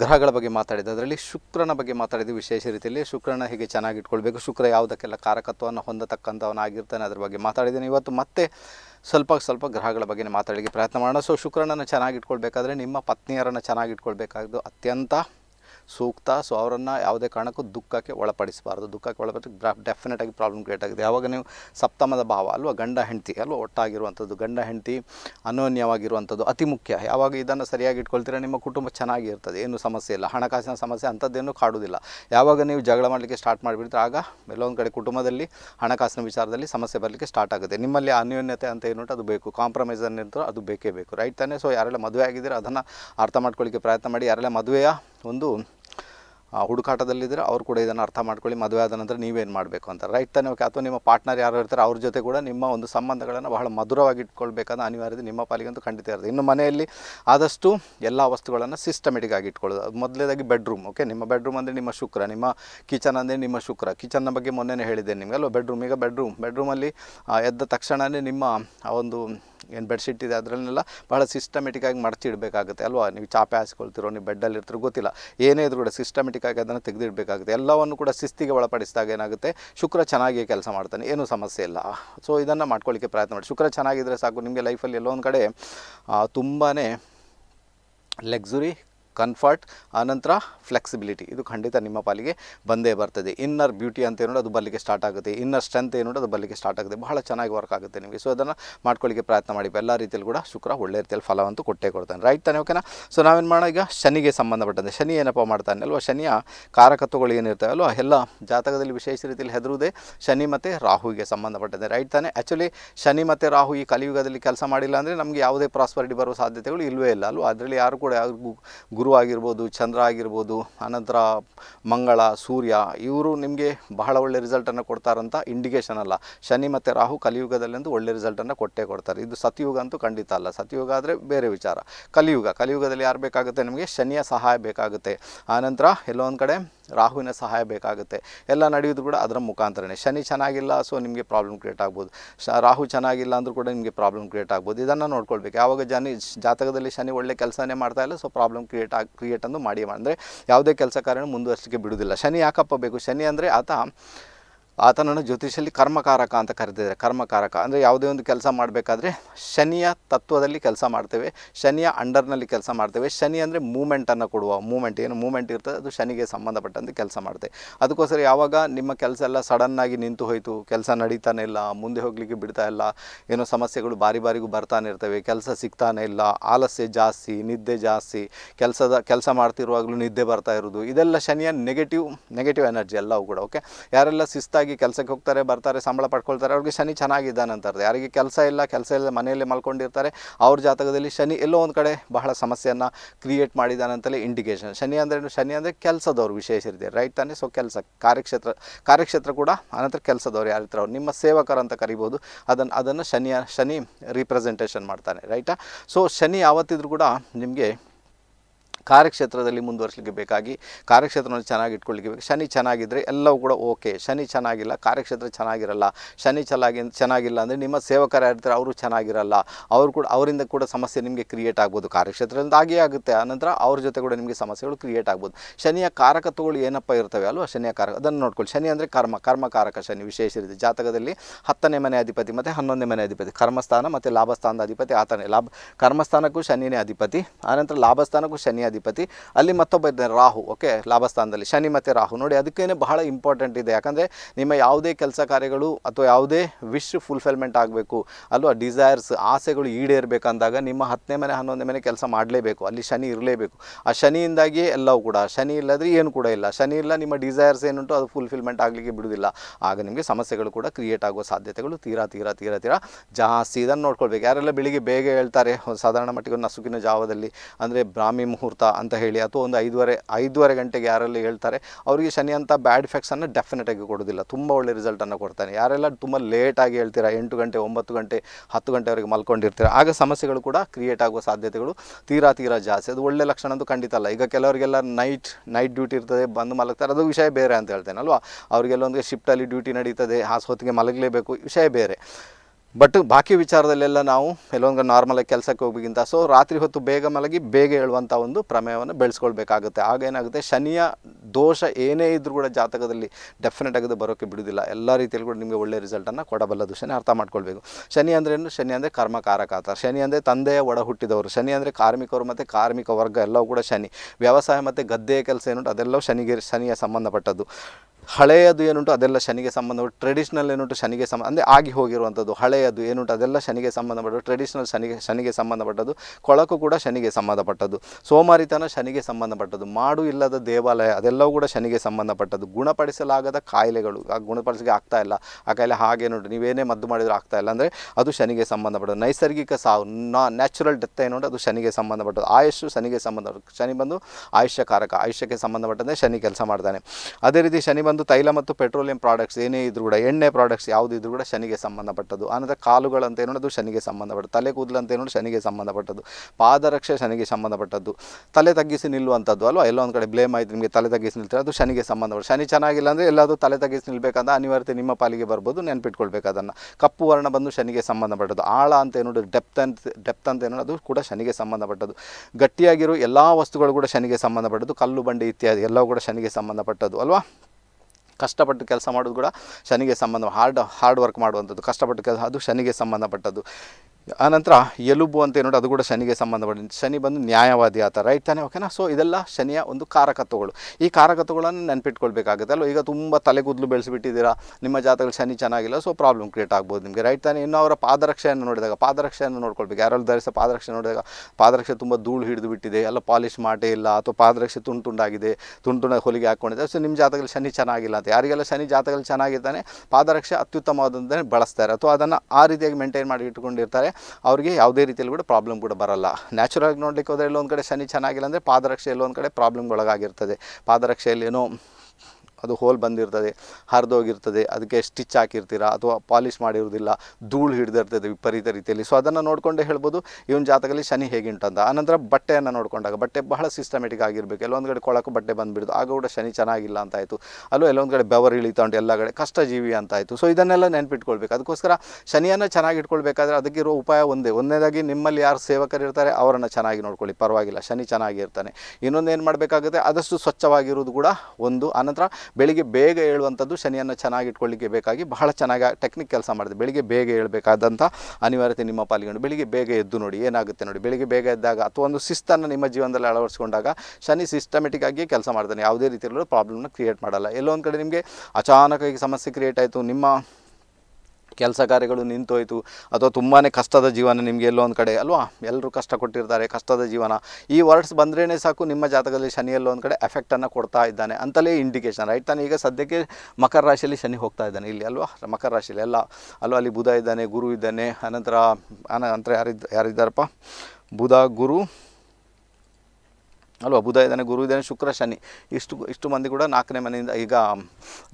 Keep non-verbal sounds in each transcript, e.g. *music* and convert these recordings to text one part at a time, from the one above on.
ಗ್ರಹಗಳ ಬಗ್ಗೆ ಮಾತಾಡಿದ್ದು ಅದರಲ್ಲಿ ಶುಕ್ರನ ಬಗ್ಗೆ ಮಾತಾಡಿದ್ದು ವಿಶೇಷ ರೀತಿಯಲ್ಲಿ ಶುಕ್ರನ ಹೇಗೆ ಚೆನ್ನಾಗಿ ಇಟ್ಕೊಳ್ಬೇಕು ಶುಕ್ರ ಯಾವುದಕ್ಕೆಲ್ಲ ಕಾರಕತ್ವವನ್ನು ಹೊಂದತಕ್ಕಂಥವನಾಗಿರ್ತಾನೆ ಅದರ ಬಗ್ಗೆ ಮಾತಾಡಿದ್ದೇನೆ ಇವತ್ತು ಮತ್ತೆ ಸ್ವಲ್ಪ ಸ್ವಲ್ಪ ಗ್ರಹಗಳ ಬಗ್ಗೆ ಮಾತಾಡಲಿಕ್ಕೆ ಪ್ರಯತ್ನ ಮಾಡೋಣ ಸೊ ಶುಕ್ರನನ್ನು ಚೆನ್ನಾಗಿಟ್ಕೊಳ್ಬೇಕಾದ್ರೆ ನಿಮ್ಮ ಪತ್ನಿಯರನ್ನು ಚೆನ್ನಾಗಿ ಅತ್ಯಂತ ಸೂಕ್ತ ಸೊ ಅವರನ್ನು ಯಾವುದೇ ಕಾರಣಕ್ಕೂ ದುಃಖಕ್ಕೆ ಒಳಪಡಿಸಬಾರ್ದು ದುಃಖಕ್ಕೆ ಒಳಪಡಿಸಿ ಡೆಫಿನೆಟಾಗಿ ಪ್ರಾಬ್ಲಮ್ ಕ್ರಿಯೇಟ್ ಆಗಿದೆ ಯಾವಾಗ ನೀವು ಸಪ್ತಮದ ಭಾವ ಅಲ್ವಾ ಗಂಡ ಹೆಂಡತಿ ಅಲ್ವಾ ಒಟ್ಟಾಗಿರುವಂಥದ್ದು ಗಂಡ ಹೆಂಡತಿ ಅನೋನ್ಯವಾಗಿರುವಂಥದ್ದು ಅತಿ ಮುಖ್ಯ ಯಾವಾಗ ಇದನ್ನು ಸರಿಯಾಗಿ ಇಟ್ಕೊಳ್ತೀರ ನಿಮ್ಮ ಕುಟುಂಬ ಚೆನ್ನಾಗಿರ್ತದೆ ಏನು ಸಮಸ್ಯೆ ಇಲ್ಲ ಹಣಕಾಸಿನ ಸಮಸ್ಯೆ ಅಂಥದ್ದೇನು ಕಾಡುವುದಿಲ್ಲ ಯಾವಾಗ ನೀವು ಜಗಳ ಮಾಡಲಿಕ್ಕೆ ಸ್ಟಾರ್ಟ್ ಮಾಡಿಬಿಡ್ತೀರ ಆಗ ಎಲ್ಲೊಂದು ಕಡೆ ಕುಟುಂಬದಲ್ಲಿ ಹಣಕಾಸಿನ ವಿಚಾರದಲ್ಲಿ ಸಮಸ್ಯೆ ಬರಲಿಕ್ಕೆ ಸ್ಟಾರ್ಟ್ ಆಗುತ್ತೆ ನಿಮ್ಮಲ್ಲಿ ಅನ್ಯೋನ್ಯತೆ ಅಂತ ಏನುಂಟು ಅದು ಬೇಕು ಕಾಂಪ್ರಮೈಸ್ ಅನ್ನಿರ್ತೋ ಅದು ಬೇಕೇ ಬೇಕು ರೈಟ್ ತಾನೇ ಸೊ ಯಾರೆಲ್ಲ ಮದುವೆ ಆಗಿದ್ದೀರಾ ಅದನ್ನು ಅರ್ಥ ಮಾಡ್ಕೊಳ್ಳಿಕ್ಕೆ ಪ್ರಯತ್ನ ಮಾಡಿ ಯಾರೆಲ್ಲ ಮದುವೆಯ ಒಂದು ಹುಡುಕಾಟದಲ್ಲಿದ್ದರೆ ಅವ್ರು ಕೂಡ ಇದನ್ನು ಅರ್ಥ ಮಾಡ್ಕೊಳ್ಳಿ ಮದುವೆ ಆದ ನಂತರ ನೀವೇನು ಮಾಡಬೇಕು ಅಂತ ರೈಟ್ ತಾನೇ ಓಕೆ ಅಥವಾ ನಿಮ್ಮ ಪಾರ್ಟ್ನರ್ ಯಾರು ಇರ್ತಾರೆ ಅವ್ರ ಜೊತೆ ಕೂಡ ನಿಮ್ಮ ಒಂದು ಸಂಬಂಧಗಳನ್ನು ಬಹಳ ಮಧುರವಾಗಿ ಇಟ್ಕೊಳ್ಬೇಕಾದ ಅನಿವಾರ್ಯತೆ ನಿಮ್ಮ ಪಾಲಿಗಂತೂ ಖಂಡಿತ ಇರುತ್ತೆ ಇನ್ನು ಮನೆಯಲ್ಲಿ ಆದಷ್ಟು ಎಲ್ಲ ವಸ್ತುಗಳನ್ನು ಸಿಸ್ಟಮೆಟಿಕ್ ಆಗಿ ಇಟ್ಕೊಳ್ಳೋದು ಮೊದಲೇದಾಗಿ ಬೆಡ್ರೂಮ್ ಓಕೆ ನಿಮ್ಮ ಬೆಡ್ರೂಮ್ ಅಂದರೆ ನಿಮ್ಮ ಶುಕ್ರ ನಿಮ್ಮ ಕಿಚನ್ ಅಂದರೆ ನಿಮ್ಮ ಶುಕ್ರ ಕಿಚನ್ನ ಬಗ್ಗೆ ಮೊನ್ನೆನೇ ಹೇಳಿದ್ದೇನೆ ನಿಮಗೆ ಅಲ್ವ ಬೆಡ್ರೂಮ್ ಈಗ ಬೆಡ್ರೂಮ್ ಬೆಡ್ರೂಮಲ್ಲಿ ಎದ್ದ ತಕ್ಷಣವೇ ನಿಮ್ಮ ಆ ಒಂದು ಏನು ಬೆಡ್ಶೀಟ್ ಇದೆ ಅದರಲ್ಲೆಲ್ಲ ಬಹಳ ಸಿಸ್ಟಮೆಟಿಕ್ ಆಗಿ ಇಡಬೇಕಾಗುತ್ತೆ ಅಲ್ವಾ ನೀವು ಚಾಪೆ ಹಾಸ್ಕೊಳ್ತಿರೋ ನೀವು ಬೆಡ್ಡಲ್ಲಿ ಇರ್ತಿರೋ ಗೊತ್ತಿಲ್ಲ ಏನೇ ಇದ್ರೂ ಕೂಡ ಸಿಸ್ಟಮೆಟಿಕ್ ಬೇಕಾಗಿ ಅದನ್ನು ತೆಗೆದಿಡಬೇಕಾಗುತ್ತೆ ಎಲ್ಲವನ್ನು ಕೂಡ ಶಿಸ್ತಿಗೆ ಒಳಪಡಿಸಿದಾಗ ಏನಾಗುತ್ತೆ ಶುಕ್ರ ಚೆನ್ನಾಗಿ ಕೆಲಸ ಮಾಡ್ತಾನೆ ಏನೂ ಸಮಸ್ಯೆ ಇಲ್ಲ ಸೊ ಇದನ್ನು ಮಾಡ್ಕೊಳ್ಳಿಕ್ಕೆ ಪ್ರಯತ್ನ ಮಾಡಿ ಶುಕ್ರ ಚೆನ್ನಾಗಿದ್ದರೆ ಸಾಕು ನಿಮಗೆ ಲೈಫಲ್ಲಿ ಎಲ್ಲೊಂದು ಕಡೆ ತುಂಬಾ ಲಕ್ಸುರಿ ಕನ್ಫರ್ಟ್ ಆನಂತರ ಫ್ಲೆಕ್ಸಿಬಿಲಿಟಿ ಇದು ಖಂಡಿತ ನಿಮ್ಮ ಪಾಲಿಗೆ ಬಂದೇ ಬರ್ತದೆ ಇನ್ನರ್ ಬ್ಯೂಟಿ ಅಂತ ಏನೋ ಅದು ಬರಲಿಕ್ಕೆ ಸ್ಟಾರ್ಟ್ ಆಗುತ್ತೆ ಇನ್ನರ್ ಸ್ಟ್ರೆಂತ್ ಏನೋ ಅದು ಬರಲಿಕ್ಕೆ ಸ್ಟಾರ್ಟ್ ಆಗುತ್ತೆ ಬಹಳ ಚೆನ್ನಾಗಿ ವರ್ಕ್ ಆಗುತ್ತೆ ನಿಮಗೆ ಸೊ ಅದನ್ನು ಮಾಡ್ಕೊಳ್ಳಿಕ್ಕೆ ಪ್ರಯತ್ನ ಮಾಡಿ ಎಲ್ಲ ರೀತಿಯಲ್ಲಿ ಕೂಡ ಶುಕ್ರ ಒಳ್ಳೆ ರೀತಿಯಲ್ಲಿ ಫಲವಂತೂ ಕೊಟ್ಟೇ ಕೊಡ್ತಾನೆ ರೈಟ್ ತಾನೆ ಓಕೆನಾ ಸೊ ನಾವೇನು ಮಾಡೋಣ ಈಗ ಶನಿಗೆ ಸಂಬಂಧಪಟ್ಟಂತೆ ಶನಿ ಏನಪ್ಪ ಮಾಡ್ತಾನೆ ಅಲ್ವಾ ಶನಿಯ ಕಾರಕತ್ವಗಳು ಏನಿರ್ತವೆ ಅಲ್ವಾ ಎಲ್ಲ ಜಾತಕದಲ್ಲಿ ವಿಶೇಷ ರೀತಿಯಲ್ಲಿ ಹೆದರುವುದೇ ಶನಿ ಮತ್ತು ರಾಹುಗೆ ಸಂಬಂಧಪಟ್ಟಂತೆ ರೈಟ್ ತಾನೆ ಆ್ಯಕ್ಚುಲಿ ಶನಿ ಮತ್ತು ರಾಹು ಈ ಕಲಿಯುಗದಲ್ಲಿ ಕೆಲಸ ಮಾಡಿಲ್ಲ ಅಂದರೆ ನಮಗೆ ಯಾವುದೇ ಪ್ರಾಸ್ಪರಿಟಿ ಬರುವ ಸಾಧ್ಯತೆಗಳು ಇಲ್ಲವೇ ಇಲ್ಲ ಅಲ್ವಾ ಅದರಲ್ಲಿ ಯಾರು ಕೂಡ ಯಾರು ಗುರು ಆಗಿರ್ಬೋದು ಚಂದ್ರ ಆಗಿರ್ಬೋದು ಅನಂತರ ಮಂಗಳ ಸೂರ್ಯ ಇವರು ನಿಮಗೆ ಬಹಳ ಒಳ್ಳೆ ರಿಸಲ್ಟನ್ನು ಕೊಡ್ತಾರಂತ ಇಂಡಿಕೇಷನ್ ಅಲ್ಲ ಶನಿ ಮತ್ತು ರಾಹು ಕಲಿಯುಗದಲ್ಲಂತೂ ಒಳ್ಳೆ ರಿಸಲ್ಟನ್ನು ಕೊಟ್ಟೇ ಕೊಡ್ತಾರೆ ಇದು ಸತಿಯುಗ ಅಂತೂ ಖಂಡಿತ ಅಲ್ಲ ಸತ್ಯುಗ ಆದರೆ ಬೇರೆ ವಿಚಾರ ಕಲಿಯುಗ ಕಲಿಯುಗದಲ್ಲಿ ಯಾರು ಬೇಕಾಗುತ್ತೆ ನಿಮಗೆ ಶನಿಯ ಸಹಾಯ ಬೇಕಾಗುತ್ತೆ ಆನಂತರ ಎಲ್ಲೊಂದು ಕಡೆ ರಾಹುವಿನ ಸಹಾಯ ಬೇಕಾಗುತ್ತೆ ಎಲ್ಲ ನಡೆಯೋದು ಕೂಡ ಅದರ ಮುಖಾಂತರನೇ ಶನಿ ಚೆನ್ನಾಗಿಲ್ಲ ಸೊ ನಿಮಗೆ ಪ್ರಾಬ್ಲಮ್ ಕ್ರಿಯೇಟ್ ಆಗ್ಬೋದು ಶ ರಾಹು ಚೆನ್ನಾಗಿಲ್ಲ ಅಂದರೂ ಕೂಡ ನಿಮಗೆ ಪ್ರಾಬ್ಲಮ್ ಕ್ರಿಯೇಟ್ ಆಗ್ಬೋದು ಇದನ್ನು ನೋಡ್ಕೊಳ್ಬೇಕು ಯಾವಾಗ ಜನ ಜಾತಕದಲ್ಲಿ ಶನಿ ಒಳ್ಳೆ ಕೆಲಸನೇ ಮಾಡ್ತಾ ಇಲ್ಲ ಸೊ ಪ್ರಾಬ್ಲಮ್ ಕ್ರಿಯೇಟ್ ಆಗಿ ಕ್ರಿಯೇಟ್ ಅಂದು ಮಾಡಿ ಅಂದರೆ ಯಾವುದೇ ಕೆಲಸ ಕಾರಣ ಮುಂದುವರಿಸಲಿಕ್ಕೆ ಬಿಡೋದಿಲ್ಲ ಶನಿ ಯಾಕಪ್ಪ ಬೇಕು ಶನಿ ಅಂದರೆ ಆತ ಆತನನ್ನು ಜ್ಯೋತಿಷಲ್ಲಿ ಕರ್ಮಕಾರಕ ಅಂತ ಕರೆದಿದ್ದಾರೆ ಕರ್ಮಕಾರಕ ಅಂದರೆ ಯಾವುದೇ ಒಂದು ಕೆಲಸ ಮಾಡಬೇಕಾದ್ರೆ ಶನಿಯ ತತ್ವದಲ್ಲಿ ಕೆಲಸ ಮಾಡ್ತೇವೆ ಶನಿಯ ಅಂಡರ್ನಲ್ಲಿ ಕೆಲಸ ಮಾಡ್ತೇವೆ ಶನಿ ಅಂದರೆ ಮೂಮೆಂಟನ್ನು ಕೊಡುವ ಮೂಮೆಂಟ್ ಏನು ಮೂಮೆಂಟ್ ಇರ್ತದೆ ಅದು ಶನಿಗೆ ಸಂಬಂಧಪಟ್ಟಂತೆ ಕೆಲಸ ಮಾಡ್ತೇವೆ ಅದಕ್ಕೋಸ್ಕರ ಯಾವಾಗ ನಿಮ್ಮ ಕೆಲಸ ಎಲ್ಲ ಸಡನ್ನಾಗಿ ನಿಂತು ಹೋಯಿತು ಕೆಲಸ ನಡೀತಾನೆ ಇಲ್ಲ ಮುಂದೆ ಹೋಗಲಿಕ್ಕೆ ಬಿಡ್ತಾ ಇಲ್ಲ ಏನೋ ಸಮಸ್ಯೆಗಳು ಬಾರಿ ಬಾರಿಗೂ ಬರ್ತಾನೆ ಇರ್ತವೆ ಕೆಲಸ ಸಿಗ್ತಾನೆ ಇಲ್ಲ ಆಲಸ್ಯ ಜಾಸ್ತಿ ನಿದ್ದೆ ಜಾಸ್ತಿ ಕೆಲಸದ ಕೆಲಸ ಮಾಡ್ತಿರುವಾಗಲೂ ನಿದ್ದೆ ಬರ್ತಾ ಇರೋದು ಇದೆಲ್ಲ ಶನಿಯ ನೆಗೆಟಿವ್ ನೆಗೆಟಿವ್ ಎನರ್ಜಿ ಎಲ್ಲವೂ ಕೂಡ ಓಕೆ ಯಾರೆಲ್ಲ ಸಿಸ್ತಾ ಆಗಿ ಕೆಲಸಕ್ಕೆ ಹೋಗ್ತಾರೆ ಬರ್ತಾರೆ ಸಂಬಳ ಪಡ್ಕೊಳ್ತಾರೆ ಅವ್ರಿಗೆ ಶನಿ ಚೆನ್ನಾಗಿದ್ದಾನಂತಾರೆ ಅಂತಾರೆ ಯಾರಿಗೆ ಕೆಲಸ ಇಲ್ಲ ಕೆಲಸ ಇಲ್ಲ ಮನೆಯಲ್ಲಿ ಮಲ್ಕೊಂಡಿರ್ತಾರೆ ಅವ್ರ ಜಾತಕದಲ್ಲಿ ಶನಿ ಎಲ್ಲೋ ಒಂದು ಕಡೆ ಬಹಳ ಸಮಸ್ಯೆಯನ್ನು ಕ್ರಿಯೇಟ್ ಮಾಡಿದ್ದಾನಂತಲೇ ಅಂತಲೇ ಇಂಡಿಕೇಶನ್ ಶನಿ ಅಂದರೆ ಶನಿ ಅಂದರೆ ಕೆಲಸದವ್ರು ವಿಶೇಷ ಇದೆ ರೈಟ್ ತಾನೇ ಸೊ ಕೆಲಸ ಕಾರ್ಯಕ್ಷೇತ್ರ ಕಾರ್ಯಕ್ಷೇತ್ರ ಕೂಡ ಅನಂತರ ಕೆಲಸದವ್ರು ಯಾರ ಅವ್ರು ನಿಮ್ಮ ಸೇವಕರು ಅಂತ ಕರಿಬೋದು ಅದನ್ನು ಅದನ್ನು ಶನಿಯ ಶನಿ ರೀಪ್ರೆಸೆಂಟೇಷನ್ ಮಾಡ್ತಾನೆ ರೈಟಾ ಸೊ ಶನಿ ಯಾವತ್ತಿದ್ರು ಕೂಡ ನಿಮಗೆ ಕಾರ್ಯಕ್ಷೇತ್ರದಲ್ಲಿ ಮುಂದುವರಿಸಲಿಕ್ಕೆ ಬೇಕಾಗಿ ಕಾರ್ಯಕ್ಷೇತ್ರವನ್ನು ಚೆನ್ನಾಗಿ ಇಟ್ಕೊಳ್ಳಿಕ್ಕೆ ಬೇಕು ಶನಿ ಚೆನ್ನಾಗಿದ್ದರೆ ಎಲ್ಲವೂ ಕೂಡ ಓಕೆ ಶನಿ ಚೆನ್ನಾಗಿಲ್ಲ ಕಾರ್ಯಕ್ಷೇತ್ರ ಚೆನ್ನಾಗಿರಲ್ಲ ಶನಿ ಚೆನ್ನಾಗಿ ಚೆನ್ನಾಗಿಲ್ಲ ಅಂದರೆ ನಿಮ್ಮ ಸೇವಕರ ಇರ್ತಾರೆ ಅವರು ಚೆನ್ನಾಗಿರಲ್ಲ ಅವರು ಕೂಡ ಅವರಿಂದ ಕೂಡ ಸಮಸ್ಯೆ ನಿಮಗೆ ಕ್ರಿಯೇಟ್ ಆಗ್ಬೋದು ಕಾರ್ಯಕ್ಷೇತ್ರದಿಂದ ಆಗೇ ಆಗುತ್ತೆ ಆನಂತರ ಅವ್ರ ಜೊತೆ ಕೂಡ ನಿಮಗೆ ಸಮಸ್ಯೆಗಳು ಕ್ರಿಯೇಟ್ ಆಗ್ಬೋದು ಶನಿಯ ಕಾರಕತ್ವಗಳು ಏನಪ್ಪ ಇರ್ತವೆ ಅಲ್ವಾ ಶನಿಯ ಕಾರಕ ಅದನ್ನು ನೋಡ್ಕೊಳ್ಳಿ ಶನಿ ಅಂದರೆ ಕರ್ಮ ಕರ್ಮಕಾರಕ ಶನಿ ವಿಶೇಷ ರೀತಿ ಜಾತಕದಲ್ಲಿ ಹತ್ತನೇ ಮನೆ ಅಧಿಪತಿ ಮತ್ತು ಹನ್ನೊಂದನೇ ಮನೆ ಅಧಿಪತಿ ಕರ್ಮಸ್ಥಾನ ಮತ್ತು ಲಾಭಸ್ಥಾನದ ಅಧಿಪತಿ ಆತನೇ ಲಾಭ ಕರ್ಮಸ್ಥಾನಕ್ಕೂ ಶನಿಯೇ ಅಧಿಪತಿ ಆನಂತರ ಲಾಭಸ್ಥಾನಕ್ಕೂ ಶನಿ ಅಧಿಪತಿ ಅಲ್ಲಿ ಮತ್ತೊಬ್ಬ ಇದ್ದಾರೆ ರಾಹು ಓಕೆ ಲಾಭಸ್ಥಾನದಲ್ಲಿ ಶನಿ ಮತ್ತು ರಾಹು ನೋಡಿ ಅದಕ್ಕೇನೆ ಬಹಳ ಇಂಪಾರ್ಟೆಂಟ್ ಇದೆ ಯಾಕಂದರೆ ನಿಮ್ಮ ಯಾವುದೇ ಕೆಲಸ ಕಾರ್ಯಗಳು ಅಥವಾ ಯಾವುದೇ ವಿಶ್ ಫುಲ್ಫಿಲ್ಮೆಂಟ್ ಆಗಬೇಕು ಅಲ್ವಾ ಡಿಸೈರ್ಸ್ ಆಸೆಗಳು ಈಡೇರಬೇಕಂದಾಗ ನಿಮ್ಮ ಹತ್ತನೇ ಮನೆ ಹನ್ನೊಂದನೇ ಮನೆ ಕೆಲಸ ಮಾಡಲೇಬೇಕು ಅಲ್ಲಿ ಶನಿ ಇರಲೇಬೇಕು ಆ ಶನಿಯಿಂದಾಗಿಯೇ ಎಲ್ಲವೂ ಕೂಡ ಶನಿ ಇಲ್ಲದ್ರೆ ಏನು ಕೂಡ ಇಲ್ಲ ಶನಿ ಇಲ್ಲ ನಿಮ್ಮ ಡಿಸೈರ್ಸ್ ಏನುಂಟು ಅದು ಫುಲ್ಫಿಲ್ಮೆಂಟ್ ಆಗಲಿಕ್ಕೆ ಬಿಡುವುದಿಲ್ಲ ಆಗ ನಿಮಗೆ ಸಮಸ್ಯೆಗಳು ಕೂಡ ಕ್ರಿಯೇಟ್ ಆಗುವ ಸಾಧ್ಯತೆಗಳು ತೀರಾ ತೀರಾ ತೀರಾ ತೀರಾ ಜಾಸ್ತಿ ಇದನ್ನು ನೋಡ್ಕೊಳ್ಬೇಕು ಯಾರೆಲ್ಲ ಬೆಳಿಗ್ಗೆ ಬೇಗ ಹೇಳ್ತಾರೆ ಸಾಧಾರಣ ಮಟ್ಟಿಗೆ ನಸುಕಿನ ಜಾವದಲ್ಲಿ ಅಂದರೆ ಬ್ರಾಹ್ಮಿ ಮುಹೂರ್ತ ಅಂತ ಹೇಳಿ ಅಥವಾ ಒಂದು ಐದುವರೆ ಐದೂವರೆ ಗಂಟೆಗೆ ಯಾರಲ್ಲಿ ಹೇಳ್ತಾರೆ ಅವರಿಗೆ ಶನಿ ಅಂತ ಬ್ಯಾಡ್ ಎಫೆಕ್ಟ್ಸನ್ನು ಡೆಫಿನೆಟಾಗಿ ಕೊಡೋದಿಲ್ಲ ತುಂಬ ಒಳ್ಳೆ ರಿಸಲ್ಟನ್ನು ಕೊಡ್ತಾನೆ ಯಾರೆಲ್ಲ ತುಂಬ ಲೇಟಾಗಿ ಹೇಳ್ತೀರಾ ಎಂಟು ಗಂಟೆ ಒಂಬತ್ತು ಗಂಟೆ ಹತ್ತು ಗಂಟೆವರೆಗೆ ಮಲ್ಕೊಂಡಿರ್ತೀರ ಆಗ ಸಮಸ್ಯೆಗಳು ಕೂಡ ಕ್ರಿಯೇಟ್ ಆಗುವ ಸಾಧ್ಯತೆಗಳು ತೀರಾ ತೀರಾ ಜಾಸ್ತಿ ಅದು ಒಳ್ಳೆ ಲಕ್ಷಣ ಅಂತೂ ಖಂಡಿತ ಅಲ್ಲ ಈಗ ಕೆಲವರಿಗೆಲ್ಲ ನೈಟ್ ನೈಟ್ ಡ್ಯೂಟಿ ಇರ್ತದೆ ಬಂದು ಮಲಗ್ತಾರೆ ಅದು ವಿಷಯ ಬೇರೆ ಅಂತ ಹೇಳ್ತೇನೆ ಅಲ್ವಾ ಅವರಿಗೆಲ್ಲ ಒಂದು ಶಿಫ್ಟಲ್ಲಿ ಡ್ಯೂಟಿ ನಡೀತದೆ ಹಾಸು ಹೊತ್ತಿಗೆ ಮಲಗಲೇಬೇಕು ವಿಷಯ ಬೇರೆ ಬಟ್ ಬಾಕಿ ವಿಚಾರದಲ್ಲೆಲ್ಲ ನಾವು ಎಲ್ಲೊಂದು ನಾರ್ಮಲಾಗಿ ಕೆಲಸಕ್ಕೆ ಹೋಗ್ಬೇಕಿಂತ ಸೊ ರಾತ್ರಿ ಹೊತ್ತು ಬೇಗ ಮಲಗಿ ಬೇಗ ಹೇಳುವಂಥ ಒಂದು ಪ್ರಮೇಯವನ್ನು ಬೆಳೆಸ್ಕೊಳ್ಬೇಕಾಗುತ್ತೆ ಆಗ ಶನಿಯ ದೋಷ ಏನೇ ಇದ್ರೂ ಕೂಡ ಜಾತಕದಲ್ಲಿ ಡೆಫಿನೆಟ್ ಆಗಿದೆ ಬರೋಕ್ಕೆ ಬಿಡೋದಿಲ್ಲ ಎಲ್ಲ ರೀತಿಯಲ್ಲಿ ಕೂಡ ನಿಮಗೆ ಒಳ್ಳೆಯ ರಿಸಲ್ಟನ್ನು ಕೊಡಬಲ್ಲದು ಶನಿ ಅರ್ಥ ಮಾಡ್ಕೊಳ್ಬೇಕು ಶನಿ ಅಂದ್ರೆ ಏನು ಶನಿ ಅಂದರೆ ಕರ್ಮಕಾರಕ ಶನಿ ಅಂದರೆ ತಂದೆಯ ಒಡ ಹುಟ್ಟಿದವರು ಶನಿ ಅಂದರೆ ಕಾರ್ಮಿಕರು ಮತ್ತು ಕಾರ್ಮಿಕ ವರ್ಗ ಎಲ್ಲವೂ ಕೂಡ ಶನಿ ವ್ಯವಸಾಯ ಮತ್ತು ಗದ್ದೆಯ ಕೆಲಸ ಏನುಂಟು ಅದೆಲ್ಲವೂ ಶನಿಗೆ ಶನಿಯ ಸಂಬಂಧಪಟ್ಟದ್ದು ಹಳೆಯದು ಏನುಂಟು ಅದೆಲ್ಲ ಶನಿಗೆ ಸಂಬಂಧಪಟ್ಟು ಟ್ರೆಡಿಷ್ನಲ್ ಏನುಂಟು ಶನಿಗೆ ಸಂಬಂಧ ಅಂದರೆ ಆಗಿ ಹೋಗಿರುವಂಥದ್ದು ಹಳೆಯದು ಏನುಂಟು ಅದೆಲ್ಲ ಶನಿಗೆ ಸಂಬಂಧಪಟ್ಟು ಟ್ರೆಡಿಷ್ನಲ್ ಶನಿಗೆ ಶನಿಗೆ ಸಂಬಂಧಪಟ್ಟದ್ದು ಕೊಳಕು ಕೂಡ ಶನಿಗೆ ಸಂಬಂಧಪಟ್ಟದ್ದು ಸೋಮಾರಿತನ ಶನಿಗೆ ಸಂಬಂಧಪಟ್ಟದ್ದು ಮಾಡು ಇಲ್ಲದ ದೇವಾಲಯ ಅದೆಲ್ಲವೂ ಕೂಡ ಶನಿಗೆ ಸಂಬಂಧಪಟ್ಟದ್ದು ಗುಣಪಡಿಸಲಾಗದ ಕಾಯಿಲೆಗಳು ಆ ಗುಣಪಡಿಸಲಿಕ್ಕೆ ಆಗ್ತಾ ಇಲ್ಲ ಆ ಕಾಯಿಲೆ ಹಾಗೇನುಂಟು ನೀವೇನೇ ಮದ್ದು ಮಾಡಿದರೂ ಆಗ್ತಾ ಇಲ್ಲ ಅಂದರೆ ಅದು ಶನಿಗೆ ಸಂಬಂಧಪಟ್ಟದ್ದು ನೈಸರ್ಗಿಕ ಸಾವು ನಾ ನ್ಯಾಚುರಲ್ ಡೆತ್ ಏನುಂಟು ಅದು ಶನಿಗೆ ಸಂಬಂಧಪಟ್ಟದ್ದು ಆಯುಷ್ ಶನಿಗೆ ಸಂಬಂಧಪಟ್ಟ ಶನಿ ಬಂದು ಆಯುಷ್ಯಕಾರಕ ಆಯುಷ್ಯಕ್ಕೆ ಸಂಬಂಧಪಟ್ಟಂತೆ ಶನಿ ಕೆಲಸ ಮಾಡ್ತಾನೆ ಅದೇ ರೀತಿ ಶನಿ ಬಂದು ತೈಲ ಮತ್ತು ಪೆಟ್ರೋಲಿಯಂ ಪ್ರಾಡಕ್ಟ್ಸ್ ಏನೇ ಇದ್ರೂ ಕೂಡ ಎಣ್ಣೆ ಪ್ರಾಡಕ್ಟ್ಸ್ ಯಾವುದಿದ್ರೂ ಕೂಡ ಶನಿಗೆ ಸಂಬಂಧಪಟ್ಟದ್ದು ಆನಂತರ ಕಾಲುಗಳಂತ ಅದು ಶನಿಗೆ ಸಂಬಂಧಪಟ್ಟದ್ದು ತಲೆ ಅಂತ ಏನೋದು ಶನಿಗೆ ಸಂಬಂಧಪಟ್ಟದ್ದು ಪಾದರಕ್ಷೆ ಶನಿಗೆ ಸಂಬಂಧಪಟ್ಟದ್ದು ತಲೆ ತಗ್ಗಿಸಿ ನಿಲ್ಲುವಂಥದ್ದು ಅಲ್ವಾ ಎಲ್ಲ ಒಂದು ಕಡೆ ಬ್ಲೇಮ್ ಆಯಿತು ನಿಮಗೆ ತಲೆ ತಗ್ಗಿಸಿ ನಿಲ್ತಾರೆ ಅದು ಶನಿಗೆ ಸಂಬಂಧಪಟ್ಟ ಶನಿ ಚೆನ್ನಾಗಿಲ್ಲ ಅಂದರೆ ಎಲ್ಲಾದರೂ ತಲೆ ತಗ್ಗಿಸಿ ನಿಲ್ಬೇಕಂತ ಅನಿವಾರ್ಯತೆ ನಿಮ್ಮ ಪಾಲಿಗೆ ಬರ್ಬೋದು ನೆನ್ಪಿಟ್ಕೊಳ್ಬೇಕು ಅದನ್ನು ಕಪ್ಪು ವರ್ಣ ಬಂದು ಶನಿಗೆ ಸಂಬಂಧಪಟ್ಟದ್ದು ಆಳ ಅಂತ ಏನೋದು ಡೆಪ್ತ್ ಅಂತ ಡೆಪ್ತ್ ಅಂತ ಏನೋ ಅದು ಕೂಡ ಶನಿಗೆ ಸಂಬಂಧಪಟ್ಟದ್ದು ಗಟ್ಟಿಯಾಗಿರೋ ಎಲ್ಲ ವಸ್ತುಗಳು ಕೂಡ ಶನಿಗೆ ಸಂಬಂಧಪಟ್ಟದ್ದು ಕಲ್ಲು ಬಂಡೆ ಇತ್ಯಾದಿ ಎಲ್ಲವೂ ಕೂಡ ಶನಿಗೆ ಸಂಬಂಧಪಟ್ಟದ್ದು ಅಲ್ವಾ ಕಷ್ಟಪಟ್ಟು ಕೆಲಸ ಮಾಡೋದು ಕೂಡ ಶನಿಗೆ ಸಂಬಂಧ ಹಾರ್ಡ್ ಹಾರ್ಡ್ ವರ್ಕ್ ಮಾಡುವಂಥದ್ದು ಕಷ್ಟಪಟ್ಟು ಕೆಲಸ ಅದು ಶನಿಗೆ ಸಂಬಂಧಪಟ್ಟದ್ದು ಆನಂತರ ಎಲುಬು ಅಂತ ಏನೋ ಅದು ಕೂಡ ಶನಿಗೆ ಸಂಬಂಧಪಟ್ಟ ಶನಿ ಬಂದು ನ್ಯಾಯವಾದಿ ಆತ ರೈಟ್ ತಾನೆ ಓಕೆನಾ ಸೊ ಇದೆಲ್ಲ ಶನಿಯ ಒಂದು ಕಾರಕತ್ವಗಳು ಈ ಕಾರಕತ್ವಗಳನ್ನು ನೆನಪಿಟ್ಕೊಳ್ಬೇಕಾಗುತ್ತೆ ಅಲ್ವ ಈಗ ತುಂಬ ಕೂದಲು ಬೆಳೆಸಿಬಿಟ್ಟಿದ್ದೀರಾ ನಿಮ್ಮ ಜಾತಕಲ್ಲಿ ಶನಿ ಚೆನ್ನಾಗಿಲ್ಲ ಸೊ ಪ್ರಾಬ್ಲಮ್ ಕ್ರಿಯೇಟ್ ಆಗ್ಬೋದು ನಿಮಗೆ ರೈಟ್ ತಾನೆ ಇನ್ನು ಅವರ ಪಾದರಕ್ಷೆಯನ್ನು ನೋಡಿದಾಗ ಪಾದರಕ್ಷೆಯನ್ನು ನೋಡ್ಕೊಳ್ಬೇಕು ಯಾರಲ್ಲಿ ಧರಿಸ ಪಾದರಕ್ಷೆ ನೋಡಿದಾಗ ಪಾದರಕ್ಷೆ ತುಂಬ ಧೂಳು ಹಿಡಿದು ಬಿಟ್ಟಿದೆ ಎಲ್ಲ ಪಾಲಿಶ್ ಮಾಡೇ ಇಲ್ಲ ಅಥವಾ ಪಾದರಕ್ಷೆ ತುಂಡು ತುಂಡಾಗಿದೆ ತುಂಡು ತುಂಡಾಗಿ ಹೊಲಿಗೆ ಹಾಕ್ಕೊಂಡಿದೆ ಸೊ ನಿಮ್ಮ ಜಾತಕಲ್ಲಿ ಶನಿ ಚೆನ್ನಾಗಿಲ್ಲ ಅಂತ ಯಾರಿಗೆಲ್ಲ ಶನಿ ಜಾತಕಲ್ಲಿ ಚೆನ್ನಾಗಿದ್ದಾನೆ ಪಾದರಕ್ಷೆ ಅತ್ಯುತ್ತಮವಾದಂತಲೇ ಬಳಸ್ತಾರೆ ಅಥವಾ ಅದನ್ನು ಆ ರೀತಿಯಾಗಿ ಮೇಂಟೈನ್ ಮಾಡಿ ಇಟ್ಕೊಂಡಿರ್ತಾರೆ ಅವರಿಗೆ ಯಾವುದೇ ರೀತಿಯಲ್ಲಿ ಕೂಡ ಪ್ರಾಬ್ಲಮ್ ಕೂಡ ಬರಲ್ಲ ಆಗಿ ನೋಡಲಿಕ್ಕೆ ಹೋದರೆ ಎಲ್ಲೊಂದು ಕಡೆ ಶನಿ ಚೆನ್ನಾಗಿಲ್ಲ ಅಂದರೆ ಪಾದರಕ್ಷೆ ಒಂದು ಕಡೆ ಒಳಗಾಗಿರ್ತದೆ ಪಾದರಕ್ಷೆಯಲ್ಲಿ ಏನೋ ಅದು ಹೋಲ್ ಬಂದಿರ್ತದೆ ಹರಿದೋಗಿರ್ತದೆ ಅದಕ್ಕೆ ಸ್ಟಿಚ್ ಹಾಕಿರ್ತೀರ ಅಥವಾ ಪಾಲಿಷ್ ಮಾಡಿರೋದಿಲ್ಲ ಧೂಳು ಹಿಡಿದಿರ್ತದೆ ವಿಪರೀತ ರೀತಿಯಲ್ಲಿ ಸೊ ಅದನ್ನು ನೋಡಿಕೊಂಡೇ ಹೇಳ್ಬೋದು ಇವನ್ ಜಾತಕಲ್ಲಿ ಶನಿ ಅಂತ ಆನಂತರ ಬಟ್ಟೆಯನ್ನು ನೋಡಿಕೊಂಡಾಗ ಬಟ್ಟೆ ಬಹಳ ಸಿಸ್ಟಮೆಟಿಕ್ ಆಗಿರಬೇಕು ಎಲ್ಲೊಂದು ಕಡೆ ಕೊಳಕು ಬಟ್ಟೆ ಬಂದುಬಿಡ್ತು ಆಗ ಕೂಡ ಶನಿ ಚೆನ್ನಾಗಿಲ್ಲ ಅಂತಾಯಿತು ಅಲ್ಲೂ ಎಲ್ಲೊಂದು ಕಡೆ ಬೆವರ್ ಇಳಿತಾ ಉಂಟು ಎಲ್ಲ ಕಡೆ ಕಷ್ಟ ಜೀವಿ ಅಂತಾಯಿತು ಸೊ ಇದನ್ನೆಲ್ಲ ನೆನಪಿಟ್ಕೊಳ್ಬೇಕು ಅದಕ್ಕೋಸ್ಕರ ಶನಿಯನ್ನು ಚೆನ್ನಾಗಿ ಇಟ್ಕೊಳ್ಬೇಕಾದ್ರೆ ಅದಕ್ಕಿರೋ ಉಪಾಯ ಒಂದೇ ಒಂದೇದಾಗಿ ನಿಮ್ಮಲ್ಲಿ ಯಾರು ಸೇವಕರಿರ್ತಾರೆ ಅವರನ್ನು ಚೆನ್ನಾಗಿ ನೋಡ್ಕೊಳ್ಳಿ ಪರವಾಗಿಲ್ಲ ಶನಿ ಚೆನ್ನಾಗಿರ್ತಾನೆ ಇನ್ನೊಂದು ಏನು ಮಾಡಬೇಕಾಗುತ್ತೆ ಆದಷ್ಟು ಸ್ವಚ್ಛವಾಗಿರೋದು ಕೂಡ ಒಂದು ಆನಂತರ ಬೆಳಿಗ್ಗೆ ಬೇಗ ಹೇಳುವಂಥದ್ದು ಶನಿಯನ್ನು ಚೆನ್ನಾಗಿ ಇಟ್ಕೊಳ್ಳಿಕ್ಕೆ ಬೇಕಾಗಿ ಬಹಳ ಚೆನ್ನಾಗಿ ಟೆಕ್ನಿಕ್ ಕೆಲಸ ಮಾಡಿದೆ ಬೆಳಿಗ್ಗೆ ಬೇಗ ಹೇಳಬೇಕಾದಂಥ ಅನಿವಾರ್ಯತೆ ನಿಮ್ಮ ಪಾಲಿಗೆ ಬೆಳಿಗ್ಗೆ ಬೇಗ ಎದ್ದು ನೋಡಿ ಏನಾಗುತ್ತೆ ನೋಡಿ ಬೆಳಿಗ್ಗೆ ಬೇಗ ಎದ್ದಾಗ ಅಥವಾ ಒಂದು ಶಿಸ್ತನ್ನು ನಿಮ್ಮ ಜೀವನದಲ್ಲಿ ಅಳವಡಿಸಿಕೊಂಡಾಗ ಶನಿ ಸಿಸ್ಟಮೆಟಿಕ್ ಕೆಲಸ ಮಾಡ್ತಾನೆ ಯಾವುದೇ ರೀತಿಯಲ್ಲೂ ಪ್ರಾಬ್ಲಮ್ನ ಕ್ರಿಯೇಟ್ ಮಾಡಲ್ಲ ಎಲ್ಲೊಂದು ಕಡೆ ನಿಮಗೆ ಅಚಾನಕ್ಕಾಗಿ ಸಮಸ್ಯೆ ಕ್ರಿಯೇಟ್ ಆಯಿತು ನಿಮ್ಮ ಕೆಲಸ ಕಾರ್ಯಗಳು ನಿಂತೋಯ್ತು ಅಥವಾ ತುಂಬಾ ಕಷ್ಟದ ಜೀವನ ನಿಮಗೆ ಎಲ್ಲೋ ಒಂದು ಕಡೆ ಅಲ್ವಾ ಎಲ್ಲರೂ ಕಷ್ಟ ಕೊಟ್ಟಿರ್ತಾರೆ ಕಷ್ಟದ ಜೀವನ ಈ ವರ್ಡ್ಸ್ ಬಂದ್ರೇ ಸಾಕು ನಿಮ್ಮ ಜಾತಕದಲ್ಲಿ ಶನಿ ಎಲ್ಲೋ ಒಂದು ಕಡೆ ಎಫೆಕ್ಟನ್ನು ಕೊಡ್ತಾ ಇದ್ದಾನೆ ಅಂತಲೇ ಇಂಡಿಕೇಶನ್ ರೈಟ್ ತಾನು ಈಗ ಸದ್ಯಕ್ಕೆ ಮಕರ ರಾಶಿಯಲ್ಲಿ ಶನಿ ಹೋಗ್ತಾ ಇದ್ದಾನೆ ಇಲ್ಲಿ ಅಲ್ವಾ ಮಕರ ರಾಶಿಯಲ್ಲಿ ಎಲ್ಲ ಅಲ್ವಾ ಅಲ್ಲಿ ಬುಧ ಇದ್ದಾನೆ ಗುರು ಇದ್ದಾನೆ ಅನಂತರ ಅನಂತರ ಯಾರಿದ್ದ ಯಾರಿದ್ದಾರಪ್ಪ ಬುಧ ಗುರು ಅಲ್ವಾ ಬುಧ ಇದ್ದಾನೆ ಗುರು ಇದ್ದಾನೆ ಶುಕ್ರ ಶನಿ ಇಷ್ಟು ಇಷ್ಟು ಮಂದಿ ಕೂಡ ನಾಲ್ಕನೇ ಮನೆಯಿಂದ ಈಗ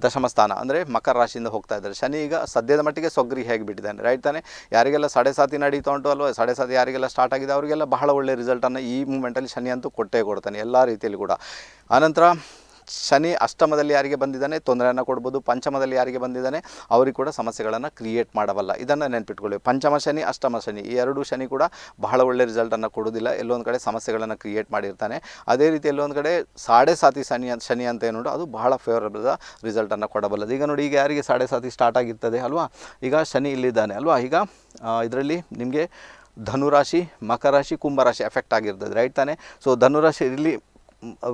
ದಶಮ ಸ್ಥಾನ ಅಂದರೆ ಮಕರ ರಾಶಿಯಿಂದ ಹೋಗ್ತಾ ಇದ್ದಾರೆ ಶನಿ ಈಗ ಸದ್ಯದ ಮಟ್ಟಿಗೆ ಸೊಗ್ರಿ ಹೇಗೆ ಬಿಟ್ಟಿದ್ದಾನೆ ರೈಟ್ ತಾನೆ ಯಾರಿಗೆಲ್ಲ ಸಾಡೆ ಸಾತಿ ನಡೀತಾ ಉಂಟು ಅಲ್ವಾ ಸಾಡೆ ಸಾತಿ ಯಾರಿಗೆಲ್ಲ ಸ್ಟಾರ್ಟ್ ಆಗಿದೆ ಅವರಿಗೆಲ್ಲ ಬಹಳ ಒಳ್ಳೆಯ ರಿಸಲ್ಟನ್ನು ಈ ಮೂಮೆಂಟಲ್ಲಿ ಶನಿ ಅಂತೂ ಕೊಟ್ಟೇ ಕೊಡ್ತಾನೆ ಎಲ್ಲ ರೀತಿಯಲ್ಲಿ ಕೂಡ ಆನಂತರ ಶನಿ ಅಷ್ಟಮದಲ್ಲಿ ಯಾರಿಗೆ ಬಂದಿದ್ದಾನೆ ತೊಂದರೆಯನ್ನು ಕೊಡ್ಬೋದು ಪಂಚಮದಲ್ಲಿ ಯಾರಿಗೆ ಬಂದಿದ್ದಾನೆ ಅವರಿಗೆ ಕೂಡ ಸಮಸ್ಯೆಗಳನ್ನು ಕ್ರಿಯೇಟ್ ಮಾಡಬಲ್ಲ ಇದನ್ನು ನೆನ್ಪಿಟ್ಕೊಳ್ಳಿ ಪಂಚಮ ಶನಿ ಅಷ್ಟಮ ಶನಿ ಈ ಎರಡು ಶನಿ ಕೂಡ ಬಹಳ ಒಳ್ಳೆ ರಿಸಲ್ಟನ್ನು ಕೊಡೋದಿಲ್ಲ ಎಲ್ಲೊಂದು ಕಡೆ ಸಮಸ್ಯೆಗಳನ್ನು ಕ್ರಿಯೇಟ್ ಮಾಡಿರ್ತಾನೆ ಅದೇ ರೀತಿ ಎಲ್ಲೊಂದು ಕಡೆ ಸಾಡೆ ಸಾತಿ ಶನಿ ಶನಿ ಅಂತ ಏನು ಅದು ಬಹಳ ಫೇವರಬಲ್ ರಿಸಲ್ಟನ್ನು ಕೊಡಬಲ್ಲದು ಈಗ ನೋಡಿ ಈಗ ಯಾರಿಗೆ ಸಾಡೆ ಸಾತಿ ಸ್ಟಾರ್ಟ್ ಆಗಿರ್ತದೆ ಅಲ್ವಾ ಈಗ ಶನಿ ಇಲ್ಲಿದ್ದಾನೆ ಅಲ್ವಾ ಈಗ ಇದರಲ್ಲಿ ನಿಮಗೆ ಧನುರಾಶಿ ಮಕರಾಶಿ ಕುಂಭರಾಶಿ ಎಫೆಕ್ಟ್ ಆಗಿರ್ತದೆ ರೈಟ್ ತಾನೆ ಸೊ ಧನುರಾಶಿ ಇಲ್ಲಿ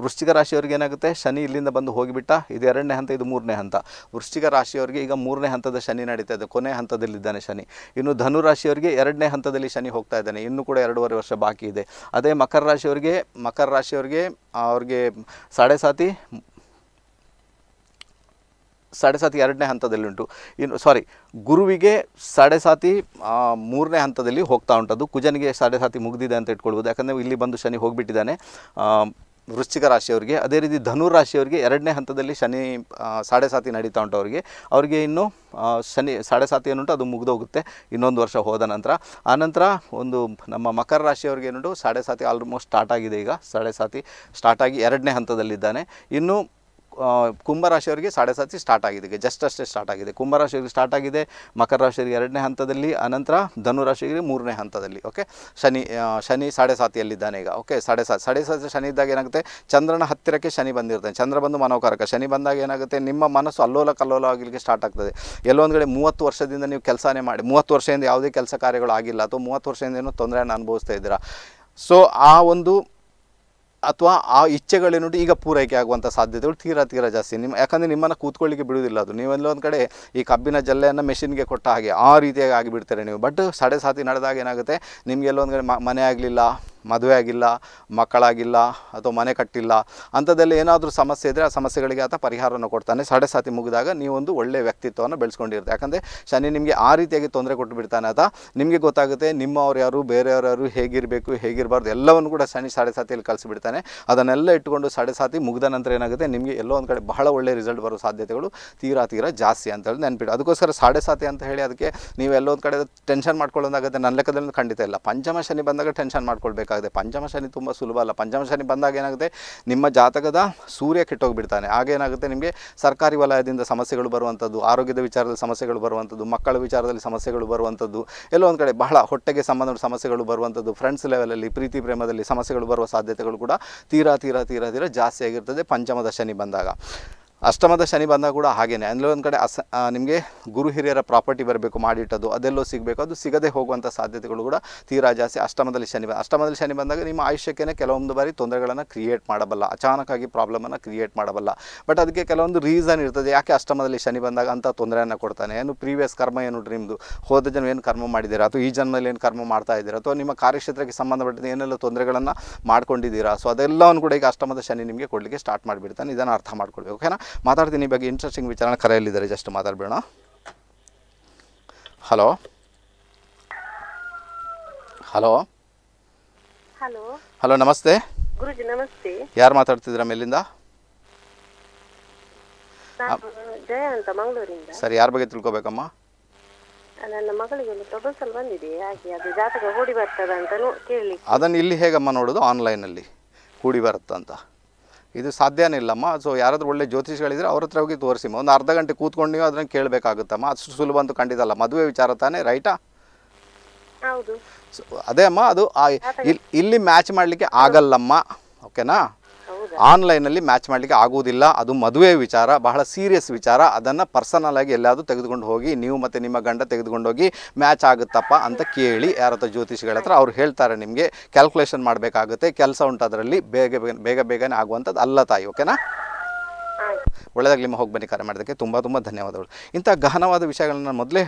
ವೃಶ್ಚಿಕ ರಾಶಿಯವ್ರಿಗೆ ಏನಾಗುತ್ತೆ ಶನಿ ಇಲ್ಲಿಂದ ಬಂದು ಹೋಗಿಬಿಟ್ಟ ಇದು ಎರಡನೇ ಹಂತ ಇದು ಮೂರನೇ ಹಂತ ವೃಶ್ಚಿಕ ರಾಶಿಯವರಿಗೆ ಈಗ ಮೂರನೇ ಹಂತದ ಶನಿ ನಡೀತಾ ಇದೆ ಕೊನೆ ಹಂತದಲ್ಲಿದ್ದಾನೆ ಶನಿ ಇನ್ನು ಧನು ರಾಶಿಯವರಿಗೆ ಎರಡನೇ ಹಂತದಲ್ಲಿ ಶನಿ ಹೋಗ್ತಾ ಇದ್ದಾನೆ ಇನ್ನೂ ಕೂಡ ಎರಡೂವರೆ ವರ್ಷ ಬಾಕಿ ಇದೆ ಅದೇ ಮಕರ ರಾಶಿಯವರಿಗೆ ಮಕರ ರಾಶಿಯವರಿಗೆ ಅವ್ರಿಗೆ ಸಾಡೆ ಸಾತಿ ಸಾಡೆ ಸಾತಿ ಎರಡನೇ ಹಂತದಲ್ಲಿ ಉಂಟು ಇನ್ನು ಸಾರಿ ಗುರುವಿಗೆ ಸಾಡೆ ಸಾತಿ ಮೂರನೇ ಹಂತದಲ್ಲಿ ಹೋಗ್ತಾ ಉಂಟದು ಕುಜನಿಗೆ ಸಾಡೆ ಸಾತಿ ಮುಗಿದಿದೆ ಅಂತ ಇಟ್ಕೊಳ್ಬೋದು ಯಾಕಂದರೆ ಇಲ್ಲಿ ಬಂದು ಶನಿ ಹೋಗಿಬಿಟ್ಟಿದ್ದಾನೆ ವೃಶ್ಚಿಕ ರಾಶಿಯವರಿಗೆ ಅದೇ ರೀತಿ ಧನು ರಾಶಿಯವರಿಗೆ ಎರಡನೇ ಹಂತದಲ್ಲಿ ಶನಿ ಸಾಡೆ ಸಾತಿ ನಡೀತಾ ಉಂಟು ಅವರಿಗೆ ಅವರಿಗೆ ಇನ್ನು ಶನಿ ಸಾಡೆ ಸಾತಿ ಏನುಂಟು ಅದು ಮುಗಿದೋಗುತ್ತೆ ಇನ್ನೊಂದು ವರ್ಷ ಹೋದ ನಂತರ ಆನಂತರ ಒಂದು ನಮ್ಮ ಮಕರ ರಾಶಿಯವ್ರಿಗೆ ಏನುಂಟು ಸಾಡೆ ಸಾತಿ ಆಲ್ಮೋಸ್ಟ್ ಸ್ಟಾರ್ಟ್ ಆಗಿದೆ ಈಗ ಸಾಡೆ ಸಾತಿ ಸ್ಟಾರ್ಟ್ ಆಗಿ ಎರಡನೇ ಹಂತದಲ್ಲಿದ್ದಾನೆ ಇನ್ನು ಕುಂಭರಾಶಿಯವರಿಗೆ ಸಾಡೆ ಸಾತಿ ಸ್ಟಾರ್ಟ್ ಆಗಿದೆ ಜಸ್ಟ್ ಅಷ್ಟೇ ಸ್ಟಾರ್ಟ್ ಆಗಿದೆ ಕುಂಭರಾಶಿಯವರಿಗೆ ಸ್ಟಾರ್ಟ್ ಆಗಿದೆ ಮಕರ ರಾಶಿಯವರಿಗೆ ಎರಡನೇ ಹಂತದಲ್ಲಿ ಅನಂತರ ಧನುರಾಶಿಯವರಿಗೆ ಮೂರನೇ ಹಂತದಲ್ಲಿ ಓಕೆ ಶನಿ ಶನಿ ಸಾಡೆ ಸಾತಿಯಲ್ಲಿದ್ದಾನೆ ಈಗ ಓಕೆ ಸಾಡೆ ಸಾತಿ ಸಾಡೆ ಸಾತಿ ಶನಿ ಇದ್ದಾಗ ಏನಾಗುತ್ತೆ ಚಂದ್ರನ ಹತ್ತಿರಕ್ಕೆ ಶನಿ ಬಂದಿರ್ತಾನೆ ಚಂದ್ರ ಬಂದು ಮನೋಕಾರಕ ಶನಿ ಬಂದಾಗ ಏನಾಗುತ್ತೆ ನಿಮ್ಮ ಮನಸ್ಸು ಅಲ್ಲೋಲ ಕಲ್ಲೋಲ ಆಗಲಿಕ್ಕೆ ಸ್ಟಾರ್ಟ್ ಆಗ್ತದೆ ಎಲ್ಲೊಂದು ಕಡೆ ಮೂವತ್ತು ವರ್ಷದಿಂದ ನೀವು ಕೆಲಸನೇ ಮಾಡಿ ಮೂವತ್ತು ವರ್ಷದಿಂದ ಯಾವುದೇ ಕೆಲಸ ಕಾರ್ಯಗಳು ಆಗಿಲ್ಲ ಅಥವಾ ಮೂವತ್ತು ವರ್ಷದಿಂದ ಏನೋ ತೊಂದರೆಯನ್ನು ಅನುಭವಿಸ್ತಾ ಇದ್ದೀರಾ ಸೊ ಆ ಒಂದು ಅಥವಾ ಆ ಇಚ್ಛೆಗಳೇನು ಈಗ ಪೂರೈಕೆ ಆಗುವಂಥ ಸಾಧ್ಯತೆಗಳು ತೀರಾ ತೀರಾ ಜಾಸ್ತಿ ನಿಮ್ಮ ಯಾಕಂದರೆ ನಿಮ್ಮನ್ನು ಕೂತ್ಕೊಳ್ಳಿಕ್ಕೆ ಬಿಡುವುದಿಲ್ಲ ಅದು ನೀವೆಲ್ಲ ಒಂದು ಕಡೆ ಈ ಕಬ್ಬಿನ ಜಲ್ಲೆಯನ್ನು ಮೆಷಿನ್ಗೆ ಕೊಟ್ಟ ಹಾಗೆ ಆ ರೀತಿಯಾಗಿ ಆಗಿಬಿಡ್ತಾರೆ ನೀವು ಬಟ್ ಸಡೆ ಸಾತಿ ನಡೆದಾಗ ಏನಾಗುತ್ತೆ ನಿಮಗೆಲ್ಲೊಂದು ಒಂದು ಕಡೆ ಮನೆ ಆಗಲಿಲ್ಲ ಮದುವೆ ಆಗಿಲ್ಲ ಮಕ್ಕಳಾಗಿಲ್ಲ ಅಥವಾ ಮನೆ ಕಟ್ಟಿಲ್ಲ ಅಂಥದ್ದಲ್ಲಿ ಏನಾದರೂ ಸಮಸ್ಯೆ ಇದ್ದರೆ ಆ ಸಮಸ್ಯೆಗಳಿಗೆ ಆತ ಪರಿಹಾರವನ್ನು ಕೊಡ್ತಾನೆ ಸಡೆ ಸಾತಿ ಮುಗಿದಾಗ ನೀವೊಂದು ಒಳ್ಳೆಯ ವ್ಯಕ್ತಿತ್ವವನ್ನು ಬೆಳೆಸ್ಕೊಂಡಿರ್ತೀವಿ ಯಾಕಂದರೆ ಶನಿ ನಿಮಗೆ ಆ ರೀತಿಯಾಗಿ ತೊಂದರೆ ಕೊಟ್ಟುಬಿಡ್ತಾನೆ ಆತ ನಿಮಗೆ ಗೊತ್ತಾಗುತ್ತೆ ನಿಮ್ಮವ್ರು ಯಾರು ಬೇರೆಯವ್ರು ಹೇಗಿರಬೇಕು ಹೇಗಿರಬಾರ್ದು ಎಲ್ಲವನ್ನು ಕೂಡ ಶನಿ ಸಾಡೆ ಸಾತಿಯಲ್ಲಿ ಕಲಿಸಿಬಿಡ್ತಾನೆ ಅದನ್ನೆಲ್ಲ ಇಟ್ಟುಕೊಂಡು ಸಡೆ ಸಾತಿ ಮುಗಿದ ನಂತರ ಏನಾಗುತ್ತೆ ನಿಮಗೆ ಎಲ್ಲೋ ಒಂದು ಕಡೆ ಬಹಳ ಒಳ್ಳೆಯ ರಿಸಲ್ಟ್ ಬರೋ ಸಾಧ್ಯತೆಗಳು ತೀರಾ ತೀರಾ ಜಾಸ್ತಿ ಅಂತ ಹೇಳಿ ಅದಕ್ಕೋಸ್ಕರ ಸಾಡೆ ಸಾತಿ ಅಂತ ಹೇಳಿ ಅದಕ್ಕೆ ನೀವು ಒಂದು ಕಡೆ ಟೆನ್ಷನ್ ಮಾಡ್ಕೊಳ್ಳೋದಾಗುತ್ತೆ ನನ್ನ ಲೆಕ್ಕದಲ್ಲಿ ಖಂಡಿತ ಇಲ್ಲ ಪಂಚಮ ಶನಿ ಬಂದಾಗ ಟೆನ್ಷನ್ ಮಾಡ್ಕೊಳ್ಬೇಕು ಮಾಡೋಕ್ಕಾಗದೆ ಪಂಚಮ ಶನಿ ತುಂಬ ಸುಲಭ ಅಲ್ಲ ಪಂಚಮ ಶನಿ ಬಂದಾಗ ಏನಾಗುತ್ತೆ ನಿಮ್ಮ ಜಾತಕದ ಸೂರ್ಯ ಕೆಟ್ಟೋಗಿಬಿಡ್ತಾನೆ ಹಾಗೇನಾಗುತ್ತೆ ನಿಮಗೆ ಸರ್ಕಾರಿ ವಲಯದಿಂದ ಸಮಸ್ಯೆಗಳು ಬರುವಂಥದ್ದು ಆರೋಗ್ಯದ ವಿಚಾರದಲ್ಲಿ ಸಮಸ್ಯೆಗಳು ಬರುವಂಥದ್ದು ಮಕ್ಕಳ ವಿಚಾರದಲ್ಲಿ ಸಮಸ್ಯೆಗಳು ಬರುವಂಥದ್ದು ಎಲ್ಲೋ ಒಂದು ಕಡೆ ಬಹಳ ಹೊಟ್ಟೆಗೆ ಸಂಬಂಧ ಸಮಸ್ಯೆಗಳು ಬರುವಂಥದ್ದು ಫ್ರೆಂಡ್ಸ್ ಲೆವೆಲಲ್ಲಿ ಪ್ರೀತಿ ಪ್ರೇಮದಲ್ಲಿ ಸಮಸ್ಯೆಗಳು ಬರುವ ಸಾಧ್ಯತೆಗಳು ಕೂಡ ತೀರಾ ತೀರಾ ತೀರಾ ತೀರಾ ಜಾಸ್ತಿ ಆಗಿರ್ತದೆ ಪಂಚಮದ ಶನಿ ಬಂದಾಗ ಅಷ್ಟಮದ ಶನಿ ಬಂದಾಗ ಕೂಡ ಹಾಗೇನೆ ಅಂದರೆ ಒಂದು ಕಡೆ ಅಸ ನಿಮಗೆ ಗುರು ಹಿರಿಯರ ಪ್ರಾಪರ್ಟಿ ಬರಬೇಕು ಮಾಡಿಟ್ಟದ್ದು ಅದೆಲ್ಲೋ ಸಿಗಬೇಕು ಅದು ಸಿಗದೆ ಹೋಗುವಂಥ ಸಾಧ್ಯತೆಗಳು ಕೂಡ ತೀರಾ ಜಾಸ್ತಿ ಅಷ್ಟಮದಲ್ಲಿ ಶನಿ ಅಷ್ಟಮದಲ್ಲಿ ಶನಿ ಬಂದಾಗ ನಿಮ್ಮ ಆಯುಷ್ಯಕ್ಕೇ ಕೆಲವೊಂದು ಬಾರಿ ತೊಂದರೆಗಳನ್ನು ಕ್ರಿಯೇಟ್ ಮಾಡಬಲ್ಲ ಅಚಾನಕ್ಕಾಗಿ ಪ್ರಾಬ್ಲಮನ್ನು ಕ್ರಿಯೇಟ್ ಮಾಡಬಲ್ಲ ಬಟ್ ಅದಕ್ಕೆ ಕೆಲವೊಂದು ರೀಸನ್ ಇರ್ತದೆ ಯಾಕೆ ಅಷ್ಟಮದಲ್ಲಿ ಶನಿ ಬಂದಾಗ ಅಂಥ ತೊಂದರೆಯನ್ನು ಕೊಡ್ತಾನೆ ಏನು ಪ್ರೀವಿಯಸ್ ಕರ್ಮ ಏನು ನಿಮ್ಮದು ಹೋದ ಜನ ಏನು ಕರ್ಮ ಮಾಡಿದ್ದೀರಾ ಅಥವಾ ಈ ಜನ್ಮದಲ್ಲಿ ಏನು ಕರ್ಮ ಮಾಡ್ತಾ ಇದ್ದೀರಾ ಅಥವಾ ನಿಮ್ಮ ಕಾರ್ಯಕ್ಷೇತ್ರಕ್ಕೆ ಸಂಬಂಧಪಟ್ಟಂತೆ ಏನೆಲ್ಲ ತೊಂದರೆಗಳನ್ನು ಮಾಡ್ಕೊಂಡಿದ್ದೀರಾ ಸೊ ಅದೆಲ್ಲವನ್ನು ಕೂಡ ಈಗ ಅಷ್ಟಮದ ಶನಿ ನಿಮಗೆ ಕೊಡಲಿಕ್ಕೆ ಸ್ಟಾರ್ಟ್ ಮಾಡಿಬಿಡ್ತಾನೆ ಇದನ್ನು ಅರ್ಥ ಮಾಡ್ಕೊಳ್ಬೇಕು ಓಕೆನಾ ಮಾತಾಡ್ತೀನಿ ಬಗ್ಗೆ ಇಂಟ್ರೆಸ್ಟಿಂಗ್ ವಿಚಾರಣ ಕರೆಯಲ್ಲಿದ್ದಾರೆ ಜಸ್ಟ್ ಮಾತಾಡ್ಬಿಡೋಣ ಹಲೋ ಹಲೋ ಹಲೋ ಹಲೋ ನಮಸ್ತೆ ಗುರುಜಿ ನಮಸ್ತೆ ಯಾರು ಮಾತಾಡ್ತಿದ್ದೀರಾ ಮೇಲಿಂದ ಜಯ ಅಂತ ಮಂಗಳೂರಿಂದ ಸರಿ ಯಾರ ಬಗ್ಗೆ ತಿಳ್ಕೊಬೇಕಮ್ಮ ನನ್ನ ಮಗಳಿಗೆ ಒಂದು ಪ್ರಪೋಸಲ್ ಬಂದಿದೆ ಹಾಗೆ ಅದು ಜಾತಕ ಹೂಡಿ ಬರ್ತದ ಅಂತ ಕೇಳಿ ಅದನ್ನ ಇಲ್ಲಿ ಹೇಗಮ್ಮ ನೋಡೋದು ಆನ್ಲೈನ್ ಆನ್ಲೈನಲ್ಲಿ ಹೂಡಿ ಬರುತ್ತಂತ ಇದು ಸಾಧ್ಯನೇ ಇಲ್ಲಮ್ಮ ಸೊ ಯಾರಾದರೂ ಒಳ್ಳೆ ಜ್ಯೋತಿಷಿಗಳಿದ್ರೆ ಅವ್ರ ಹತ್ರ ಹೋಗಿ ತೋರಿಸಿಮ್ಮ ಒಂದು ಅರ್ಧ ಗಂಟೆ ಕೂತ್ಕೊಂಡು ನೀವು ಅದನ್ನು ಕೇಳಬೇಕಾಗುತ್ತಮ್ಮ ಅಷ್ಟು ಸುಲಭ ಅಂತೂ ಖಂಡಿತ ಮದುವೆ ವಿಚಾರ ತಾನೆ ರೈಟಾ ಅದೇ ಅಮ್ಮ ಅದು ಇಲ್ಲಿ ಮ್ಯಾಚ್ ಮಾಡಲಿಕ್ಕೆ ಆಗಲ್ಲಮ್ಮ ಓಕೆನಾ ಆನ್ಲೈನಲ್ಲಿ ಮ್ಯಾಚ್ ಮಾಡಲಿಕ್ಕೆ ಆಗುವುದಿಲ್ಲ ಅದು ಮದುವೆ ವಿಚಾರ ಬಹಳ ಸೀರಿಯಸ್ ವಿಚಾರ ಅದನ್ನು ಪರ್ಸನಲ್ ಆಗಿ ಎಲ್ಲಾದರೂ ತೆಗೆದುಕೊಂಡು ಹೋಗಿ ನೀವು ಮತ್ತು ನಿಮ್ಮ ಗಂಡ ತೆಗೆದುಕೊಂಡೋಗಿ ಮ್ಯಾಚ್ ಆಗುತ್ತಪ್ಪ ಅಂತ ಕೇಳಿ ಯಾರ ಹತ್ರ ಜ್ಯೋತಿಷಿಗಳ ಹತ್ರ ಅವ್ರು ಹೇಳ್ತಾರೆ ನಿಮಗೆ ಕ್ಯಾಲ್ಕುಲೇಷನ್ ಮಾಡಬೇಕಾಗುತ್ತೆ ಕೆಲಸ ಉಂಟು ಅದರಲ್ಲಿ ಬೇಗ ಬೇಗ ಬೇಗ ಬೇಗನೆ ಆಗುವಂಥದ್ದು ಅಲ್ಲ ತಾಯಿ ಓಕೆನಾ ಒಳ್ಳೆಯದಾಗಲಿ ಹೋಗಿ ಬನ್ನಿ ಕರೆ ಮಾಡೋದಕ್ಕೆ ತುಂಬ ತುಂಬ ಧನ್ಯವಾದಗಳು ಇಂಥ ಗಹನವಾದ ವಿಷಯಗಳನ್ನ ನಾನು ಮೊದಲೇ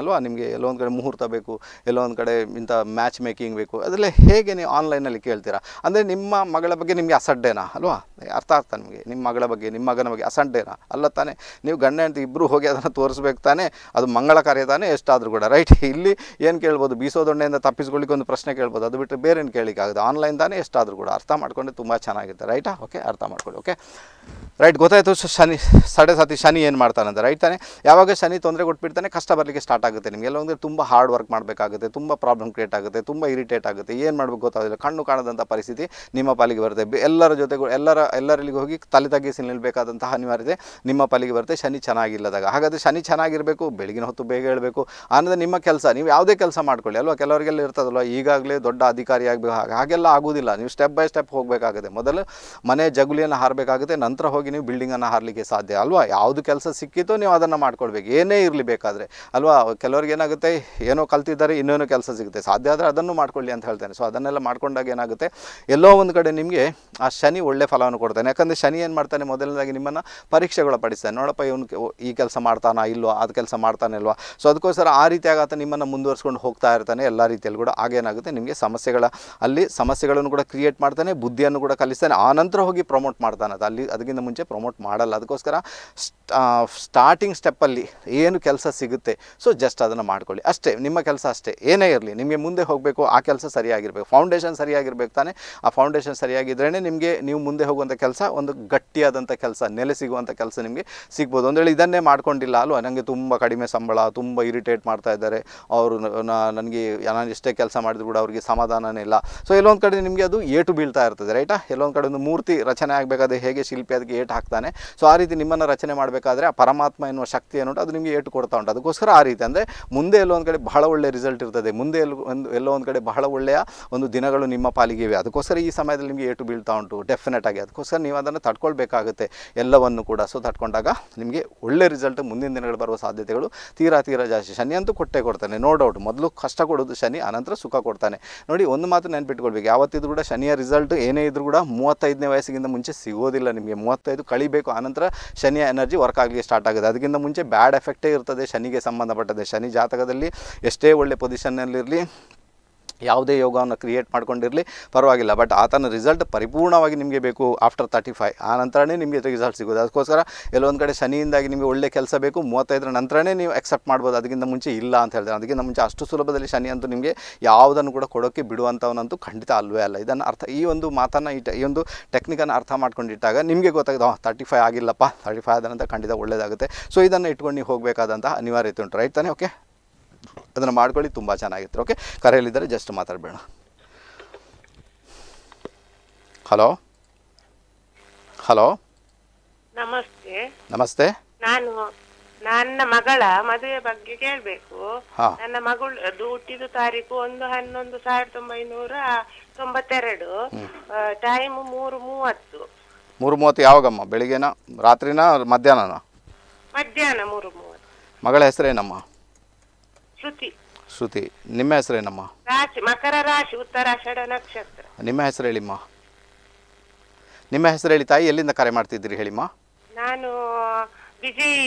ಅಲ್ವಾ ನಿಮಗೆ ಎಲ್ಲೊಂದು ಕಡೆ ಮುಹೂರ್ತ ಬೇಕು ಎಲ್ಲೊಂದು ಕಡೆ ಇಂಥ ಮ್ಯಾಚ್ ಮೇಕಿಂಗ್ ಬೇಕು ಅದರಲ್ಲಿ ಹೇಗೆ ನೀವು ಆನ್ಲೈನಲ್ಲಿ ಕೇಳ್ತೀರಾ ಅಂದರೆ ನಿಮ್ಮ ಮಗಳ ಬಗ್ಗೆ ನಿಮಗೆ ಅಸಡ್ಡೇನಾ ಅಲ್ವಾ ಅರ್ಥ ಅರ್ಥ ನಿಮಗೆ ನಿಮ್ಮ ಮಗಳ ಬಗ್ಗೆ ನಿಮ್ಮ ಮಗನ ಬಗ್ಗೆ ಅಸಡ್ಡೇನಾ ಅಲ್ಲ ತಾನೇ ನೀವು ಗಂಡ ಹೆಂಡತಿ ಇಬ್ಬರು ಹೋಗಿ ಅದನ್ನು ತೋರಿಸ್ಬೇಕು ತಾನೇ ಅದು ಮಂಗಳ ಕಾರ್ಯ ತಾನೇ ಎಷ್ಟಾದರೂ ಕೂಡ ರೈಟ್ ಇಲ್ಲಿ ಏನು ಕೇಳ್ಬೋದು ಬೀಸೋದೊಣ್ಣೆಯಿಂದ ತಪ್ಪಿಸ್ಕೊಳ್ಳಿಕ್ಕೆ ಒಂದು ಪ್ರಶ್ನೆ ಕೇಳ್ಬೋದು ಅದು ಬಿಟ್ಟರೆ ಏನು ಕೇಳಲಿಕ್ಕಾಗುತ್ತೆ ಆನ್ಲೈನ್ ತಾನೇ ಎಷ್ಟಾದರೂ ಕೂಡ ಅರ್ಥ ಮಾಡ್ಕೊಂಡು ತುಂಬ ಚೆನ್ನಾಗಿರುತ್ತೆ ರೈಟಾ ಓಕೆ ಅರ್ಥ ಮಾಡ್ಕೊಳ್ಳಿ ಓಕೆ ರೈಟ್ ಗೊತ್ತಾಯಿತು ಶನಿ ಶನಿ ಸಡೆ ಸಾತಿ ಶನಿ ಏನು ಮಾಡ್ತಾನಂತ ರೈಟ್ ತಾನೆ ಯಾವಾಗ ಶನಿ ತೊಂದರೆ ಕೊಟ್ಬಿಡ್ತಾನೆ ಕಷ್ಟ ಬರಲಿಕ್ಕೆ ಸ್ಟಾರ್ಟ್ ಆಗುತ್ತೆ ನಿಮಗೆಲ್ಲ ಅಂದರೆ ತುಂಬ ಹಾರ್ಡ್ ವರ್ಕ್ ಮಾಡಬೇಕಾಗುತ್ತೆ ತುಂಬ ಪ್ರಾಬ್ಲಮ್ ಕ್ರಿಯೇಟ್ ಆಗುತ್ತೆ ತುಂಬ ಇರಿಟೇಟ್ ಆಗುತ್ತೆ ಏನು ಮಾಡಬೇಕು ಗೊತ್ತಾಗೋದಿಲ್ಲ ಕಣ್ಣು ಕಾಣದಂಥ ಪರಿಸ್ಥಿತಿ ನಿಮ್ಮ ಪಾಲಿಗೆ ಬರುತ್ತೆ ಎಲ್ಲರ ಜೊತೆಗೂ ಎಲ್ಲರ ಎಲ್ಲರಲ್ಲಿಗೆ ಹೋಗಿ ತಲೆ ತಗ್ಗಿಸಿ ನಿಲ್ಲಬೇಕಾದಂತಹ ಅನಿವಾರ್ಯತೆ ನಿಮ್ಮ ಪಾಲಿಗೆ ಬರುತ್ತೆ ಶನಿ ಚೆನ್ನಾಗಿಲ್ಲದಾಗ ಹಾಗಾದರೆ ಶನಿ ಚೆನ್ನಾಗಿರಬೇಕು ಬೆಳಗಿನ ಹೊತ್ತು ಬೇಗ ಹೇಳಬೇಕು ಅಂದರೆ ನಿಮ್ಮ ಕೆಲಸ ನೀವು ಯಾವುದೇ ಕೆಲಸ ಮಾಡ್ಕೊಳ್ಳಿ ಅಲ್ವಾ ಕೆಲವರಿಗೆಲ್ಲ ಇರ್ತದಲ್ವ ಈಗಾಗಲೇ ದೊಡ್ಡ ಅಧಿಕಾರಿ ಆಗಬೇಕು ಹಾಗೆಲ್ಲ ಆಗೋದಿಲ್ಲ ನೀವು ಸ್ಟೆಪ್ ಬೈ ಸ್ಟೆಪ್ ಹೋಗಬೇಕಾಗುತ್ತೆ ಮೊದಲು ಮನೆ ಜಗುಲಿಯನ್ನು ಹಾರಬೇಕಾಗುತ್ತೆ ನಂತರ ಹೋಗಿ ನೀವು ಬಿಲ್ಡಿಂಗನ್ನು ಹಾರಲಿಕ್ಕೆ ಸಾಧ್ಯ ಅಲ್ವಾ ಯಾವುದು ಕೆಲಸ ಸಿಕ್ಕಿತೋ ನೀವು ಅದನ್ನು ಮಾಡ್ಕೊಳ್ಬೇಕು ಏನೇ ಇರಲಿ ಬೇಕಾದರೆ ಅಲ್ವಾ ಕೆಲವರಿಗೆ ಏನಾಗುತ್ತೆ ಏನೋ ಕಲ್ತಿದ್ದಾರೆ ಇನ್ನೇನೋ ಕೆಲಸ ಸಿಗುತ್ತೆ ಸಾಧ್ಯ ಆದರೆ ಅದನ್ನು ಮಾಡ್ಕೊಳ್ಳಿ ಅಂತ ಹೇಳ್ತೇನೆ ಸೊ ಅದನ್ನೆಲ್ಲ ಮಾಡ್ಕೊಂಡಾಗ ಏನಾಗುತ್ತೆ ಎಲ್ಲೋ ಒಂದು ಕಡೆ ನಿಮಗೆ ಆ ಶನಿ ಒಳ್ಳೆ ಫಲವನ್ನು ಕೊಡ್ತಾನೆ ಯಾಕಂದರೆ ಶನಿ ಏನು ಮಾಡ್ತಾನೆ ಮೊದಲನೇದಾಗಿ ನಿಮ್ಮನ್ನು ಪರೀಕ್ಷೆಗಳು ಪಡಿಸ್ತಾನೆ ನೋಡಪ್ಪ ಇವನು ಈ ಕೆಲಸ ಮಾಡ್ತಾನಾ ಇಲ್ಲೋ ಅದು ಕೆಲಸ ಮಾಡ್ತಾನೆ ಅಲ್ವಾ ಸೊ ಅದಕ್ಕೋಸ್ಕರ ಆ ರೀತಿಯಾಗಿ ಆತ ನಿಮ್ಮನ್ನು ಮುಂದುವರ್ಸ್ಕೊಂಡು ಹೋಗ್ತಾ ಇರ್ತಾನೆ ಎಲ್ಲ ರೀತಿಯಲ್ಲಿ ಕೂಡ ಆಗೇನಾಗುತ್ತೆ ನಿಮಗೆ ಸಮಸ್ಯೆಗಳ ಅಲ್ಲಿ ಸಮಸ್ಯೆಗಳನ್ನು ಕೂಡ ಕ್ರಿಯೇಟ್ ಮಾಡ್ತಾನೆ ಬುದ್ಧಿಯನ್ನು ಕೂಡ ಕಲಿಸ್ತಾನೆ ಆನಂತರ ಹೋಗಿ ಪ್ರಮೋಟ್ ಮಾಡ್ತಾನೆ ಅದು ಅಲ್ಲಿ ಅದಕ್ಕಿಂತ ಮುಂಚೆ ಪ್ರಮೋಟ್ ಮಾಡಲ್ಲ ಅದು ಅದಕ್ಕೋಸ್ಕರ ಸ್ಟಾರ್ಟಿಂಗ್ ಸ್ಟೆಪ್ಪಲ್ಲಿ ಏನು ಕೆಲಸ ಸಿಗುತ್ತೆ ಸೊ ಜಸ್ಟ್ ಅದನ್ನು ಮಾಡ್ಕೊಳ್ಳಿ ಅಷ್ಟೇ ನಿಮ್ಮ ಕೆಲಸ ಅಷ್ಟೇ ಏನೇ ಇರಲಿ ನಿಮಗೆ ಮುಂದೆ ಹೋಗಬೇಕು ಆ ಕೆಲಸ ಸರಿಯಾಗಿರಬೇಕು ಫೌಂಡೇಶನ್ ಸರಿಯಾಗಿರಬೇಕು ತಾನೆ ಆ ಫೌಂಡೇಶನ್ ಸರಿಯಾಗಿದ್ರೇ ನಿಮಗೆ ನೀವು ಮುಂದೆ ಹೋಗುವಂಥ ಕೆಲಸ ಒಂದು ಗಟ್ಟಿಯಾದಂಥ ಕೆಲಸ ನೆಲೆ ಸಿಗುವಂಥ ಕೆಲಸ ನಿಮಗೆ ಸಿಗ್ಬೋದು ಹೇಳಿ ಇದನ್ನೇ ಮಾಡ್ಕೊಂಡಿಲ್ಲ ಅಲ್ವಾ ನನಗೆ ತುಂಬ ಕಡಿಮೆ ಸಂಬಳ ತುಂಬ ಇರಿಟೇಟ್ ಮಾಡ್ತಾ ಇದ್ದಾರೆ ಅವರು ನನಗೆ ನಾನು ಎಷ್ಟೇ ಕೆಲಸ ಮಾಡಿದ್ರು ಕೂಡ ಅವರಿಗೆ ಸಮಾಧಾನನೇ ಇಲ್ಲ ಸೊ ಎಲ್ಲೊಂದು ಕಡೆ ನಿಮಗೆ ಅದು ಏಟು ಬೀಳ್ತಾ ಇರ್ತದೆ ರೈಟಾ ಎಲ್ಲೊಂದು ಕಡೆ ಒಂದು ಮೂರ್ತಿ ರಚನೆ ಆಗಬೇಕಾದ್ರೆ ಹೇಗೆ ಶಿಲ್ಪಿ ಅದಕ್ಕೆ ಏಟು ಹಾಕ್ತಾನೆ ಸೊ ಆ ರೀತಿ ನಿಮ್ಮನ್ನು ರಚನೆ ಮಾಡಬೇಕಾದ್ರೆ ಆ ಪರಮಾತ್ಮ ಎನ್ನುವ ಶಕ್ತಿ ಏನೋ ಅದು ನಿಮಗೆ ಏಟು ಕೊಡ್ತಾ ಉಂಟು ಅದಕ್ಕೋಸ್ಕರ ಆ ರೀತಿ ಅಂದರೆ ಮುಂದೆ ಎಲ್ಲೋ ಒಂದು ಕಡೆ ಬಹಳ ಒಳ್ಳೆ ರಿಸಲ್ಟ್ ಇರ್ತದೆ ಮುಂದೆ ಎಲ್ಲೋ ಒಂದು ಎಲ್ಲೋ ಒಂದು ಕಡೆ ಬಹಳ ಒಳ್ಳೆಯ ಒಂದು ದಿನಗಳು ನಿಮ್ಮ ಪಾಲಿಗೆ ಇವೆ ಅದಕ್ಕೋಸ್ಕರ ಈ ಸಮಯದಲ್ಲಿ ನಿಮಗೆ ಏಟು ಬೀಳ್ತಾ ಉಂಟು ಡೆಫಿನೆಟ್ ಆಗಿ ಅದಕ್ಕೋಸ್ಕರ ನೀವು ಅದನ್ನು ತಡ್ಕೊಳ್ಬೇಕಾಗುತ್ತೆ ಎಲ್ಲವನ್ನು ಕೂಡ ಸೊ ತಡ್ಕೊಂಡಾಗ ನಿಮಗೆ ಒಳ್ಳೆ ರಿಸಲ್ಟ್ ಮುಂದಿನ ದಿನಗಳು ಬರುವ ಸಾಧ್ಯತೆಗಳು ತೀರಾ ತೀರಾ ಜಾಸ್ತಿ ಶನಿ ಅಂತೂ ಕೊಟ್ಟೆ ಕೊಡ್ತಾನೆ ನೋ ಡೌಟ್ ಮೊದಲು ಕಷ್ಟ ಕೊಡೋದು ಶನಿ ಅನಂತರ ಸುಖ ಕೊಡ್ತಾನೆ ನೋಡಿ ಒಂದು ಮಾತು ನೆನ್ಪಿಟ್ಕೊಳ್ಬೇಕು ಯಾವತ್ತಿದ್ರು ಕೂಡ ಶನಿಯ ರಿಸಲ್ಟ್ ಏನೇ ಇದ್ರೂ ಕೂಡ ಮೂವತ್ತೈದನೇ ವಯಸ್ಸಿಗಿಂತ ಮುಂಚೆ ಸಿಗೋದಿಲ್ಲ ನಿಮಗೆ ಮೂವತ್ತೈದು ಕಳಿಬೇಕು ಆನಂತರ ಶನಿಯ ಎನರ್ಜಿ ವರ್ಕ್ ಆಗಲಿ ಸ್ಟಾರ್ಟ್ ಆಗುತ್ತೆ ಅದಕ್ಕಿಂತ ಮುಂಚೆ ಬ್ಯಾಡ್ ಎಫೆಕ್ಟೇ ಇರ್ತದೆ ಶನಿಗೆ ಸಂಬಂಧಪಟ್ಟದೆ ಶನಿ ಜಾತಕದಲ್ಲಿ ಎಷ್ಟೇ ಒಳ್ಳೆ ಪೊಸಿಷನ್ನಲ್ಲಿರಲಿ ಯಾವುದೇ ಯೋಗವನ್ನು ಕ್ರಿಯೇಟ್ ಮಾಡ್ಕೊಂಡಿರಲಿ ಪರವಾಗಿಲ್ಲ ಬಟ್ ಆತನ ರಿಸಲ್ಟ್ ಪರಿಪೂರ್ಣವಾಗಿ ನಿಮಗೆ ಬೇಕು ಆಫ್ಟರ್ ತರ್ಟಿ ಫೈವ್ ಆ ನಂತರನೇ ನಿಮಗೆ ರಿಸಲ್ಟ್ ಸಿಗೋದು ಅದಕ್ಕೋಸ್ಕರ ಎಲ್ಲೊಂದು ಕಡೆ ಶನಿಯಿಂದಾಗಿ ನಿಮಗೆ ಒಳ್ಳೆ ಕೆಲಸ ಬೇಕು ಮೂವತ್ತೈದರ ನಂತರನೇ ನೀವು ಅಕ್ಸೆಪ್ಟ್ ಮಾಡ್ಬೋದು ಅದಕ್ಕಿಂತ ಮುಂಚೆ ಇಲ್ಲ ಅಂತ ಹೇಳ್ತಾರೆ ಅದಕ್ಕಿಂತ ಮುಂಚೆ ಅಷ್ಟು ಸುಲಭದಲ್ಲಿ ಶನಿ ಅಂತೂ ನಿಮಗೆ ಯಾವುದನ್ನು ಕೂಡ ಕೊಡೋಕ್ಕೆ ಬಿಡುವಂಥವನಂತೂ ಖಂಡಿತ ಅಲ್ವೇ ಅಲ್ಲ ಇದನ್ನು ಅರ್ಥ ಈ ಒಂದು ಮಾತನ್ನು ಈ ಈ ಒಂದು ಟೆಕ್ನಿಕನ್ನು ಅರ್ಥ ಮಾಡ್ಕೊಂಡಿಟ್ಟಾಗ ನಿಮಗೆ ಗೊತ್ತಾಗಿದೆ ತರ್ಟಿ ಫೈವ್ ಆಗಿಲ್ಲಪ್ಪ ತರ್ಟಿ ಫೈವ್ ಆದ ನಂತರ ಖಂಡಿತ ಒಳ್ಳೆಯದಾಗುತ್ತೆ ಸೊ ಇದನ್ನು ಇಟ್ಕೊಂಡು ನೀವು ಹೋಗಬೇಕಾದಂತಹ ಅನಿವಾರ್ಯತೆ ಉಂಟು ರೈಟ್ ತಾನೆ ಓಕೆ ಅದನ್ನು ಮಾಡ್ಕೊಳ್ಳಿ ತುಂಬ ಚೆನ್ನಾಗಿತ್ತು ಓಕೆ ಕರೆಯಲ್ಲಿದ್ದರೆ ಜಸ್ಟ್ ಮಾತಾಡಬೇಡ ಹಲೋ ಹಲೋ ನಮಸ್ತೆ ನಮಸ್ತೆ ನಾನು ನನ್ನ ಮಗಳ ಮದುವೆ ಬಗ್ಗೆ ಕೇಳಬೇಕು ನನ್ನ ಮಗಳು ಹುಟ್ಟಿದ ತಾರೀಕು ಒಂದು ಹನ್ನೊಂದು ಸಾವಿರದ ಒಂಬೈನೂರ ತೊಂಬತ್ತೆರಡು ಟೈಮ್ ಮೂರು ಮೂವತ್ತು ಮೂರು ಮೂವತ್ತು ಯಾವಾಗಮ್ಮ ಬೆಳಿಗ್ಗೆನ ರಾತ್ರಿನ ಮಧ್ಯಾಹ್ನ ಮಧ್ಯಾಹ್ನ ಮೂರು ಮೂವತ್ತು ಮಗಳ ಹೆಸರೇನಮ್ಮ ಶ್ರುತಿ ಶ್ರುತಿ ನಿಮ್ಮ ಹೆಸರೇನಮ್ಮ ರಾಶಿ ಮಕರ ರಾಶಿ ಷಡ ನಕ್ಷತ್ರ ನಿಮ್ಮ ಹೆಸರು ಹೇಳಿಮ್ಮ ನಿಮ್ಮ ಹೆಸರು ಹೇಳಿ ತಾಯಿ ಎಲ್ಲಿಂದ ಕರೆ ಮಾಡ್ತಿದ್ದೀರಿ ಹೇಳಿಮ್ಮ ನಾನು ವಿಜಯ್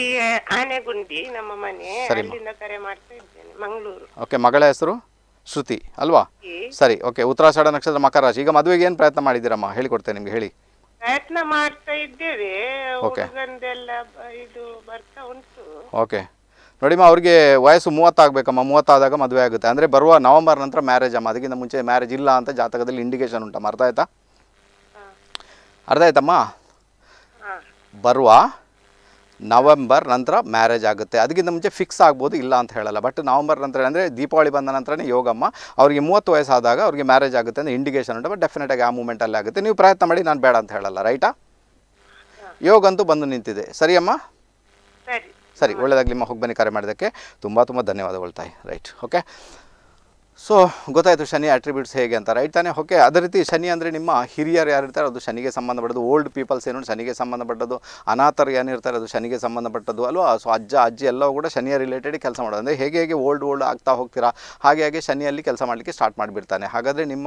ಆನೆಗುಂಡಿ ನಮ್ಮ ಮನೆ ಅಲ್ಲಿಂದ ಕರೆ ಮಾಡ್ತಾ ಇದ್ದೇನೆ ಮಂಗಳೂರು ಓಕೆ ಮಗಳ ಹೆಸರು ಶ್ರುತಿ ಅಲ್ವಾ ಸರಿ ಓಕೆ ಉತ್ತರಾಷಾಢ ನಕ್ಷತ್ರ ಮಕರ ರಾಶಿ ಈಗ ಮದುವೆಗೆ ಏನು ಪ್ರಯತ್ನ ಮಾಡಿದ್ದೀರಮ್ಮ ಹೇಳಿಕೊಡ್ತೇನೆ ನಿಮಗೆ ಹೇಳಿ ಪ್ರಯತ್ನ ಮಾಡ್ತಾ ಇದ್ದೇವೆ ಓಕೆ ಇದು ಬರ್ತಾ ಉಂಟು ಓಕೆ ನೋಡಿಮ್ಮ ಅವ್ರಿಗೆ ವಯಸ್ಸು ಮೂವತ್ತಾಗಬೇಕಮ್ಮ ಮೂವತ್ತಾದಾಗ ಮದುವೆ ಆಗುತ್ತೆ ಅಂದರೆ ಬರುವ ನವಂಬರ್ ನಂತರ ಮ್ಯಾರೇಜ್ ಅಮ್ಮ ಅದಕ್ಕಿಂತ ಮುಂಚೆ ಮ್ಯಾರೇಜ್ ಇಲ್ಲ ಅಂತ ಜಾತಕದಲ್ಲಿ ಇಂಡಿಕೇಶನ್ ಉಂಟಮ್ಮ ಅರ್ಥ ಆಯ್ತಾ ಅರ್ಥ ಆಯ್ತಮ್ಮ ಬರುವ ನವೆಂಬರ್ ನಂತರ ಮ್ಯಾರೇಜ್ ಆಗುತ್ತೆ ಅದಕ್ಕಿಂತ ಮುಂಚೆ ಫಿಕ್ಸ್ ಆಗ್ಬೋದು ಇಲ್ಲ ಅಂತ ಹೇಳಲ್ಲ ಬಟ್ ನವಂಬರ್ ನಂತರ ಅಂದರೆ ದೀಪಾವಳಿ ಬಂದ ನಂತರನೇ ಯೋಗಮ್ಮ ಅವ್ರಿಗೆ ಮೂವತ್ತು ವಯಸ್ಸಾದಾಗ ಅವ್ರಿಗೆ ಮ್ಯಾರೇಜ್ ಆಗುತ್ತೆ ಅಂದರೆ ಇಂಡಿಕೇಶನ್ ಉಂಟು ಬಟ್ ಡೆಫಿನೆಟಾಗಿ ಆ ಮೂಮೆಂಟಲ್ಲಿ ಆಗುತ್ತೆ ನೀವು ಪ್ರಯತ್ನ ಮಾಡಿ ನಾನು ಬೇಡ ಅಂತ ಹೇಳಲ್ಲ ರೈಟಾ ಅಂತೂ ಬಂದು ನಿಂತಿದೆ ಸರಿಯಮ್ಮ ಸರಿ ಒಳ್ಳೆಯದಾಗಲಿ ಹೋಗಿ ಬನ್ನಿ ಕರೆ ಮಾಡೋದಕ್ಕೆ ತುಂಬ ತುಂಬ ಧನ್ಯವಾದಗಳು ತಾಯಿ ರೈಟ್ ಓಕೆ ಸೊ ಗೊತ್ತಾಯಿತು ಶನಿ ಅಟ್ರಿಬ್ಯೂಟ್ಸ್ ಹೇಗೆ ಅಂತ ರೈಟ್ ತಾನೆ ಓಕೆ ಅದೇ ರೀತಿ ಶನಿ ಅಂದರೆ ನಿಮ್ಮ ಹಿರಿಯರು ಯಾರಿರ್ತಾರೆ ಅದು ಶನಿಗೆ ಸಂಬಂಧಪಟ್ಟದ್ದು ಓಲ್ಡ್ ಪೀಪಲ್ಸ್ ಏನು ಶನಿಗೆ ಸಂಬಂಧಪಟ್ಟದ್ದು ಅನಾಥರು ಏನಿರ್ತಾರೆ ಅದು ಶನಿಗೆ ಸಂಬಂಧಪಟ್ಟದ್ದು ಅಲ್ವಾ ಸೊ ಅಜ್ಜ ಅಜ್ಜಿ ಎಲ್ಲವೂ ಕೂಡ ಶನಿಯ ರಿಲೇಟೆಡ್ ಕೆಲಸ ಮಾಡೋದು ಅಂದರೆ ಹೇಗೆ ಹೇಗೆ ಓಲ್ಡ್ ಓಲ್ಡ್ ಆಗ್ತಾ ಹೋಗ್ತೀರಾ ಹಾಗೆ ಹಾಗೆ ಶನಿಯಲ್ಲಿ ಕೆಲಸ ಮಾಡಲಿಕ್ಕೆ ಸ್ಟಾರ್ಟ್ ಮಾಡಿಬಿಡ್ತಾನೆ ಹಾಗಾದರೆ ನಿಮ್ಮ